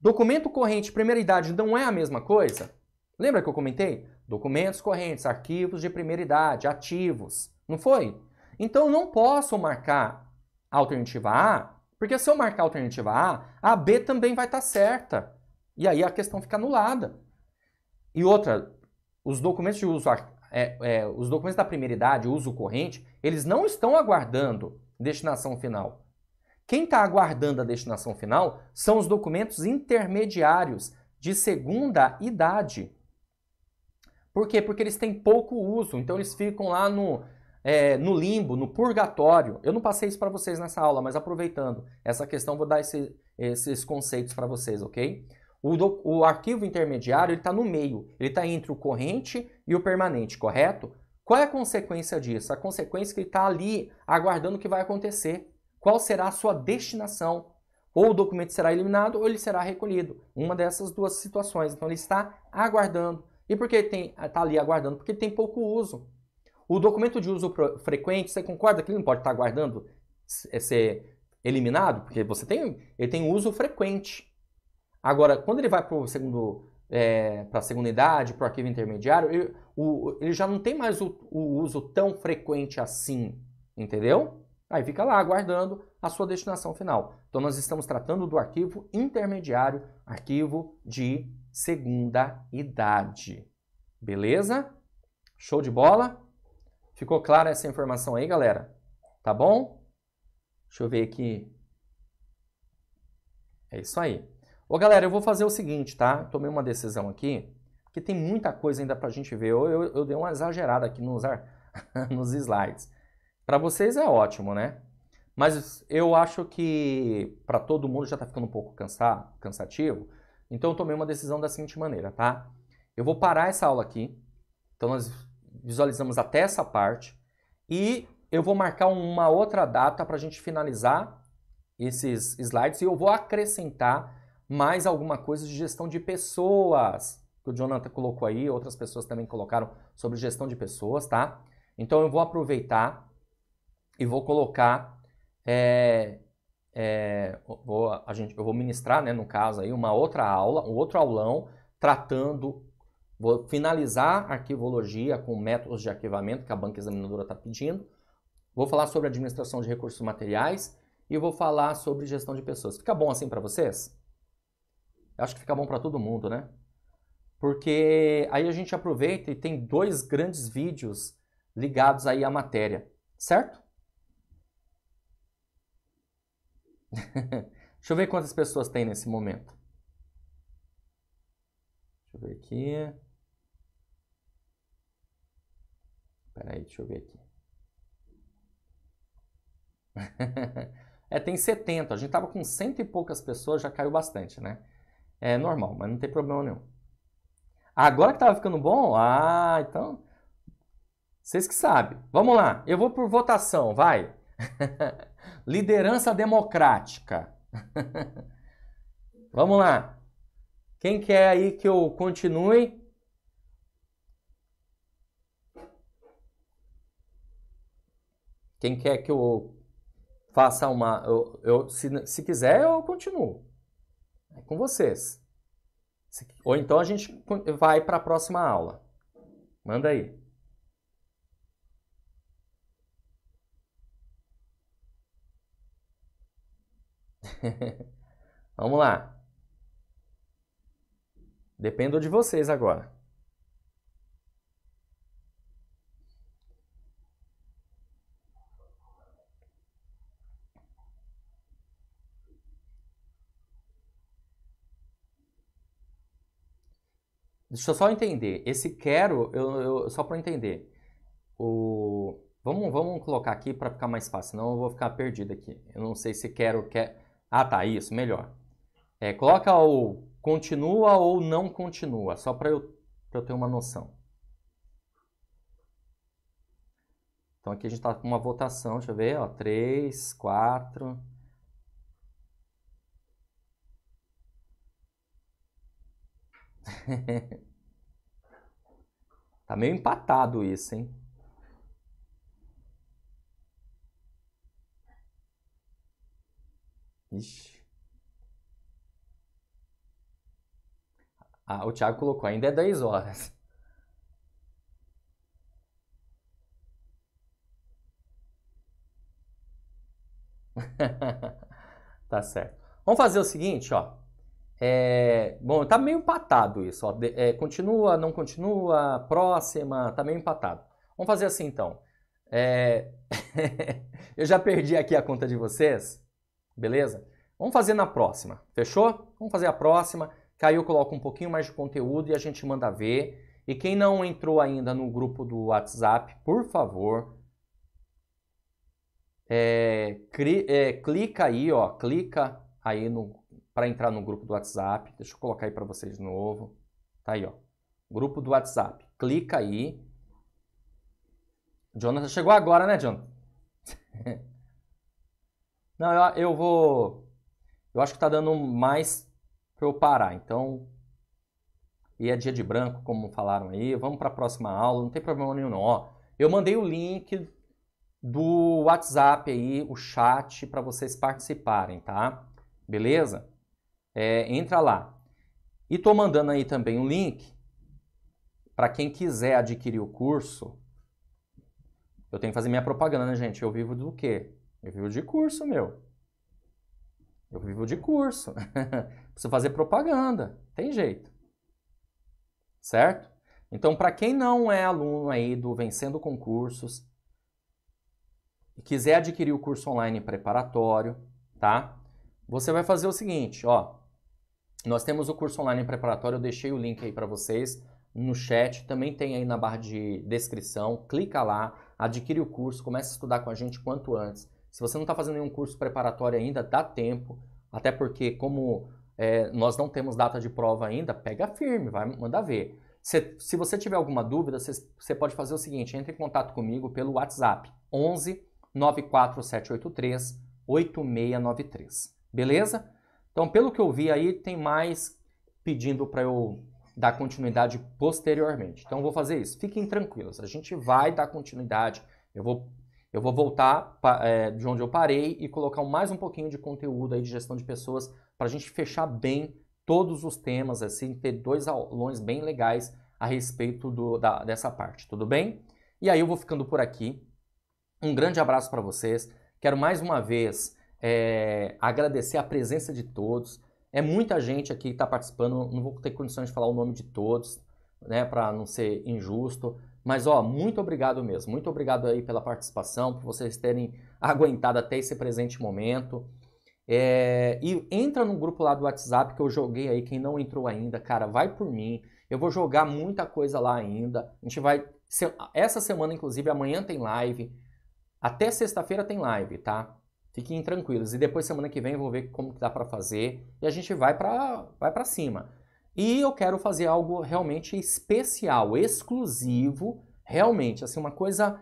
Documento corrente e primeira idade não é a mesma coisa? Lembra que eu comentei? Documentos correntes, arquivos de primeira idade, ativos. Não foi? Então eu não posso marcar a alternativa A, porque se eu marcar a alternativa A, a B também vai estar certa. E aí a questão fica anulada. E outra, os documentos de uso, é, é, os documentos da primeira idade, uso corrente, eles não estão aguardando destinação final. Quem está aguardando a destinação final são os documentos intermediários de segunda idade. Por quê? Porque eles têm pouco uso, então eles ficam lá no é, no limbo, no purgatório. Eu não passei isso para vocês nessa aula, mas aproveitando essa questão, vou dar esse, esses conceitos para vocês, ok? O, do, o arquivo intermediário está no meio, ele está entre o corrente e o permanente, correto? Qual é a consequência disso? A consequência é que ele está ali aguardando o que vai acontecer. Qual será a sua destinação? Ou o documento será eliminado ou ele será recolhido. Uma dessas duas situações. Então ele está aguardando. E por que ele está ali aguardando? Porque ele tem pouco uso. O documento de uso frequente, você concorda que ele não pode estar tá guardando é, ser eliminado? Porque você tem, ele tem uso frequente. Agora, quando ele vai para é, a segunda idade, para o arquivo intermediário, ele, o, ele, já não tem mais o, o uso tão frequente assim, entendeu? Aí fica lá aguardando a sua destinação final. Então nós estamos tratando do arquivo intermediário, arquivo de segunda idade. Beleza? Show de bola? Ficou clara essa informação aí, galera? Tá bom? Deixa eu ver aqui. É isso aí. Ô, galera, eu vou fazer o seguinte, tá? Tomei uma decisão aqui, porque tem muita coisa ainda pra gente ver. Eu, eu, eu dei uma exagerada aqui nos, *laughs* nos slides. Para vocês é ótimo, né? Mas eu acho que para todo mundo já tá ficando um pouco cansado, cansativo. Então eu tomei uma decisão da seguinte maneira, tá? Eu vou parar essa aula aqui. Então nós visualizamos até essa parte e eu vou marcar uma outra data para a gente finalizar esses slides e eu vou acrescentar mais alguma coisa de gestão de pessoas, que o Jonathan colocou aí, outras pessoas também colocaram sobre gestão de pessoas, tá? Então eu vou aproveitar e vou colocar, é, é, vou, a gente, eu vou ministrar, né, no caso aí, uma outra aula, um outro aulão tratando Vou finalizar a arquivologia com métodos de arquivamento que a banca examinadora está pedindo. Vou falar sobre administração de recursos materiais e vou falar sobre gestão de pessoas. Fica bom assim para vocês? Eu acho que fica bom para todo mundo, né? Porque aí a gente aproveita e tem dois grandes vídeos ligados aí à matéria, certo? *laughs* Deixa eu ver quantas pessoas tem nesse momento. Deixa eu ver aqui. Peraí, deixa eu ver aqui. *laughs* é, tem 70. A gente tava com cento e poucas pessoas, já caiu bastante, né? É normal, mas não tem problema nenhum. Ah, agora que tava ficando bom? Ah, então. Vocês que sabem. Vamos lá, eu vou por votação, vai. *laughs* Liderança democrática. *laughs* Vamos lá. Quem quer aí que eu continue? Quem quer que eu faça uma. Eu, eu, se, se quiser, eu continuo. É com vocês. Se, ou então a gente vai para a próxima aula. Manda aí. *laughs* Vamos lá. Dependo de vocês agora. Deixa eu só entender. Esse quero, eu, eu só para entender. O, vamos, vamos colocar aqui para ficar mais fácil, senão eu vou ficar perdido aqui. Eu não sei se quero quer. Ah, tá, isso, melhor. É, coloca o continua ou não continua, só para eu, eu ter uma noção. Então aqui a gente está com uma votação, deixa eu ver, ó, 3, 4, *laughs* tá meio empatado isso, hein? Ixi. Ah, o Thiago colocou, ainda é 10 horas. *laughs* tá certo. Vamos fazer o seguinte, ó. É, bom, tá meio empatado isso. Ó, é, continua, não continua, próxima, tá meio empatado. Vamos fazer assim então. É... *laughs* eu já perdi aqui a conta de vocês, beleza? Vamos fazer na próxima, fechou? Vamos fazer a próxima. Caiu, coloca um pouquinho mais de conteúdo e a gente manda ver. E quem não entrou ainda no grupo do WhatsApp, por favor, é, cri, é, clica aí, ó, clica aí no para entrar no grupo do WhatsApp. Deixa eu colocar aí para vocês de novo. Tá aí, ó. Grupo do WhatsApp. Clica aí. Jonathan chegou agora, né, Jonathan? *laughs* Não, eu, eu vou. Eu acho que tá dando mais para eu parar. Então, e é dia de branco, como falaram aí. Vamos para a próxima aula, não tem problema nenhum não. Ó, eu mandei o link do WhatsApp aí, o chat para vocês participarem, tá? Beleza? é, entra lá. E estou mandando aí também um link para quem quiser adquirir o curso. Eu tenho que fazer minha propaganda, né, gente? Eu vivo do quê? Eu vivo de curso, meu. Eu vivo de curso. *laughs* Preciso fazer propaganda. Tem jeito. Certo? Então, para quem não é aluno aí do Vencendo Concursos e quiser adquirir o curso online preparatório, tá? Você vai fazer o seguinte, ó. Nós temos o curso online preparatório, eu deixei o link aí para vocês no chat, também tem aí na barra de descrição, clica lá, adquire o curso, comece a estudar com a gente quanto antes. Se você não está fazendo nenhum curso preparatório ainda, dá tempo, até porque como é, nós não temos data de prova ainda, pega firme, vai mandar ver. Se, se você tiver alguma dúvida, você pode fazer o seguinte, entre em contato comigo pelo WhatsApp 11 94783 8693, beleza? Então, pelo que eu vi aí, tem mais pedindo para eu dar continuidade posteriormente. Então, vou fazer isso. Fiquem tranquilos, a gente vai dar continuidade. Eu vou, eu vou voltar é, de onde eu parei e colocar mais um pouquinho de conteúdo aí de gestão de pessoas para a gente fechar bem todos os temas, assim, ter dois aulões bem legais a respeito do, da, dessa parte, tudo bem? E aí eu vou ficando por aqui. Um grande abraço para vocês. Quero mais uma vez é, agradecer a presença de todos. É muita gente aqui que está participando, não vou ter condições de falar o nome de todos, né, para não ser injusto. Mas, ó, muito obrigado mesmo, muito obrigado aí pela participação, por vocês terem aguentado até esse presente momento. É, e entra no grupo lá do WhatsApp que eu joguei aí, quem não entrou ainda, cara, vai por mim. Eu vou jogar muita coisa lá ainda. A gente vai. Essa semana, inclusive, amanhã tem live. Até sexta-feira tem live, tá? Fiquem tranquilos. E depois, semana que vem, eu vou ver como que dá para fazer. E a gente vai para vai cima. E eu quero fazer algo realmente especial, exclusivo, realmente. Assim, uma coisa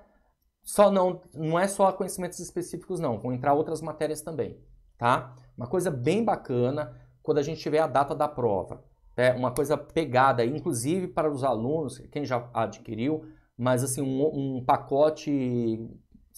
só não, não é só conhecimentos específicos, não. Vão entrar outras matérias também, tá? Uma coisa bem bacana quando a gente tiver a data da prova. É uma coisa pegada, inclusive para os alunos, quem já adquiriu, mas assim, um, um pacote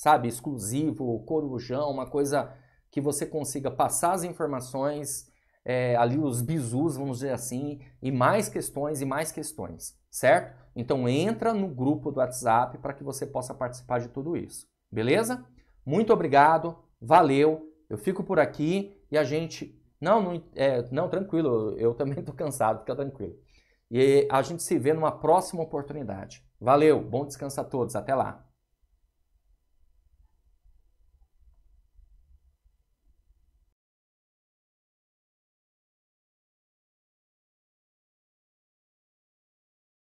sabe, exclusivo, corujão, uma coisa que você consiga passar as informações, é, ali os bizus, vamos dizer assim, e mais questões e mais questões, certo? Então entra no grupo do WhatsApp para que você possa participar de tudo isso, beleza? Muito obrigado, valeu, eu fico por aqui e a gente... Não, não, é, não tranquilo, eu também estou cansado, fica tranquilo. E a gente se vê numa próxima oportunidade. Valeu, bom descanso a todos, até lá.